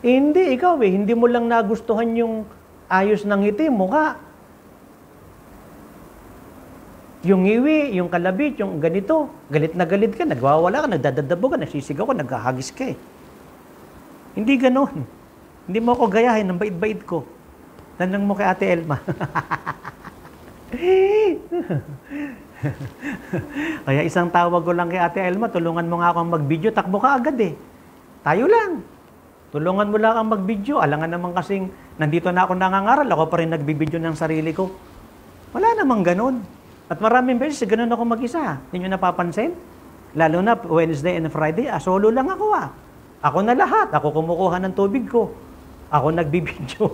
S1: hindi, ikaw eh. Hindi mo lang nagustuhan yung ayos ng ngiti, mukha. Yung iwi, yung kalabit, yung ganito, galit na galit ka, nagwawala ka, nagdadadabo ka, nasisigaw ka, naghahagis ka eh. Hindi ganon. Hindi mo ako gayahin ng bait-bait ko. Tanong mo kay Ate Elma. Kaya isang tawag ko lang kay Ate Elma, tulungan mo nga akong mag-video, takbo ka agad eh. Tayo lang. Tulungan mo lang ang mag-video. Alangan naman kasing nandito na ako nangangaral, ako pa rin nagbibideo ng sarili ko. Wala namang ganun. At maraming beses, ganun ako mag-isa. Hindi napapansin? Lalo na Wednesday and Friday, ah, solo lang ako ah. Ako na lahat. Ako kumukuha ng tubig ko. Ako nagbibideo.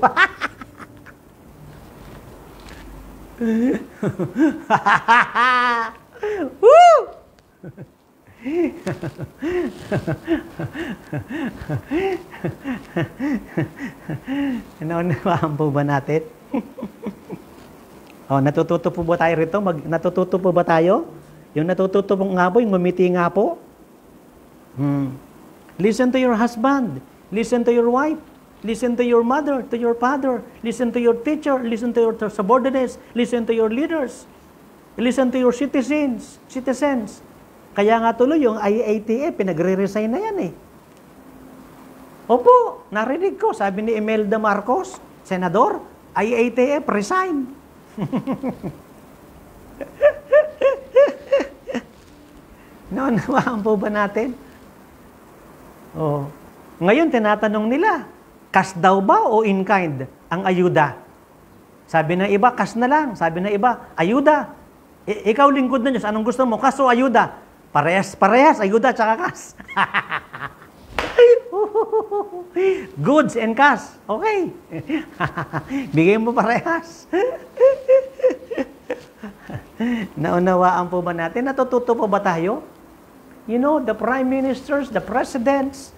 S1: Woo! ano Naunawaan po ba natin? oh, natututo po ba tayo rito? Mag, natututo po ba tayo? Yung natututo po nga po, yung ngumiti nga po. Hmm. Listen to your husband. Listen to your wife. Listen to your mother, to your father. Listen to your teacher. Listen to your subordinates. Listen to your leaders. Listen to your citizens. Citizens. Kaya nga tuloy yung IATF, pinagre-resign na yan eh. Opo, narinig ko, sabi ni Imelda Marcos, senador, IATF, resign. Naunawaan po ba natin? Oh. Ngayon, tinatanong nila, cash daw ba o in-kind ang ayuda? Sabi na iba, cash na lang. Sabi na iba, ayuda. I- ikaw lingkod na Diyos, anong gusto mo? Cash Kaso ayuda. Parehas, parehas. Ayuda, ah, tsaka kas. Goods and cash. Okay. Bigay mo parehas. Naunawaan po ba natin? Natututo po ba tayo? You know, the prime ministers, the presidents,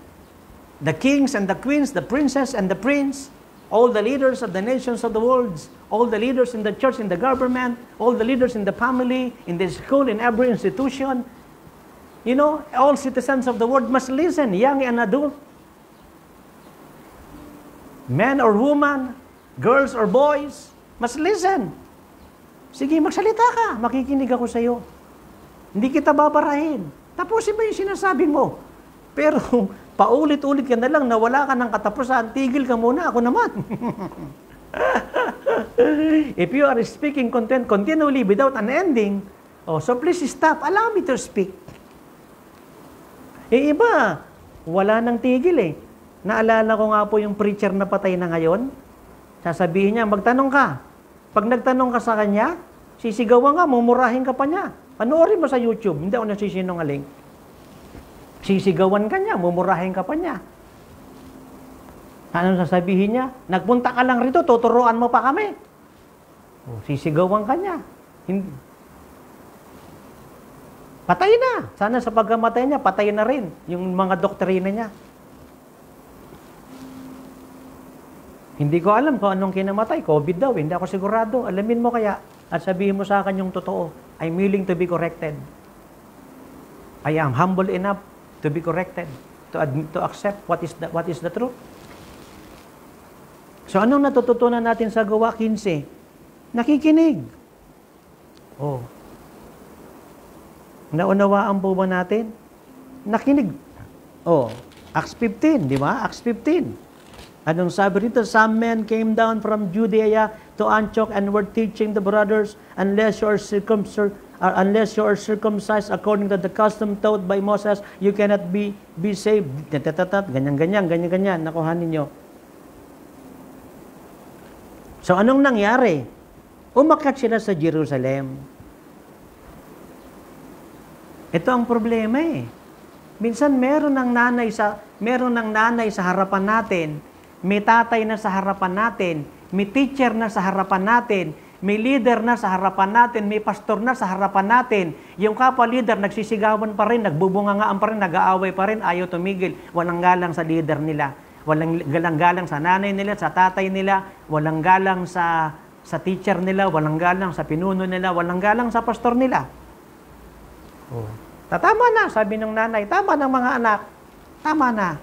S1: the kings and the queens, the princess and the prince, all the leaders of the nations of the world, all the leaders in the church, in the government, all the leaders in the family, in the school, in every institution, You know, all citizens of the world must listen, young and adult. Men or woman, girls or boys, must listen. Sige, magsalita ka. Makikinig ako sa iyo. Hindi kita babarahin. Tapusin mo yung sinasabi mo. Pero paulit-ulit ka na lang na wala ka ng katapusan, tigil ka muna. Ako naman. If you are speaking content continually without an ending, oh, so please stop. Allow me to speak. Eh iba, wala nang tigil eh. Naalala ko nga po yung preacher na patay na ngayon. Sasabihin niya, magtanong ka. Pag nagtanong ka sa kanya, sisigawan ka, mumurahin ka pa niya. Panoorin mo sa YouTube, hindi ako nasisinungaling. Sisigawan ka niya, mumurahin ka pa niya. Ano sasabihin niya? Nagpunta ka lang rito, tuturuan mo pa kami. Oh, sisigawan ka niya. Hindi, Patay na. Sana sa pagkamatay niya, patay na rin yung mga doktrina niya. Hindi ko alam kung anong kinamatay. COVID daw, hindi ako sigurado. Alamin mo kaya at sabihin mo sa akin yung totoo. I'm willing to be corrected. I am humble enough to be corrected, to, admit, to accept what is, the, what is the truth. So anong natututunan natin sa gawa 15? Nakikinig. Oh, Naunawaan po ba natin? Nakinig. Oh, Acts 15, di ba? Acts 15. Anong sabi rito? Some men came down from Judea to Antioch and were teaching the brothers, unless you are circumcised, uh, unless you are circumcised according to the custom taught by Moses, you cannot be be saved. Ganyan-ganyan, ganyan-ganyan. Nakuha ninyo. So anong nangyari? Umakyat sila sa Jerusalem. Ito ang problema eh. Minsan meron ng nanay sa meron ng nanay sa harapan natin, may tatay na sa harapan natin, may teacher na sa harapan natin, may leader na sa harapan natin, may pastor na sa harapan natin. Yung kapwa leader nagsisigawan pa rin, nagbubungangaan pa rin, nag-aaway pa rin, ayaw tumigil, walang galang sa leader nila. Walang galang galang sa nanay nila, sa tatay nila, walang galang sa sa teacher nila, walang galang sa pinuno nila, walang galang sa pastor nila. Oh. Tatama na, sabi ng nanay. Tama na mga anak. Tama na.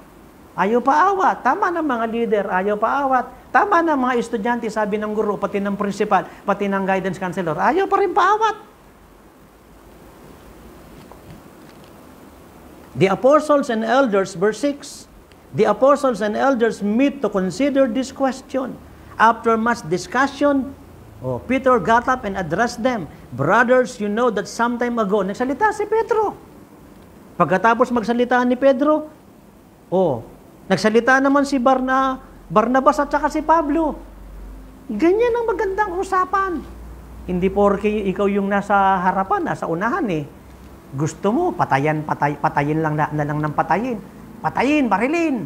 S1: Ayaw paawat. Tama na mga leader. Ayaw paawat. Tama na mga estudyante, sabi ng guru, pati ng principal, pati ng guidance counselor. Ayaw pa rin paawat. The apostles and elders, verse 6, the apostles and elders meet to consider this question. After much discussion, oh, Peter got up and addressed them. Brothers, you know that sometime ago, nagsalita si Pedro. Pagkatapos magsalita ni Pedro, oh, nagsalita naman si Barna, Barnabas at saka si Pablo. Ganyan ang magandang usapan. Hindi porke ikaw yung nasa harapan, nasa unahan eh. Gusto mo, patayan, patay, patayin lang na, na lang ng patayin. Patayin, barilin.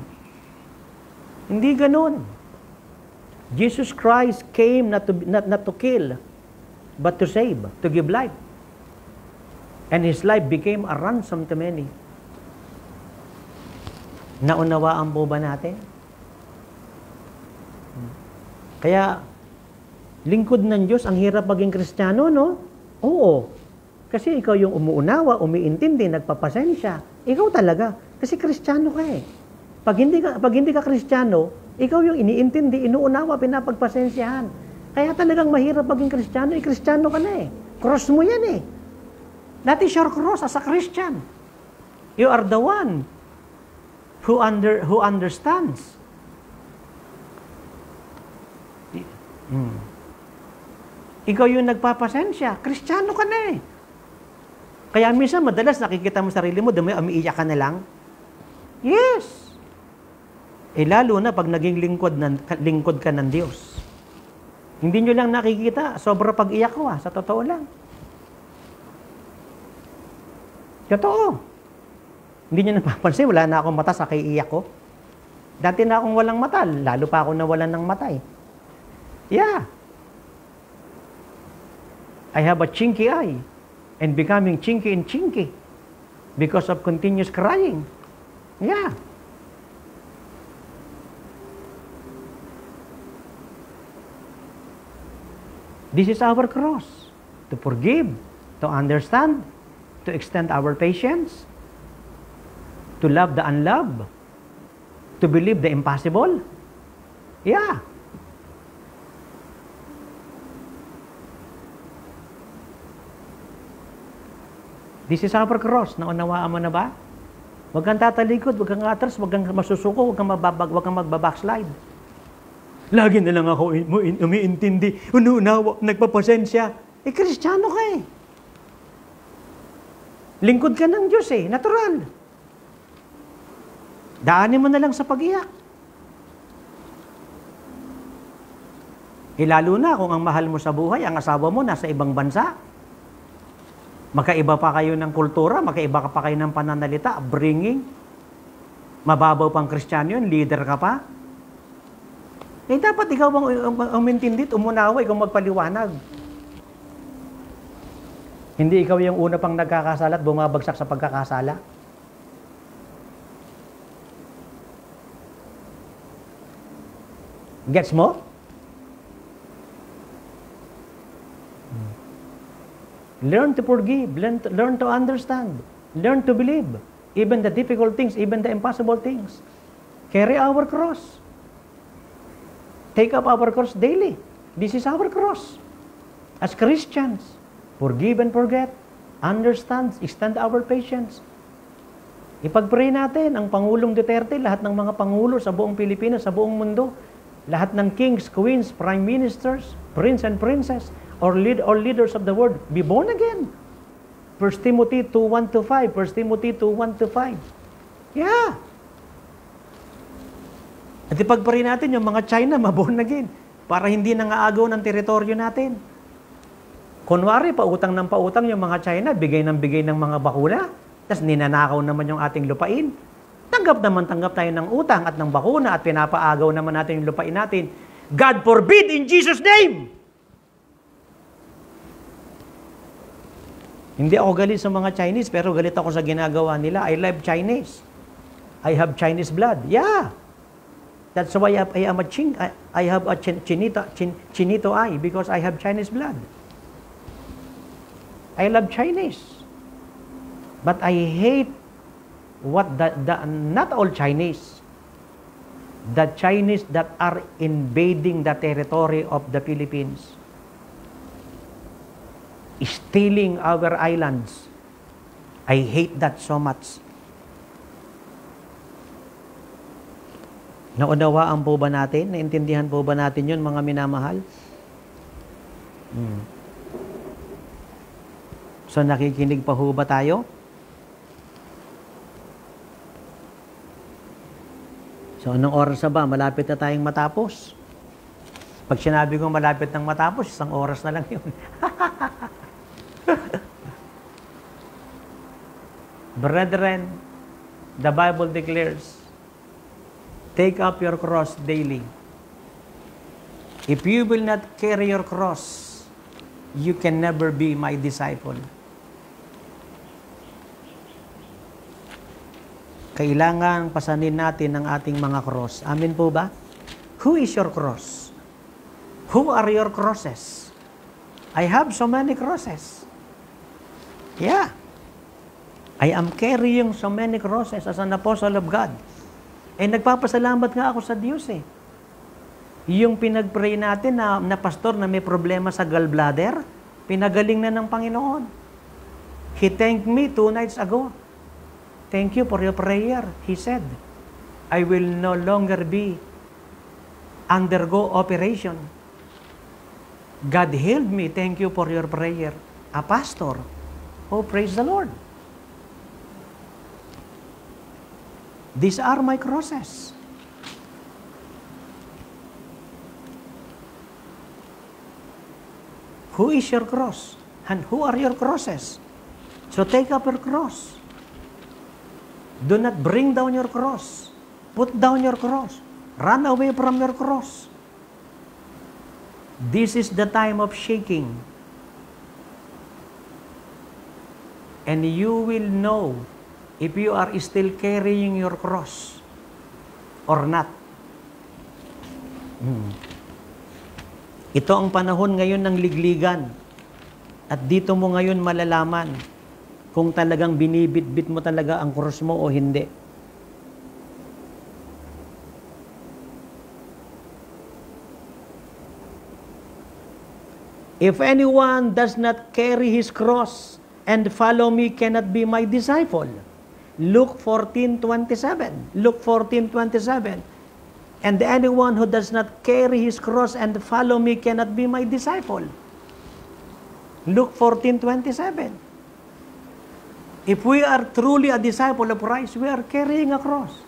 S1: Hindi ganun. Jesus Christ came not to, not, not to kill, but to save, to give life. And his life became a ransom to many. Naunawaan po ba natin? Kaya, lingkod ng Diyos, ang hirap maging kristyano, no? Oo. Kasi ikaw yung umuunawa, umiintindi, nagpapasensya. Ikaw talaga. Kasi kristyano ka eh. Pag hindi ka, pag hindi ka kristyano, ikaw yung iniintindi, inuunawa, pinapagpasensyahan. Kaya talagang mahirap maging kristyano. Eh, kristyano ka na eh. Cross mo yan eh. That is your cross as a Christian. You are the one who under who understands. Hmm. Ikaw yung nagpapasensya. Kristiyano ka na eh. Kaya minsan, madalas nakikita mo sarili mo, dumi, umiiyak ka na lang. Yes! Eh lalo na pag naging lingkod, ng, lingkod ka ng Diyos. Hindi nyo lang nakikita, sobra pag-iyak ko ah, sa totoo lang. Totoo. Hindi nyo napapansin, wala na akong mata sa kaiiyak ko. Dati na akong walang mata, lalo pa ako nawalan ng matay. Eh. Yeah. I have a chinky eye and becoming chinky and chinky because of continuous crying. Yeah. This is our cross, to forgive, to understand, to extend our patience, to love the unloved, to believe the impossible. Yeah. This is our cross. Naunawaan mo na ba? Huwag kang tatalikod, huwag kang atras, huwag kang masusuko, huwag kang, mababag, huwag kang magbabackslide. Lagi na lang ako umiintindi, unuunawa, nagpapasensya. Eh, kristyano ka eh. Lingkod ka ng Diyos eh, natural. Daanin mo na lang sa pag-iyak. Eh, lalo na kung ang mahal mo sa buhay, ang asawa mo nasa ibang bansa. Makaiba pa kayo ng kultura, magkaiba pa kayo ng pananalita, bringing. Mababaw pang kristyano yun, leader ka pa. Eh dapat ikaw ang, ang, ang mintindit, umunawa, magpaliwanag. Hindi ikaw yung una pang nagkakasala at bumabagsak sa pagkakasala. Gets mo? Learn to forgive, learn to, learn to understand, learn to believe, even the difficult things, even the impossible things. Carry our cross. Take up our cross daily. This is our cross. As Christians, forgive and forget, understand, extend our patience. Ipag-pray natin ang Pangulong Duterte, lahat ng mga Pangulo sa buong Pilipinas, sa buong mundo, lahat ng kings, queens, prime ministers, prince and princess, or, lead, or leaders of the world, be born again. 1 Timothy 2, 1 to 5. 1 Timothy 2, 1 to 5. Yeah. At ipagpari natin yung mga China maborn again para hindi aagaw ng teritoryo natin. Kunwari, pautang ng pautang yung mga China, bigay ng bigay ng mga bakuna, tapos ninanakaw naman yung ating lupain. Tanggap naman, tanggap tayo ng utang at ng bakuna at pinapaagaw naman natin yung lupain natin. God forbid in Jesus' name! Hindi ako galit sa mga Chinese, pero galit ako sa ginagawa nila. I love Chinese. I have Chinese blood. Yeah! That's why I, I am a Ching, I, I have a chin, chinito, chin, chinito eye because I have Chinese blood. I love Chinese. But I hate what the, the not all Chinese, the Chinese that are invading the territory of the Philippines, stealing our islands. I hate that so much. Naunawaan po ba natin? Naintindihan po ba natin yun, mga minamahal? Hmm. So, nakikinig pa ho ba tayo? So, anong oras na ba? Malapit na tayong matapos. Pag sinabi kong malapit nang matapos, isang oras na lang yun. Brethren, the Bible declares, Take up your cross daily. If you will not carry your cross, you can never be my disciple. Kailangan pasanin natin ang ating mga cross. Amin po ba? Who is your cross? Who are your crosses? I have so many crosses. Yeah. I am carrying so many crosses as an apostle of God. Eh, nagpapasalamat nga ako sa Diyos eh. Yung pinagpray natin na, na pastor na may problema sa gallbladder, pinagaling na ng Panginoon. He thanked me two nights ago. Thank you for your prayer, he said. I will no longer be undergo operation. God healed me. Thank you for your prayer. A pastor. Oh, praise the Lord. These are my crosses. Who is your cross? And who are your crosses? So take up your cross. Do not bring down your cross. Put down your cross. Run away from your cross. This is the time of shaking. And you will know if you are still carrying your cross or not. Hmm. Ito ang panahon ngayon ng ligligan. At dito mo ngayon malalaman kung talagang binibitbit mo talaga ang krus mo o hindi. If anyone does not carry his cross and follow me cannot be my disciple. Luke 14:27. Luke 14:27. And anyone who does not carry his cross and follow me cannot be my disciple. Luke 14:27. If we are truly a disciple of Christ, we are carrying a cross.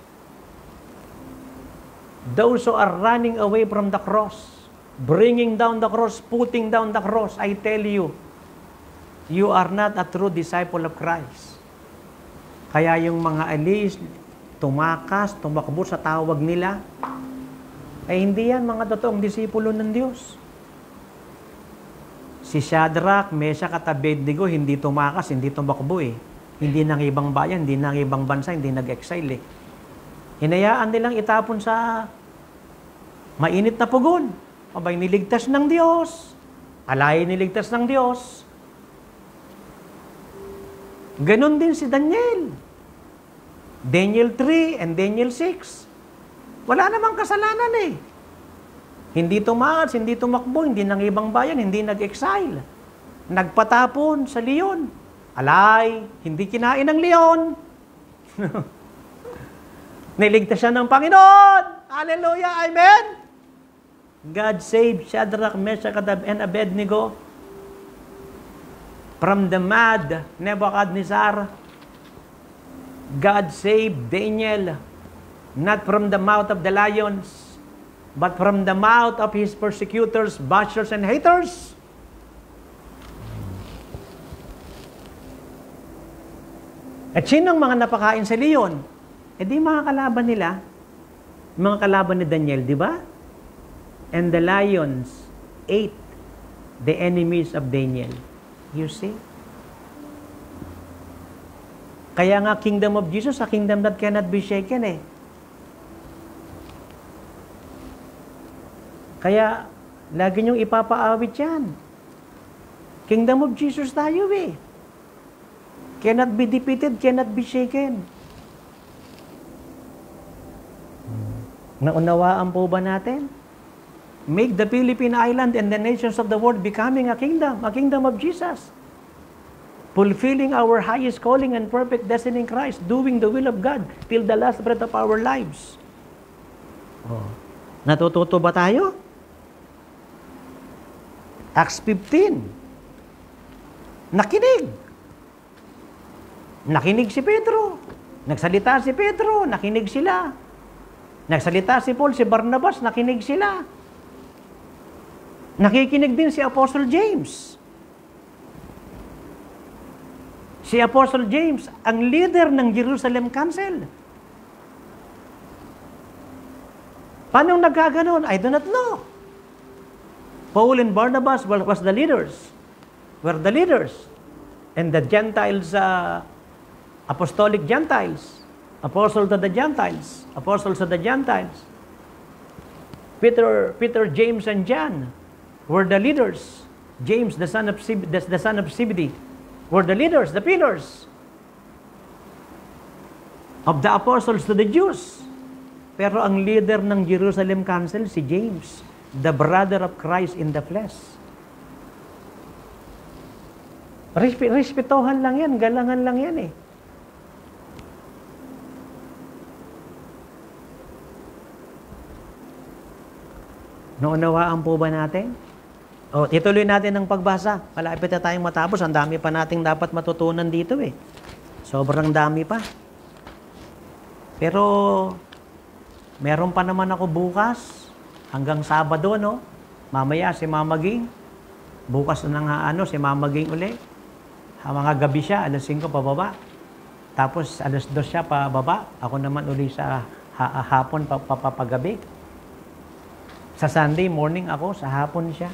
S1: Those who are running away from the cross, bringing down the cross, putting down the cross, I tell you, you are not a true disciple of Christ. Kaya yung mga alis, tumakas, tumakbo sa tawag nila, ay eh, hindi yan mga totoong disipulo ng Diyos. Si Shadrach, Meshach at Abednego hindi tumakas, hindi tumakbo eh. Hindi ng ibang bayan, hindi ng ibang bansa, hindi nag-exile eh. Hinayaan nilang itapon sa mainit na pugon. Abay, niligtas ng Diyos. Alay niligtas ng Diyos. Ganon din si Daniel. Daniel 3 and Daniel 6. Wala namang kasalanan eh. Hindi tumaas, hindi tumakbo, hindi nang ibang bayan, hindi nag-exile. Nagpatapon sa leon. Alay, hindi kinain ng leon. Niligtas siya ng Panginoon. Hallelujah, Amen. God save Shadrach, Meshach, and Abednego from the mad Nebuchadnezzar. God saved Daniel not from the mouth of the lions, but from the mouth of his persecutors, bashers, and haters. At sinong mga napakain sa leon? E di mga kalaban nila, mga kalaban ni Daniel, di ba? And the lions ate the enemies of Daniel. You see? Kaya nga kingdom of Jesus, a kingdom that cannot be shaken eh. Kaya, lagi niyong ipapaawit yan. Kingdom of Jesus tayo eh. Cannot be defeated, cannot be shaken. Naunawaan po ba natin? make the Philippine island and the nations of the world becoming a kingdom, a kingdom of Jesus. Fulfilling our highest calling and perfect destiny in Christ, doing the will of God till the last breath of our lives. Oh. Natututo ba tayo? Acts 15. Nakinig. Nakinig si Pedro. Nagsalita si Pedro, nakinig sila. Nagsalita si Paul, si Barnabas, nakinig sila. Nakikinig din si Apostle James. Si Apostle James, ang leader ng Jerusalem Council. Paano nagkaganon? I do not know. Paul and Barnabas were was the leaders. Were the leaders. And the Gentiles, uh, apostolic Gentiles, apostle to the Gentiles, apostles to the Gentiles. Peter, Peter, James, and John, were the leaders. James, the son of, the, son of Zebedee, were the leaders, the pillars of the apostles to the Jews. Pero ang leader ng Jerusalem Council, si James, the brother of Christ in the flesh. Respetohan lang yan, galangan lang yan eh. Naunawaan po ba natin? Oh, tituloy natin ang pagbasa. Malapit na tayong matapos. Ang dami pa nating dapat matutunan dito eh. Sobrang dami pa. Pero, meron pa naman ako bukas. Hanggang Sabado, no? Mamaya si Mama Ging. Bukas na nga ano, si Mama Ging uli. Mga gabi siya, alas 5 pababa. Tapos alas 2 siya pababa. Ako naman uli sa ha- hapon papapagabi. Sa Sunday morning ako, sa hapon siya.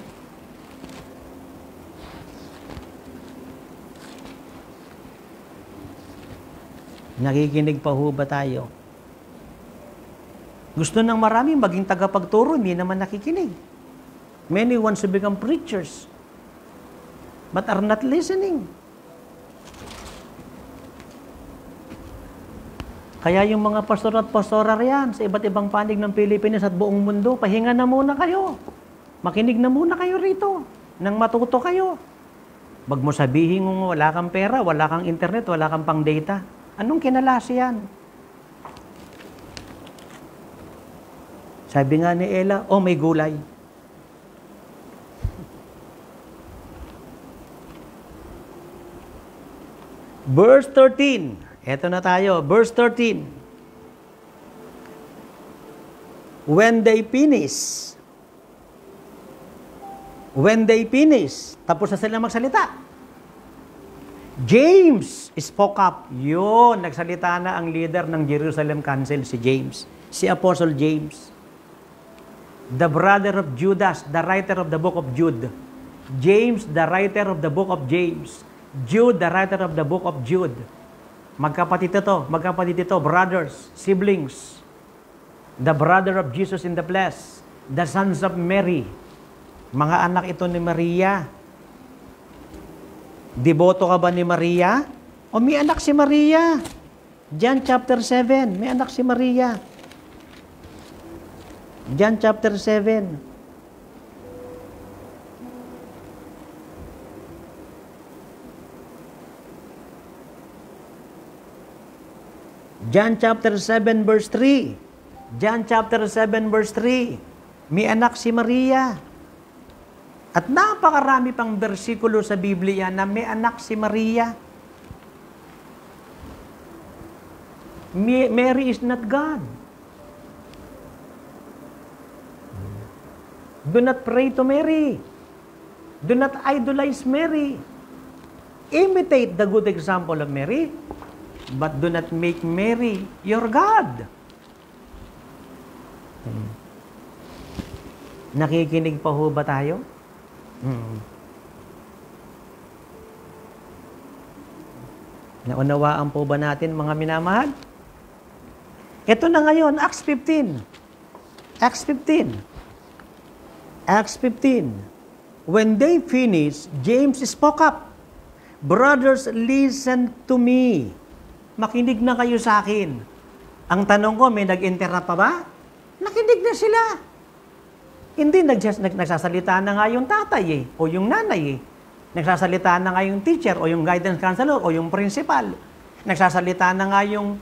S1: Nakikinig pa ho ba tayo? Gusto ng marami maging tagapagturo, hindi naman nakikinig. Many wants to become preachers, but are not listening. Kaya yung mga pastor at pastora riyan sa iba't ibang panig ng Pilipinas at buong mundo, pahinga na muna kayo. Makinig na muna kayo rito nang matuto kayo. Wag mo sabihin kung wala kang pera, wala kang internet, wala kang pang data. Anong kinalasi yan? Sabi nga ni Ella, oh may gulay. Verse 13. Ito na tayo. Verse 13. When they finish, when they finish, tapos na sila magsalita. James spoke up. Yun, nagsalita na ang leader ng Jerusalem Council, si James. Si Apostle James. The brother of Judas, the writer of the book of Jude. James, the writer of the book of James. Jude, the writer of the book of Jude. Magkapatid ito, magkapatid ito, brothers, siblings. The brother of Jesus in the flesh. The sons of Mary. Mga anak ito ni Maria Deboto ka ba ni Maria? O may anak si Maria? John chapter 7, may anak si Maria. John chapter 7. John chapter 7 verse 3. John chapter 7 verse 3. May anak si Maria. At napakarami pang bersikulo sa Biblia na may anak si Maria. Mary is not God. Do not pray to Mary. Do not idolize Mary. Imitate the good example of Mary, but do not make Mary your God. Hmm. Nakikinig pa ho ba tayo? Mm. Naunawaan po ba natin mga minamahal? Ito na ngayon, Acts 15. Acts 15. Acts 15. When they finished, James spoke up. Brothers, listen to me. Makinig na kayo sa akin. Ang tanong ko, may nag-interrupt pa ba? Nakinig na sila. Hindi, nags- nagsasalita na nga yung tatay eh, o yung nanay eh. Nagsasalita na nga yung teacher o yung guidance counselor o yung principal. Nagsasalita na nga yung,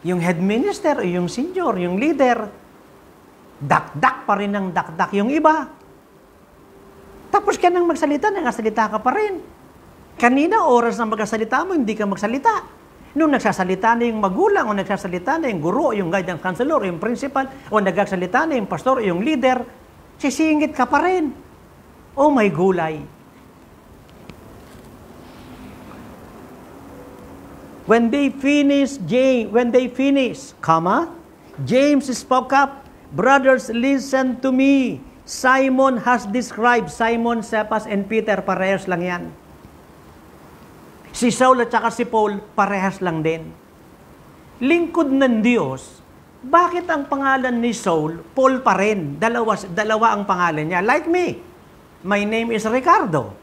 S1: yung head minister o yung senior, yung leader. Dakdak pa rin ang dakdak yung iba. Tapos ka nang magsalita, nagsasalita ka pa rin. Kanina, oras na magsalita mo, hindi ka magsalita. Noong nagsasalita na yung magulang o nagsasalita na yung guro o yung guidance counselor o yung principal o nagsasalita na yung pastor o yung leader, sisingit ka pa rin. Oh my gulay. When they finish, James, when they finish, comma, James spoke up, Brothers, listen to me. Simon has described, Simon, Cephas, and Peter, parehas lang yan. Si Saul at saka si Paul, parehas lang din. Lingkod ng Diyos, bakit ang pangalan ni Saul, Paul pa rin? Dalawa, dalawa ang pangalan niya. Like me. My name is Ricardo.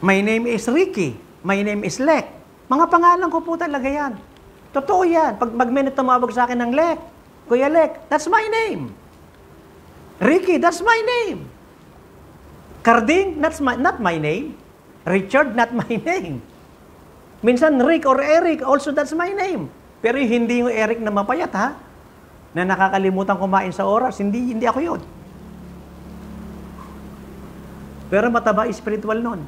S1: My name is Ricky. My name is Lek. Mga pangalan ko po talaga yan. Totoo yan. Pag, pag may tumawag sa akin ng Lek, Kuya Lek, that's my name. Ricky, that's my name. Carding, that's my, not my name. Richard, not my name. Minsan Rick or Eric, also that's my name. Pero hindi yung Eric na mapayat ha, na nakakalimutan kumain sa oras, hindi, hindi ako yun. Pero mataba spiritual nun.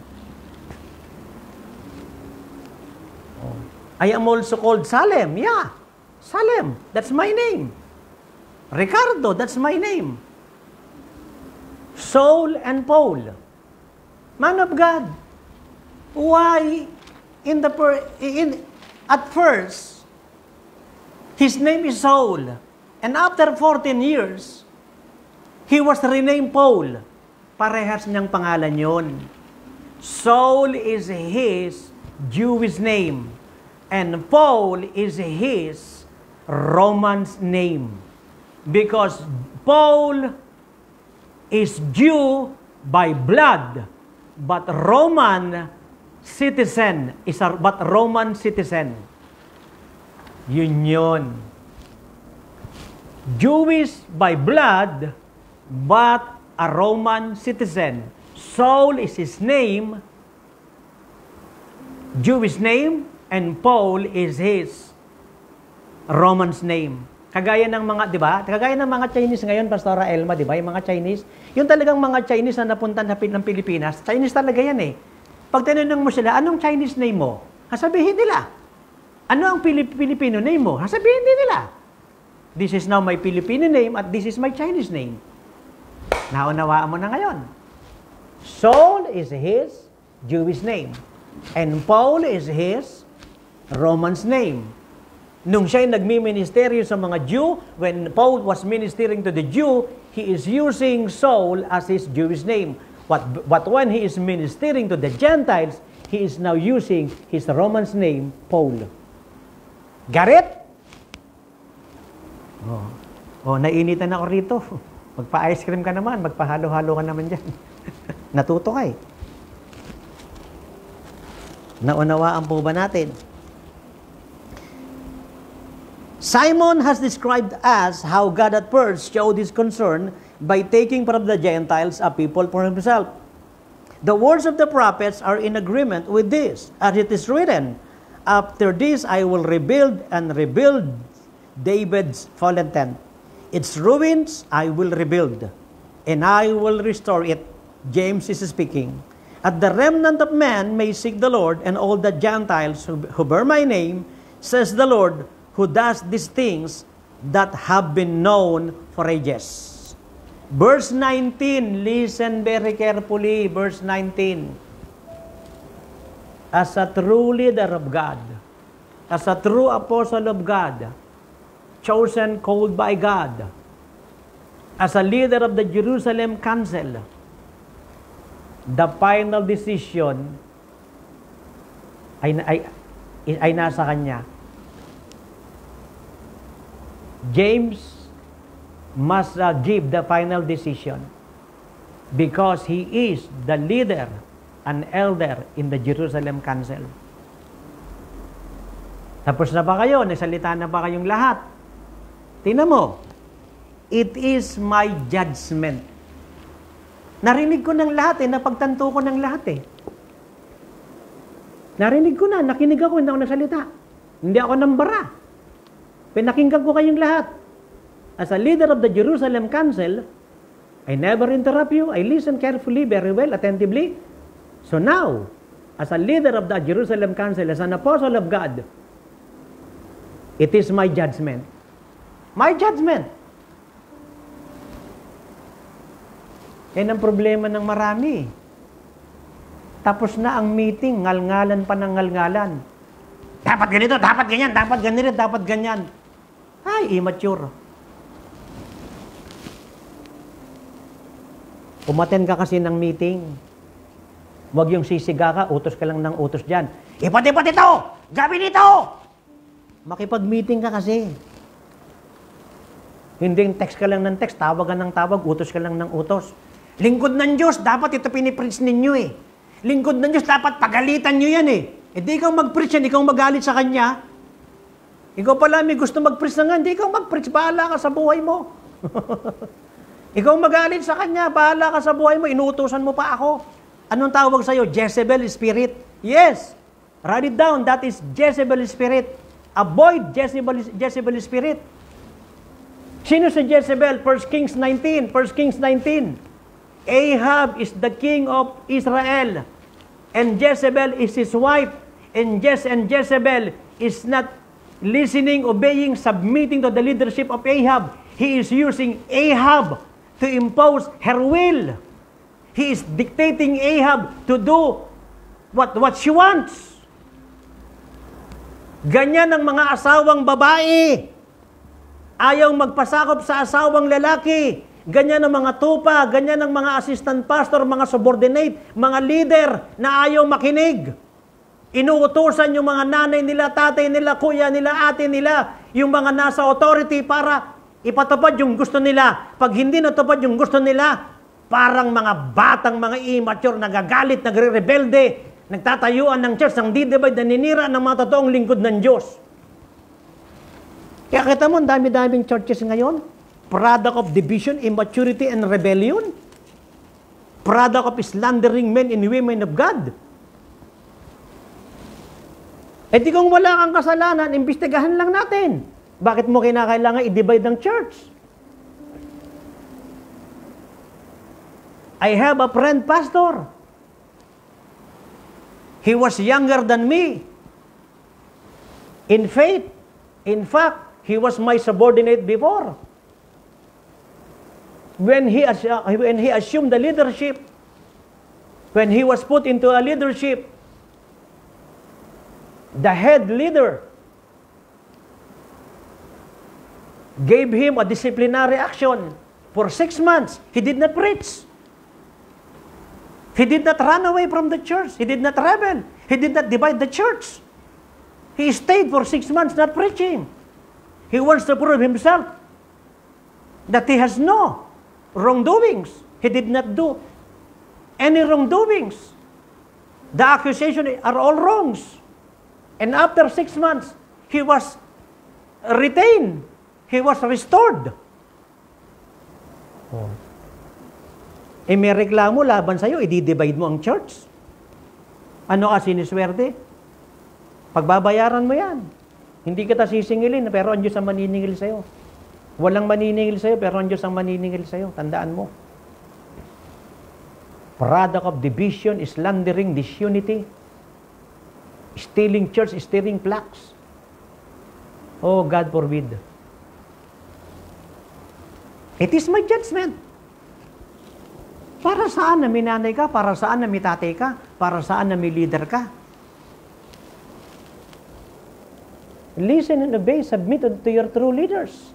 S1: I am also called Salem. Yeah. Salem. That's my name. Ricardo. That's my name. Saul and Paul. Man of God. Why in the per, in at first His name is Saul. And after 14 years, he was renamed Paul. Parehas niyang pangalan yon. Saul is his Jewish name. And Paul is his Roman's name. Because Paul is Jew by blood, but Roman citizen, is a, but Roman citizen. Yun yun. Jewish by blood, but a Roman citizen. Saul is his name, Jewish name, and Paul is his Roman's name. Kagaya ng mga, di ba? Kagaya ng mga Chinese ngayon, Pastora Elma, di ba? Yung mga Chinese. Yung talagang mga Chinese na napunta na ng Pilipinas, Chinese talaga yan eh. Pag tinanong mo sila, anong Chinese name mo? Sabihin nila. Ano ang Filipino name mo? Sasabihin din nila. This is now my Filipino name at this is my Chinese name. Naunawaan mo na ngayon. Saul is his Jewish name. And Paul is his Roman's name. Nung siya nagmi-ministeryo sa mga Jew, when Paul was ministering to the Jew, he is using Saul as his Jewish name. But, but when he is ministering to the Gentiles, he is now using his Roman's name, Paul. Got Oh. oh, nainitan ako rito. Magpa-ice cream ka naman, magpahalo-halo ka naman dyan. Natuto ka eh. Naunawaan po ba natin? Simon has described as how God at first showed his concern by taking from the Gentiles a people for himself. The words of the prophets are in agreement with this, as it is written, After this, I will rebuild and rebuild David's fallen tent. Its ruins I will rebuild, and I will restore it. James is speaking. At the remnant of men may seek the Lord, and all the Gentiles who bear my name, says the Lord, who does these things that have been known for ages. Verse 19, listen very carefully, verse 19 as a true leader of God, as a true apostle of God, chosen, called by God, as a leader of the Jerusalem Council, the final decision ay, ay, ay nasa kanya. James must uh, give the final decision because he is the leader an elder in the Jerusalem Council. Tapos na ba kayo? Nagsalita na ba kayong lahat? Tingnan mo. It is my judgment. Narinig ko ng lahat eh. Napagtanto ko ng lahat eh. Narinig ko na. Nakinig ako. Hindi ako nagsalita. Hindi ako nambara. Pinakinggan ko kayong lahat. As a leader of the Jerusalem Council, I never interrupt you. I listen carefully, very well, attentively. So now, as a leader of the Jerusalem Council, as an apostle of God, it is my judgment. My judgment. Yan ang problema ng marami. Tapos na ang meeting, ngalngalan pa ng ngalngalan. Dapat ganito, dapat ganyan, dapat ganito, dapat ganyan. Ay, immature. Umaten ka kasi ng meeting Huwag yung sisiga ka, utos ka lang ng utos dyan. Ipot-ipot ito! Gawin ito! Makipag-meeting ka kasi. Hindi text ka lang ng text, tawagan ng tawag, utos ka lang ng utos. Lingkod ng Diyos, dapat ito pinipreach ninyo eh. Lingkod ng Diyos, dapat pagalitan nyo yan eh. Hindi eh, e ikaw mag-preach yan, ikaw magalit sa Kanya. Ikaw pala may gusto mag-preach na nga, hindi ikaw mag-preach, bahala ka sa buhay mo. ikaw magalit sa Kanya, bahala ka sa buhay mo, inuutosan mo pa ako. Anong tawag sa iyo? Jezebel spirit. Yes. Write it down. That is Jezebel spirit. Avoid Jezebel, Jezebel spirit. Sino si Jezebel? 1 Kings 19. 1 Kings 19. Ahab is the king of Israel. And Jezebel is his wife. And, Jez and Jezebel is not listening, obeying, submitting to the leadership of Ahab. He is using Ahab to impose her will. He is dictating Ahab to do what, what she wants. Ganyan ang mga asawang babae. Ayaw magpasakop sa asawang lalaki. Ganyan ang mga tupa, ganyan ang mga assistant pastor, mga subordinate, mga leader na ayaw makinig. Inuutusan yung mga nanay nila, tatay nila, kuya nila, ate nila, yung mga nasa authority para ipatupad yung gusto nila. Pag hindi natupad yung gusto nila, Parang mga batang, mga immature, nagagalit, nagre-rebelde, nagtatayuan ng church ng didibay, naninira ng mga totoong lingkod ng Diyos. Kaya kita mo, dami-daming churches ngayon. Product of division, immaturity, and rebellion. Product of slandering men and women of God. E di kung wala kang kasalanan, imbestigahan lang natin. Bakit mo kinakailangan i-divide ng church? I have a friend pastor. He was younger than me. In faith, in fact, he was my subordinate before. When he, uh, when he assumed the leadership, when he was put into a leadership, the head leader gave him a disciplinary action. For six months, he did not preach. He did not run away from the church. He did not rebel. He did not divide the church. He stayed for six months not preaching. He wants to prove himself that he has no wrongdoings. He did not do any wrongdoings. The accusations are all wrongs. And after six months, he was retained. He was restored. Oh eh may reklamo laban sa'yo, i-divide mo ang church. Ano ka siniswerte? Pagbabayaran mo yan. Hindi kita sisingilin, pero ang Diyos ang maniningil sa'yo. Walang maniningil sa'yo, pero ang Diyos ang maniningil sa'yo. Tandaan mo. Product of division, slandering, disunity, stealing church, stealing plaques. Oh, God forbid. It is my judgment. Para saan na may nanay ka? Para saan na may tatay ka? Para saan na may leader ka? Listen and obey, submit to your true leaders.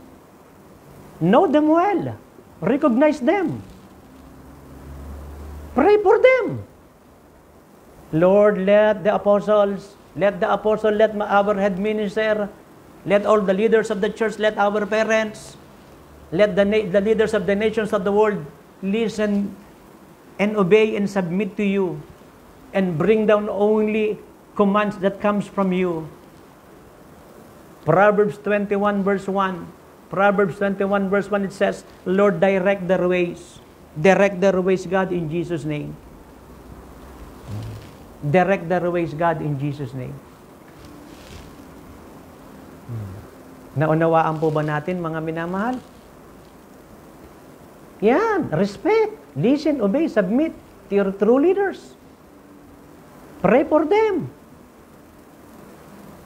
S1: Know them well. Recognize them. Pray for them. Lord, let the apostles, let the apostle, let our head minister, let all the leaders of the church, let our parents, let the, the leaders of the nations of the world listen and obey and submit to you and bring down only commands that comes from you. Proverbs 21 verse 1. Proverbs 21 verse 1 it says, Lord, direct their ways. Direct their ways, God, in Jesus' name. Direct their ways, God, in Jesus' name. Hmm. Naunawaan po ba natin, mga minamahal? Yan, respect, listen, obey, submit to your true leaders. Pray for them.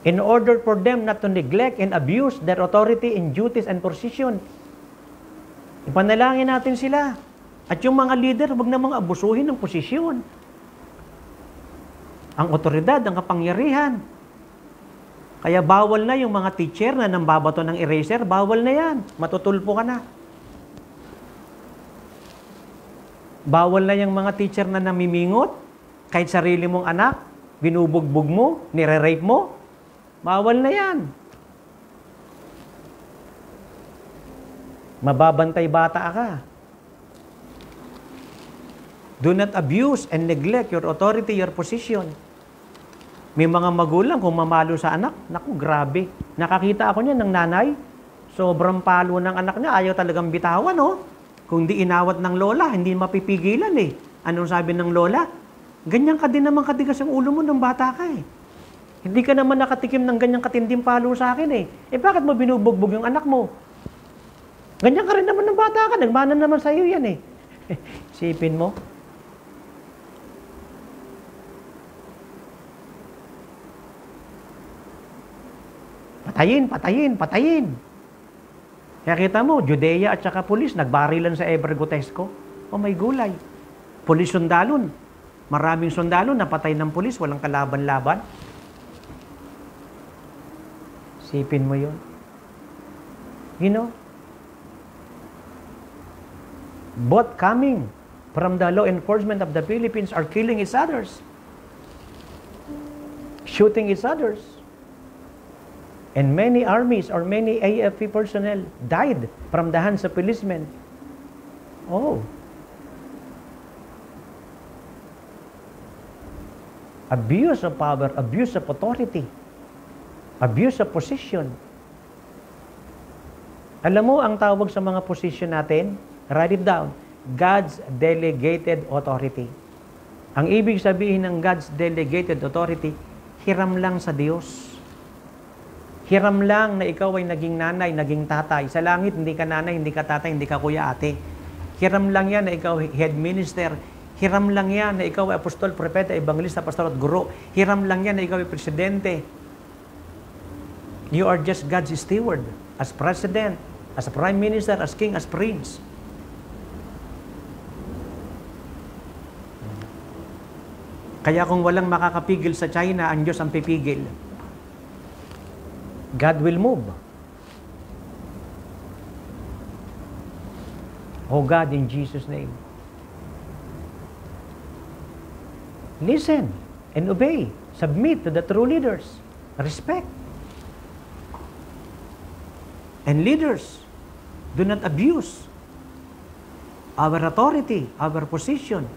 S1: In order for them not to neglect and abuse their authority in duties and position. Ipanalangin natin sila. At yung mga leader, huwag na mga abusuhin ng posisyon. Ang otoridad, ang kapangyarihan. Kaya bawal na yung mga teacher na nambabato ng eraser, bawal na yan. Matutulpo ka na. Bawal na yung mga teacher na namimingot, kahit sarili mong anak, binubugbog mo, nire-rape mo. Bawal na yan. Mababantay bata ka. Do not abuse and neglect your authority, your position. May mga magulang kung mamalo sa anak, naku, grabe. Nakakita ako niya ng nanay, sobrang palo ng anak niya, ayaw talagang bitawan, oh. Kung di inawat ng lola, hindi mapipigilan eh. Anong sabi ng lola? Ganyan ka din naman katigas ang ulo mo nung bata ka eh. Hindi ka naman nakatikim ng ganyang katinding palo sa akin eh. Eh bakit mo binubugbog yung anak mo? Ganyan ka rin naman ng bata ka. Nagmana naman sa iyo yan eh. Sipin mo. Patayin, patayin, patayin. Kaya kita mo, Judea at saka pulis, nagbarilan sa Ebergotesco. O oh, may gulay. Pulis sundalon. Maraming sundalo, napatay ng pulis, walang kalaban-laban. Sipin mo yon. You know? Both coming from the law enforcement of the Philippines are killing each others. Shooting each others. And many armies or many AFP personnel died from the hands of policemen. Oh. Abuse of power, abuse of authority, abuse of position. Alam mo ang tawag sa mga position natin? Write it down. God's delegated authority. Ang ibig sabihin ng God's delegated authority, hiram lang sa Diyos. Hiram lang na ikaw ay naging nanay, naging tatay. Sa langit, hindi ka nanay, hindi ka tatay, hindi ka kuya ate. Hiram lang yan na ikaw head minister. Hiram lang yan na ikaw ay apostol, propeta, evangelista, pastor at guro. Hiram lang yan na ikaw ay presidente. You are just God's steward as president, as a prime minister, as king, as prince. Kaya kung walang makakapigil sa China, ang Diyos ang pipigil. God will move. Oh God, in Jesus' name. Listen and obey. Submit to the true leaders. Respect. And leaders, do not abuse our authority, our position.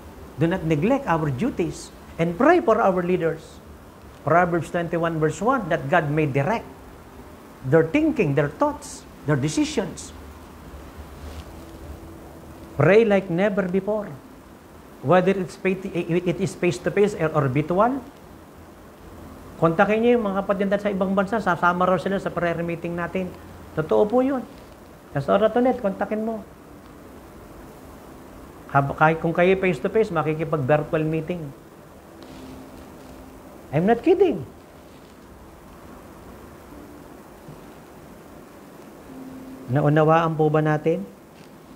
S1: Do not neglect our duties. And pray for our leaders. Proverbs 21 verse 1 that God may direct their thinking, their thoughts, their decisions. Pray like never before. Whether it's it is face-to-face -face or virtual, kontakin niyo yung mga kapatid sa ibang bansa, sasama raw sila sa prayer meeting natin. Totoo po yun. Sa Oratonet, kontakin mo. Kahit kung kayo face-to-face, -face, makikipag-virtual meeting. I'm not kidding. Naunawaan po ba natin?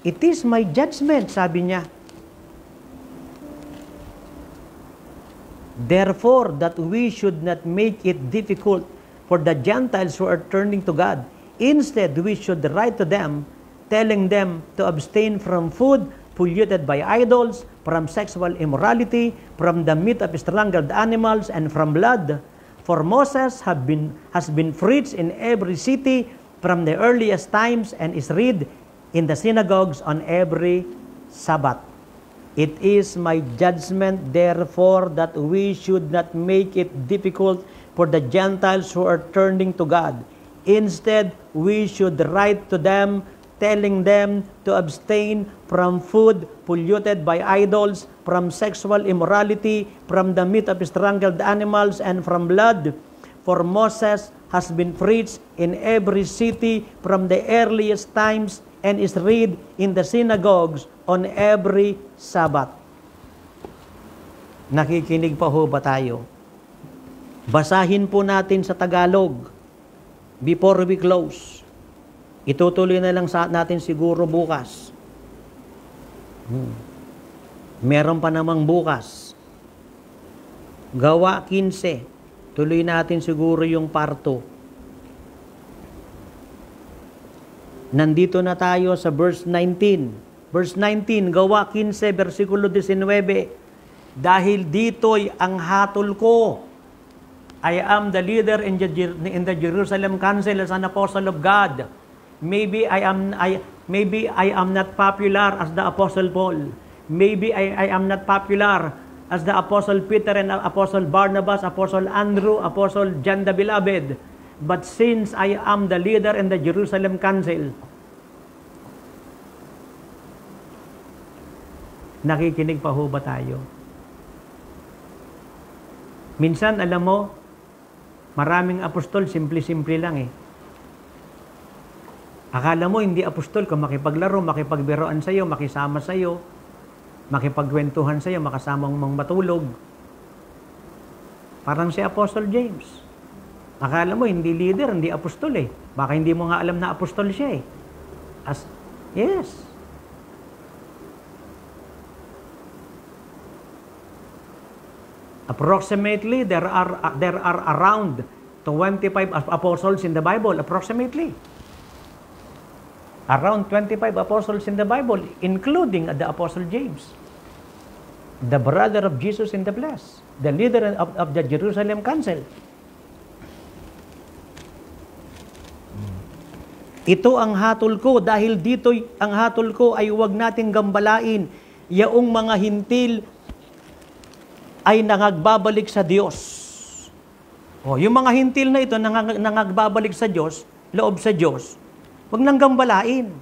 S1: It is my judgment, sabi niya. Therefore, that we should not make it difficult for the Gentiles who are turning to God. Instead, we should write to them, telling them to abstain from food polluted by idols, from sexual immorality, from the meat of strangled animals, and from blood. For Moses have been, has been preached in every city from the earliest times and is read in the synagogues on every Sabbath. It is my judgment, therefore, that we should not make it difficult for the Gentiles who are turning to God. Instead, we should write to them, telling them to abstain from food polluted by idols, from sexual immorality, from the meat of strangled animals, and from blood for Moses has been preached in every city from the earliest times and is read in the synagogues on every Sabbath. Nakikinig pa ho ba tayo? Basahin po natin sa Tagalog before we close. Itutuloy na lang sa natin siguro bukas. Hmm. Meron pa namang bukas. Gawa 15. Tuloy natin siguro yung parto. Nandito na tayo sa verse 19. Verse 19, Gawa 15, versikulo 19. Dahil dito'y ang hatol ko. I am the leader in the, in the Jerusalem Council as an apostle of God. Maybe I am I maybe I am not popular as the apostle Paul. Maybe I, I am not popular as the Apostle Peter and Apostle Barnabas, Apostle Andrew, Apostle John the Beloved. But since I am the leader in the Jerusalem Council, nakikinig pa ho ba tayo? Minsan, alam mo, maraming apostol, simple-simple lang eh. Akala mo hindi apostol kung makipaglaro, makipagbiroan sa iyo, makisama sa iyo, makipagkwentuhan sa iyo, makasamang mong matulog. Parang si Apostle James. Akala mo, hindi leader, hindi apostol eh. Baka hindi mo nga alam na apostol siya eh. As, yes. Approximately, there are, uh, there are around 25 apostles in the Bible. Approximately around 25 apostles in the Bible, including the Apostle James the brother of Jesus in the flesh, the leader of, of the Jerusalem Council. Ito ang hatol ko dahil dito ang hatol ko ay huwag nating gambalain. Yaong mga hintil ay nangagbabalik sa Diyos. Oh, yung mga hintil na ito nangag- nangagbabalik sa Diyos, loob sa Diyos, huwag nang gambalain.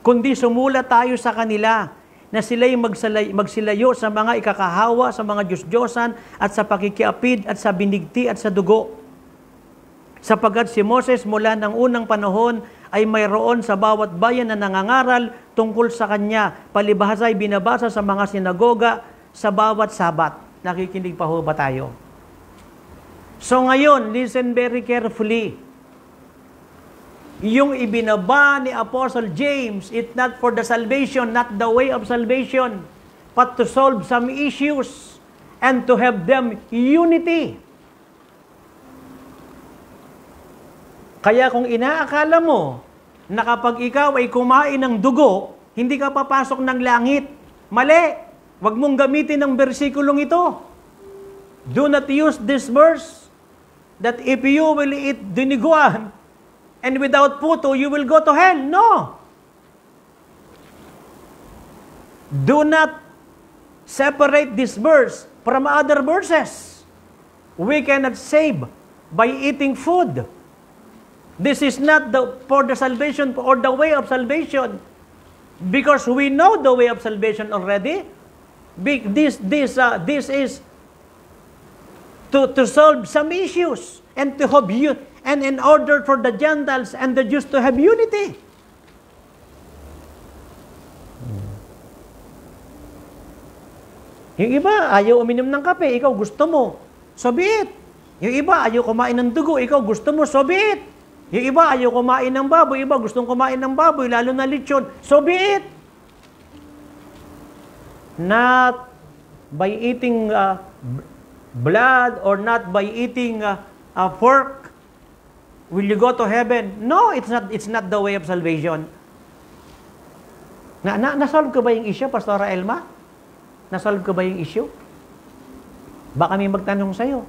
S1: Kundi sumula tayo sa kanila na sila'y magsalay, magsilayo sa mga ikakahawa, sa mga Diyos-Diyosan, at sa pakikiapid, at sa binigti, at sa dugo. Sapagat si Moses mula ng unang panahon ay mayroon sa bawat bayan na nangangaral tungkol sa kanya. Palibhasa ay binabasa sa mga sinagoga sa bawat sabat. Nakikinig pa ho ba tayo? So ngayon, listen very carefully yung ibinaba ni Apostle James, it's not for the salvation, not the way of salvation, but to solve some issues and to have them unity. Kaya kung inaakala mo na kapag ikaw ay kumain ng dugo, hindi ka papasok ng langit. Mali! Huwag mong gamitin ang bersikulong ito. Do not use this verse that if you will eat diniguan, and without puto, you will go to hell. No. Do not separate this verse from other verses. We cannot save by eating food. This is not the, for the salvation or the way of salvation because we know the way of salvation already. This, this, uh, this is to, to solve some issues and to help you, and in order for the Gentiles and the Jews to have unity. Hmm. Yung iba, ayaw uminom ng kape, ikaw gusto mo. So be it. Yung iba, ayaw kumain ng dugo, ikaw gusto mo. So be it. Yung iba, ayaw kumain ng baboy, iba gustong kumain ng baboy, lalo na lechon. So be it. Not by eating uh, blood or not by eating uh, a fork will you go to heaven? No, it's not, it's not the way of salvation. Na, na, nasolve ko ba yung issue, Pastora Elma? Nasolve ko ba yung issue? Baka may magtanong sa'yo.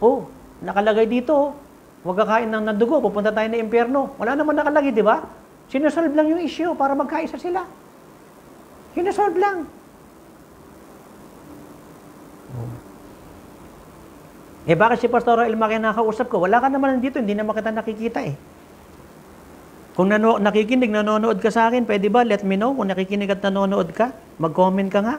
S1: Oh, nakalagay dito, oh. Huwag kakain ng nadugo, pupunta tayo na impyerno. Wala naman nakalagay, di ba? Sinusolve lang yung issue para magkaisa sila. Sinusolve lang. Eh bakit si Pastor Elma kaya nakausap ko? Wala ka naman dito, hindi naman kita nakikita eh. Kung nanu- nakikinig, nanonood ka sa akin, pwede ba? Let me know. Kung nakikinig at nanonood ka, mag-comment ka nga.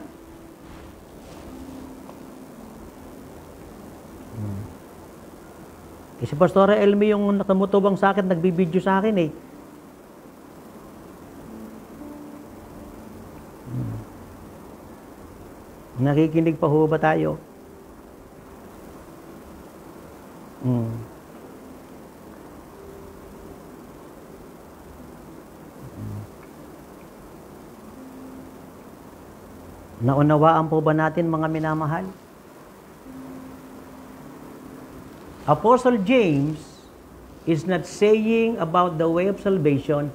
S2: Hmm.
S1: Eh, si Pastor Elmi yung nakamutubang sa akin, nagbibideo sa akin eh. Hmm. Nakikinig pa ho ba tayo? Naunawaan po ba natin mga minamahal? Apostle James is not saying about the way of salvation.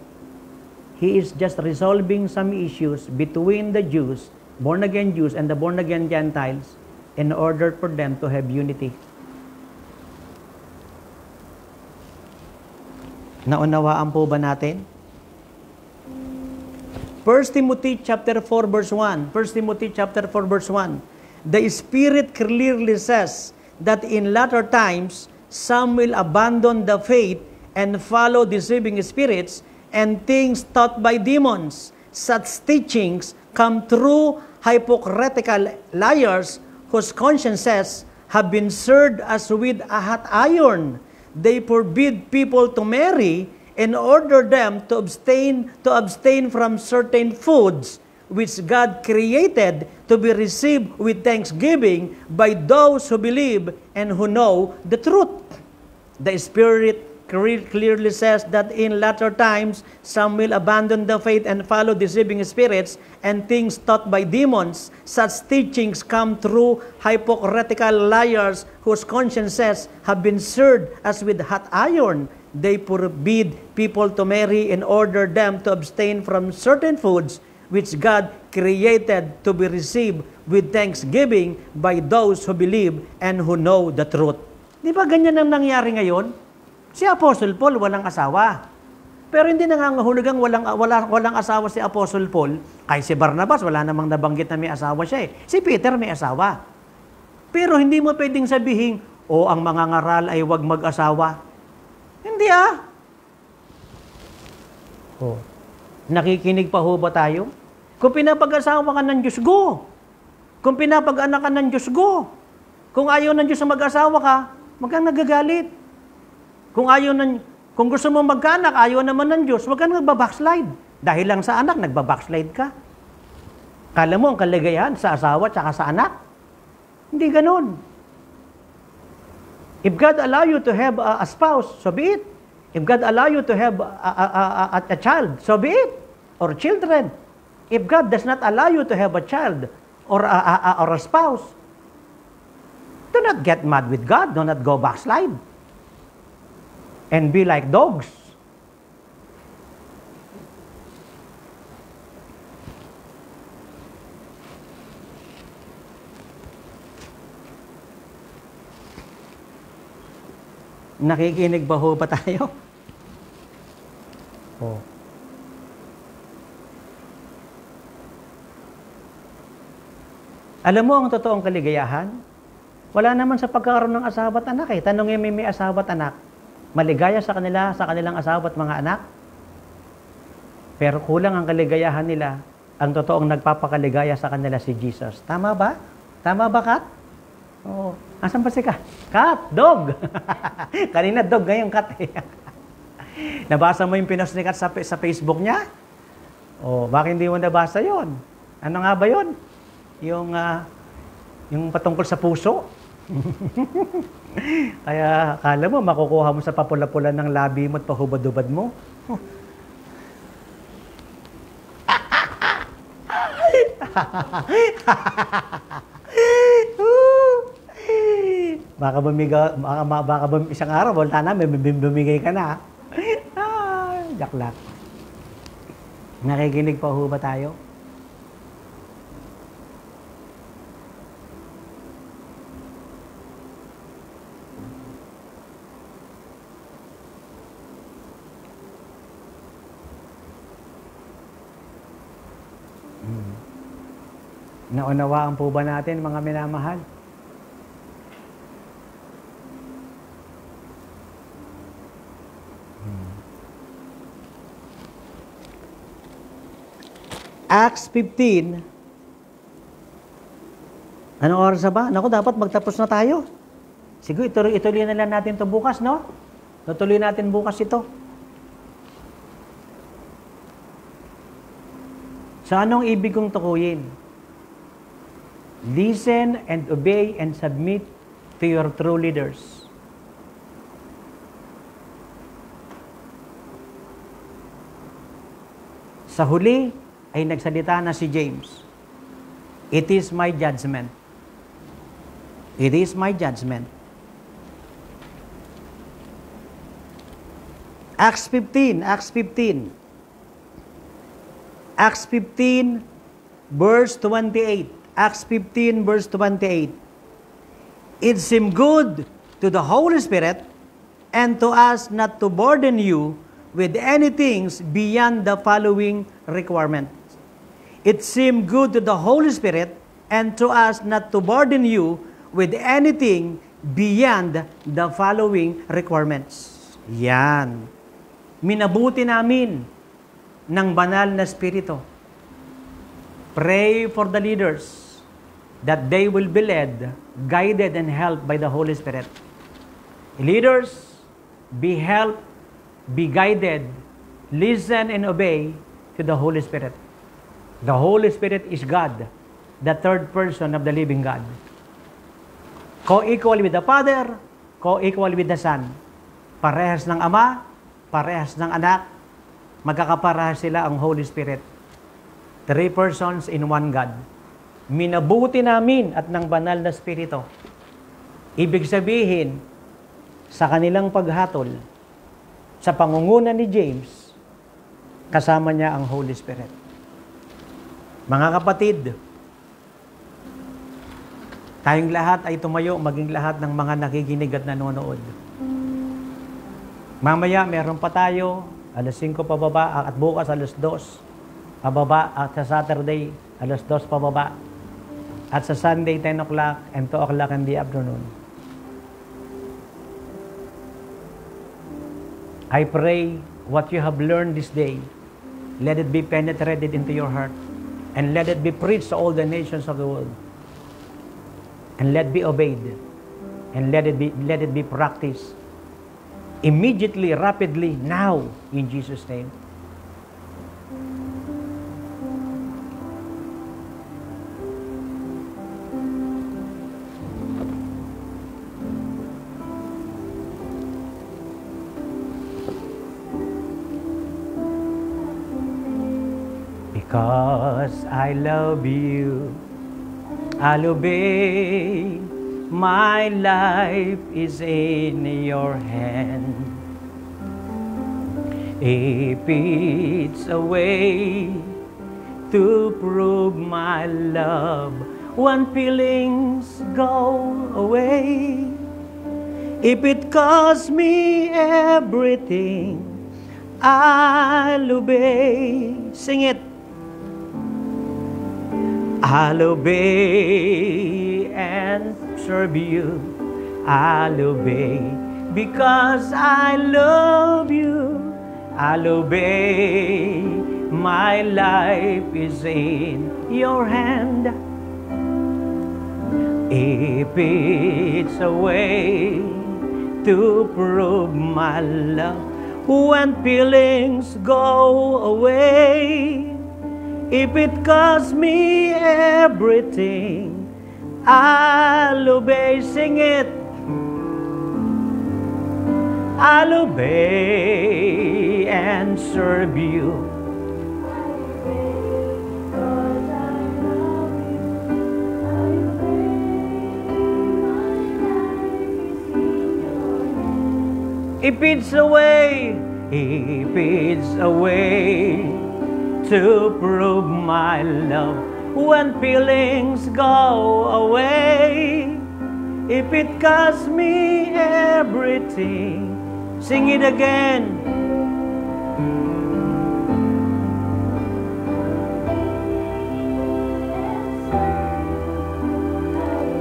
S1: He is just resolving some issues between the Jews, born-again Jews, and the born-again Gentiles in order for them to have unity. Naunawaan po ba natin? 1 Timothy chapter 4 verse 1. 1 Timothy chapter 4 verse 1. The Spirit clearly says that in latter times some will abandon the faith and follow deceiving spirits and things taught by demons. Such teachings come through hypocritical liars whose consciences have been served as with a hot iron. They forbid people to marry and order them to abstain to abstain from certain foods which God created to be received with thanksgiving by those who believe and who know the truth. The Spirit clearly says that in latter times, some will abandon the faith and follow deceiving spirits and things taught by demons. Such teachings come through hypocritical liars whose consciences have been seared as with hot iron they forbid people to marry and order them to abstain from certain foods which God created to be received with thanksgiving by those who believe and who know the truth. Di ba ganyan ang nangyari ngayon? Si Apostle Paul walang asawa. Pero hindi nangangahulugang walang, walang, walang asawa si Apostle Paul. Kay si Barnabas, wala namang nabanggit na may asawa siya eh. Si Peter may asawa. Pero hindi mo pwedeng sabihin, o oh, ang mga ngaral ay wag mag-asawa. Hindi ah. Oh. Nakikinig pa ho ba tayo? Kung pinapag-asawa ka ng Diyos, go! Kung pinapag-anak ka ng Diyos, go! Kung ayaw ng Diyos na mag-asawa ka, wag kang nagagalit. Kung ayaw ng, kung gusto mo magkaanak, ayaw naman ng Diyos, huwag kang nagbabackslide. Dahil lang sa anak, nagbabackslide ka. Kala mo ang kaligayahan sa asawa at sa anak? Hindi ganun. If God allow you to have a, a spouse, so be it. If God allow you to have a, a, a, a child, so be it. Or children. If God does not allow you to have a child or a, a, a, or a spouse, do not get mad with God. Do not go backslide. And be like dogs. Nakikinig ba ho ba tayo? Oh. Alam mo ang totoong kaligayahan? Wala naman sa pagkakaroon ng asawa at anak eh. Tanongin may may asawa at anak. Maligaya sa kanila, sa kanilang asawa at mga anak. Pero kulang ang kaligayahan nila. Ang totoong nagpapakaligaya sa kanila si Jesus. Tama ba? Tama ba, Kat? Oo. Oh, asan pa si Kat? Kat! Dog! Kanina dog, ngayon cat eh. Nabasa mo yung pinost ni Kat sa, sa Facebook niya? Oh, bakit hindi mo nabasa yon? Ano nga ba yon? Yung, uh, yung patungkol sa puso? Kaya akala mo, makukuha mo sa papula-pula ng labi mo at pahubad-ubad mo. Huh baka bumigaw, baka, baka bum, isang araw, wala na, may bumigay ka na.
S2: ah,
S1: jaklak. Nakikinig pa ho ba tayo? Hmm. Naunawaan po ba natin mga minamahal? Acts 15, anong oras na ba? Naku, dapat magtapos na tayo. Sige, ituloy, ituloy na lang natin to bukas, no? Tutuloy natin bukas ito. So anong ibig kong tukuyin? Listen and obey and submit to your true leaders. Sa huli, ay nagsalita na si James, It is my judgment. It is my judgment. Acts 15, Acts 15. Acts 15 verse 28. Acts 15 verse 28. It seemed good to the Holy Spirit and to us not to burden you with any things beyond the following requirement. It seemed good to the Holy Spirit and to us not to burden you with anything beyond the following requirements. Yan. Minabuti namin ng banal na spirito. Pray for the leaders that they will be led, guided, and helped by the Holy Spirit. Leaders, be helped, be guided, listen, and obey to the Holy Spirit. The Holy Spirit is God, the third person of the living God. Co-equal with the Father, co-equal with the Son. Parehas ng Ama, parehas ng Anak, magkakaparehas sila ang Holy Spirit. Three persons in one God. Minabuti namin at ng banal na Spirito. Ibig sabihin, sa kanilang paghatol, sa pangunguna ni James, kasama niya ang Holy Spirit. Mga kapatid, tayong lahat ay tumayo, maging lahat ng mga nakikinig at nanonood. Mamaya, meron pa tayo, alas 5 pababa, at bukas alas 2 pababa, at sa Saturday, alas 2 pababa, at sa Sunday, 10 o'clock and 2 o'clock in the afternoon. I pray what you have learned this day, let it be penetrated into your heart. And let it be preached to all the nations of the world. And let be obeyed. And let it be, let it be practiced immediately, rapidly, now, in Jesus' name. Because I love you, I'll obey. My life is in your hand. If it's a way to prove my love, when feelings go away, if it costs me everything, I'll obey. Sing it. I'll obey and serve you. I'll obey because I love you. I'll obey. My life is in your hand. If it's a way to prove my love when feelings go away. If it costs me everything, I'll obey, sing it. I'll obey and serve you. If it's away, if it's away. to prove my love when feelings go away. If it costs me everything, sing it again.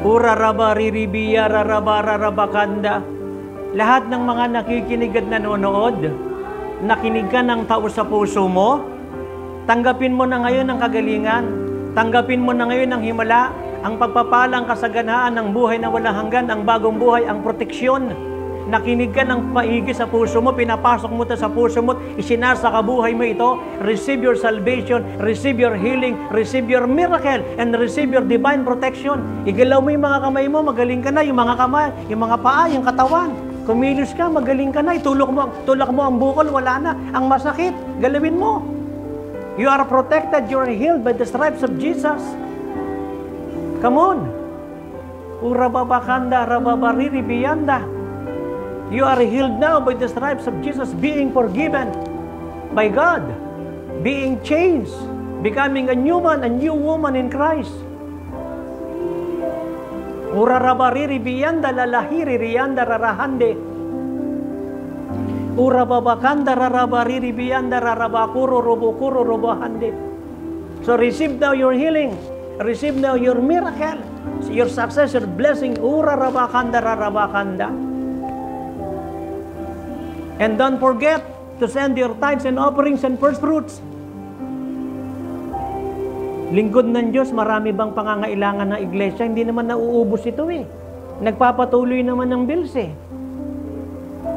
S1: Ura raba riribia raraba kanda. Lahat ng mga nakikinig at nanonood, nakinig ka ng tao sa puso mo, Tanggapin mo na ngayon ang kagalingan. Tanggapin mo na ngayon ang himala, ang pagpapala, ang kasaganaan, ang buhay na walang hanggan, ang bagong buhay, ang proteksyon. Nakinig ka ng paigi sa puso mo, pinapasok mo ito sa puso mo, isinasa ka buhay mo ito. Receive your salvation, receive your healing, receive your miracle, and receive your divine protection. Igalaw mo yung mga kamay mo, magaling ka na. Yung mga kamay, yung mga paa, yung katawan. Kumilos ka, magaling ka na. Itulak mo, tulak mo ang bukol, wala na. Ang masakit, galawin mo. You are protected. You are healed by the stripes of Jesus. Come on. Urababakanda, rababariri biyanda. You are healed now by the stripes of Jesus, being forgiven by God, being changed, becoming a new man, a new woman in Christ. Urarabariri biyanda, lalahiri riyanda rarahande. Ura So receive now your healing. Receive now your miracle. Your success, your blessing. And don't forget to send your tithes and offerings and first fruits. Lingkod ng Diyos, marami bang pangangailangan ng iglesia? Hindi naman nauubos ito eh. Nagpapatuloy naman ng bills eh.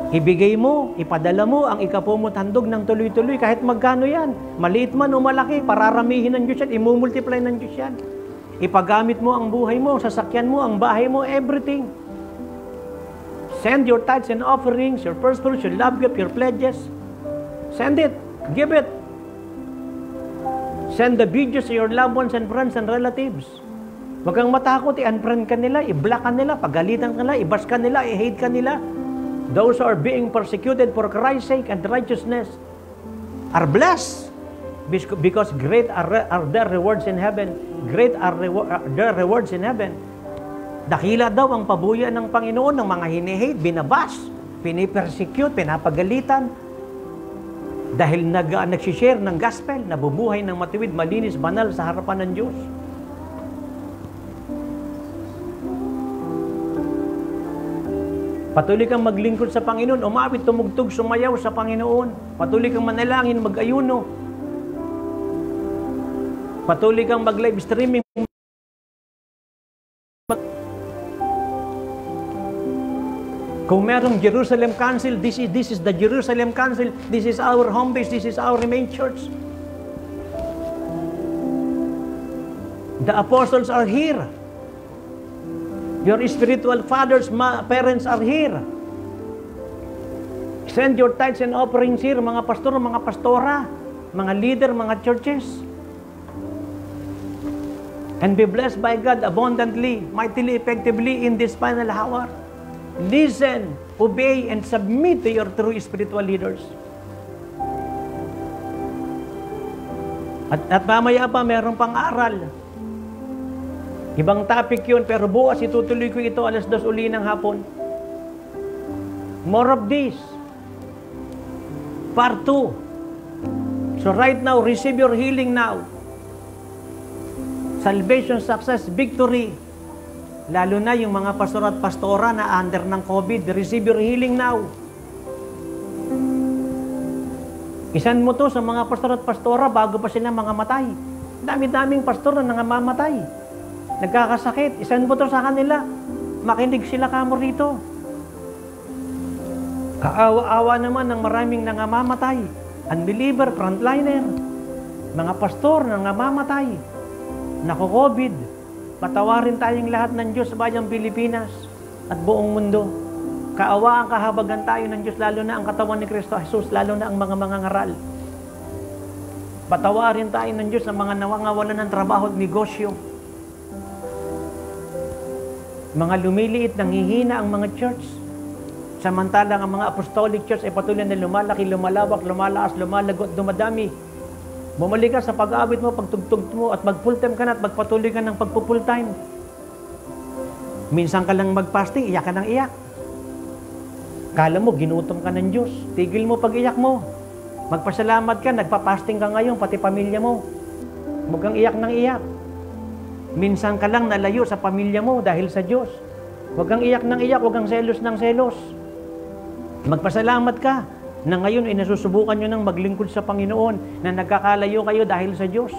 S1: Ibigay mo, ipadala mo ang ikapumot handog ng tuloy-tuloy kahit magkano yan. Maliit man o malaki, pararamihin ng Diyos yan, imumultiply ng Diyos yan. Ipagamit mo ang buhay mo, sasakyan mo, ang bahay mo, everything. Send your tithes and offerings, your first fruits, your love gift, your pledges. Send it. Give it. Send the videos to your loved ones and friends and relatives. Huwag kang matakot, i-unfriend ka nila, i-block ka nila, pagalitan ka nila, i-bash ka nila, i-hate ka nila. Those who are being persecuted for Christ's sake and righteousness are blessed because great are, are their rewards in heaven. Great are, rewar, are their rewards in heaven. Dakila daw ang pabuya ng Panginoon ng mga hinihate, binabas, pinipersecute, pinapagalitan. Dahil nag, nagsishare ng gospel, nabubuhay ng matiwid, malinis, banal sa harapan ng Diyos. Patuloy kang maglingkod sa Panginoon, umawit, tumugtog, sumayaw sa Panginoon. Patuloy kang manalangin, mag-ayuno. Patuloy kang mag-live streaming. Kung merong Jerusalem Council, this is, this is the Jerusalem Council, this is our home base, this is our main church. The apostles are here. Your spiritual fathers, ma- parents are here. Send your tithes and offerings here, mga pastor, mga pastora, mga leader, mga churches. And be blessed by God abundantly, mightily, effectively in this final hour. Listen, obey, and submit to your true spiritual leaders. At, at mamaya pa, meron pang aral Ibang topic yun, pero bukas itutuloy ko ito alas dos uli ng hapon. More of this. Part 2. So right now, receive your healing now. Salvation, success, victory. Lalo na yung mga pastor at pastora na under ng COVID, receive your healing now. Isan mo to sa mga pastor at pastora bago pa sila mga matay. Dami-daming pastor na nangamamatay nagkakasakit, isan mo to sa kanila. Makinig sila kamo rito. Kaawa-awa naman ng maraming nangamamatay. Unbeliever, frontliner, mga pastor nangamamatay. Nako COVID, patawarin tayong lahat ng Diyos sa bayang Pilipinas at buong mundo. Kaawaan, kahabagan tayo ng Diyos, lalo na ang katawan ni Kristo Jesus, lalo na ang mga mga ngaral. Patawarin tayo ng Diyos ang mga nawangawalan ng trabaho at negosyo mga lumiliit, nanghihina ang mga church. Samantalang ang mga apostolic church ay patuloy na lumalaki, lumalawak, lumalaas, lumalagot, dumadami. Bumalik ka sa pag-aawit mo, pagtugtog mo, at mag-full time ka na at magpatuloy ka ng pagpo-full time. Minsan ka lang mag-fasting, iyak ka ng iyak. Kala mo, ginutom ka ng Diyos. Tigil mo pag-iyak mo. Magpasalamat ka, nagpa-fasting ka ngayon, pati pamilya mo. Huwag kang iyak ng iyak. Minsan ka lang nalayo sa pamilya mo dahil sa Diyos. Huwag kang iyak ng iyak, huwag kang selos ng selos. Magpasalamat ka na ngayon ay nasusubukan nyo ng maglingkod sa Panginoon na nagkakalayo kayo dahil sa Diyos.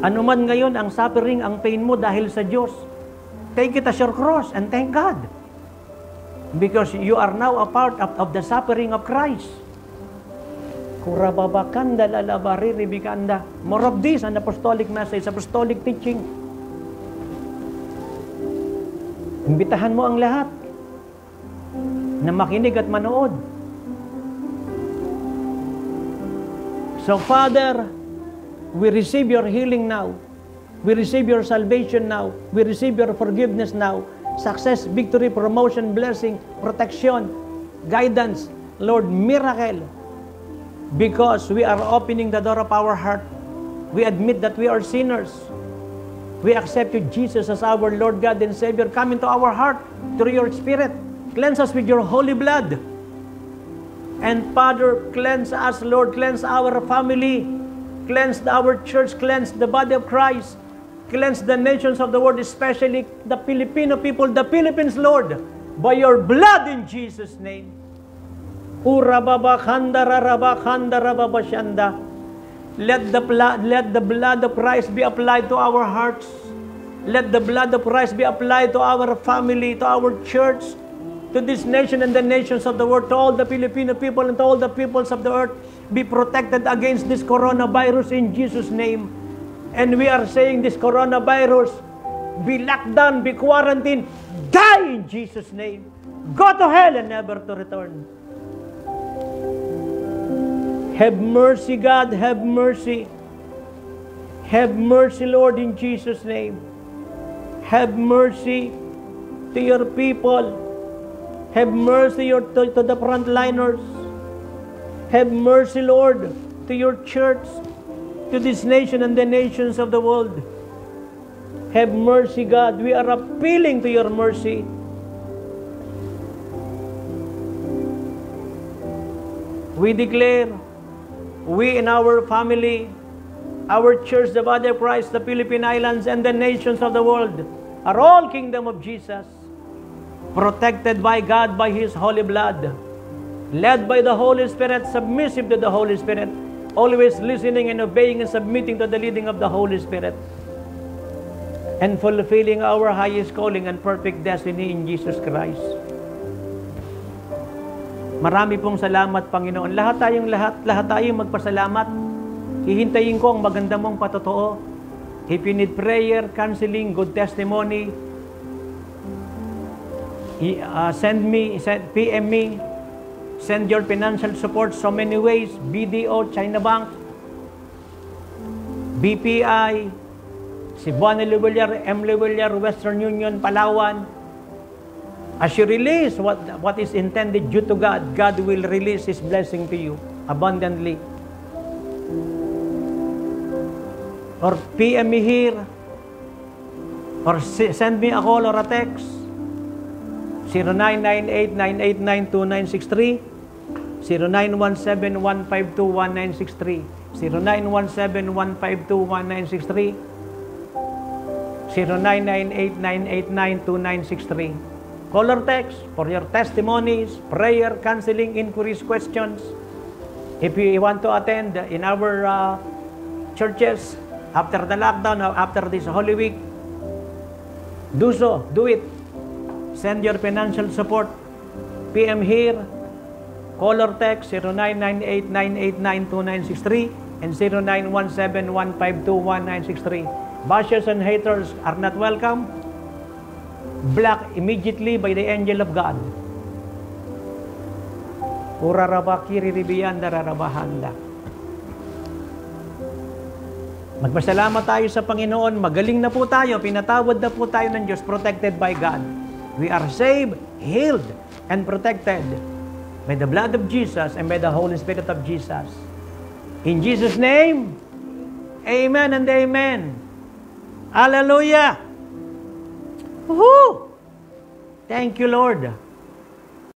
S1: Ano man ngayon ang suffering, ang pain mo dahil sa Diyos, take it as your cross and thank God. Because you are now a part of, of the suffering of Christ kurababakanda lalabariribikanda. More of this, an apostolic message, apostolic teaching. Imbitahan mo ang lahat na makinig at manood. So Father, we receive your healing now. We receive your salvation now. We receive your forgiveness now. Success, victory, promotion, blessing, protection, guidance, Lord, miracle, Because we are opening the door of our heart. We admit that we are sinners. We accept you, Jesus as our Lord God and Savior. Come into our heart through your Spirit. Cleanse us with your holy blood. And Father, cleanse us, Lord. Cleanse our family. Cleanse our church. Cleanse the body of Christ. Cleanse the nations of the world, especially the Filipino people, the Philippines, Lord, by your blood in Jesus' name. Let the, blood, let the blood of Christ be applied to our hearts. Let the blood of Christ be applied to our family, to our church, to this nation and the nations of the world, to all the Filipino people and to all the peoples of the earth. Be protected against this coronavirus in Jesus' name. And we are saying this coronavirus, be locked down, be quarantined, die in Jesus' name. Go to hell and never to return. Have mercy, God, have mercy. Have mercy, Lord, in Jesus' name. Have mercy to your people. Have mercy to the frontliners. Have mercy, Lord, to your church, to this nation and the nations of the world. Have mercy, God. We are appealing to your mercy. We declare we in our family, our church, the body of Christ, the Philippine Islands, and the nations of the world are all kingdom of Jesus, protected by God by His holy blood, led by the Holy Spirit, submissive to the Holy Spirit, always listening and obeying and submitting to the leading of the Holy Spirit, and fulfilling our highest calling and perfect destiny in Jesus Christ. Marami pong salamat, Panginoon. Lahat tayong lahat, lahat tayong magpasalamat. Hihintayin ko ang maganda mong patotoo. If you need prayer, counseling, good testimony, uh, send me, send, PM me, send your financial support so many ways, BDO, China Bank, BPI, Cebuana Levillar, M. Levillar, Western Union, Palawan, As you release what, what is intended due to God, God will release His blessing to you abundantly. Or PM me here. Or send me a call or a text. 0998-989-2963. 0917-152-1963. 0917-152-1963. 0998-989-2963. Call text for your testimonies, prayer, counseling, inquiries, questions. If you want to attend in our uh, churches after the lockdown or uh, after this Holy Week, do so, do it. Send your financial support. PM here, call text 0998-989-2963 and 0917-152-1963. Bashers and haters are not welcome black immediately by the angel of God. Urarabakiriribiyandararabahanda. Magpasalamat tayo sa Panginoon. Magaling na po tayo. Pinatawad na po tayo ng Diyos. Protected by God. We are saved, healed, and protected by the blood of Jesus and by the Holy Spirit of Jesus. In Jesus' name, Amen and Amen. Hallelujah! Woohoo! Thank you, Lord.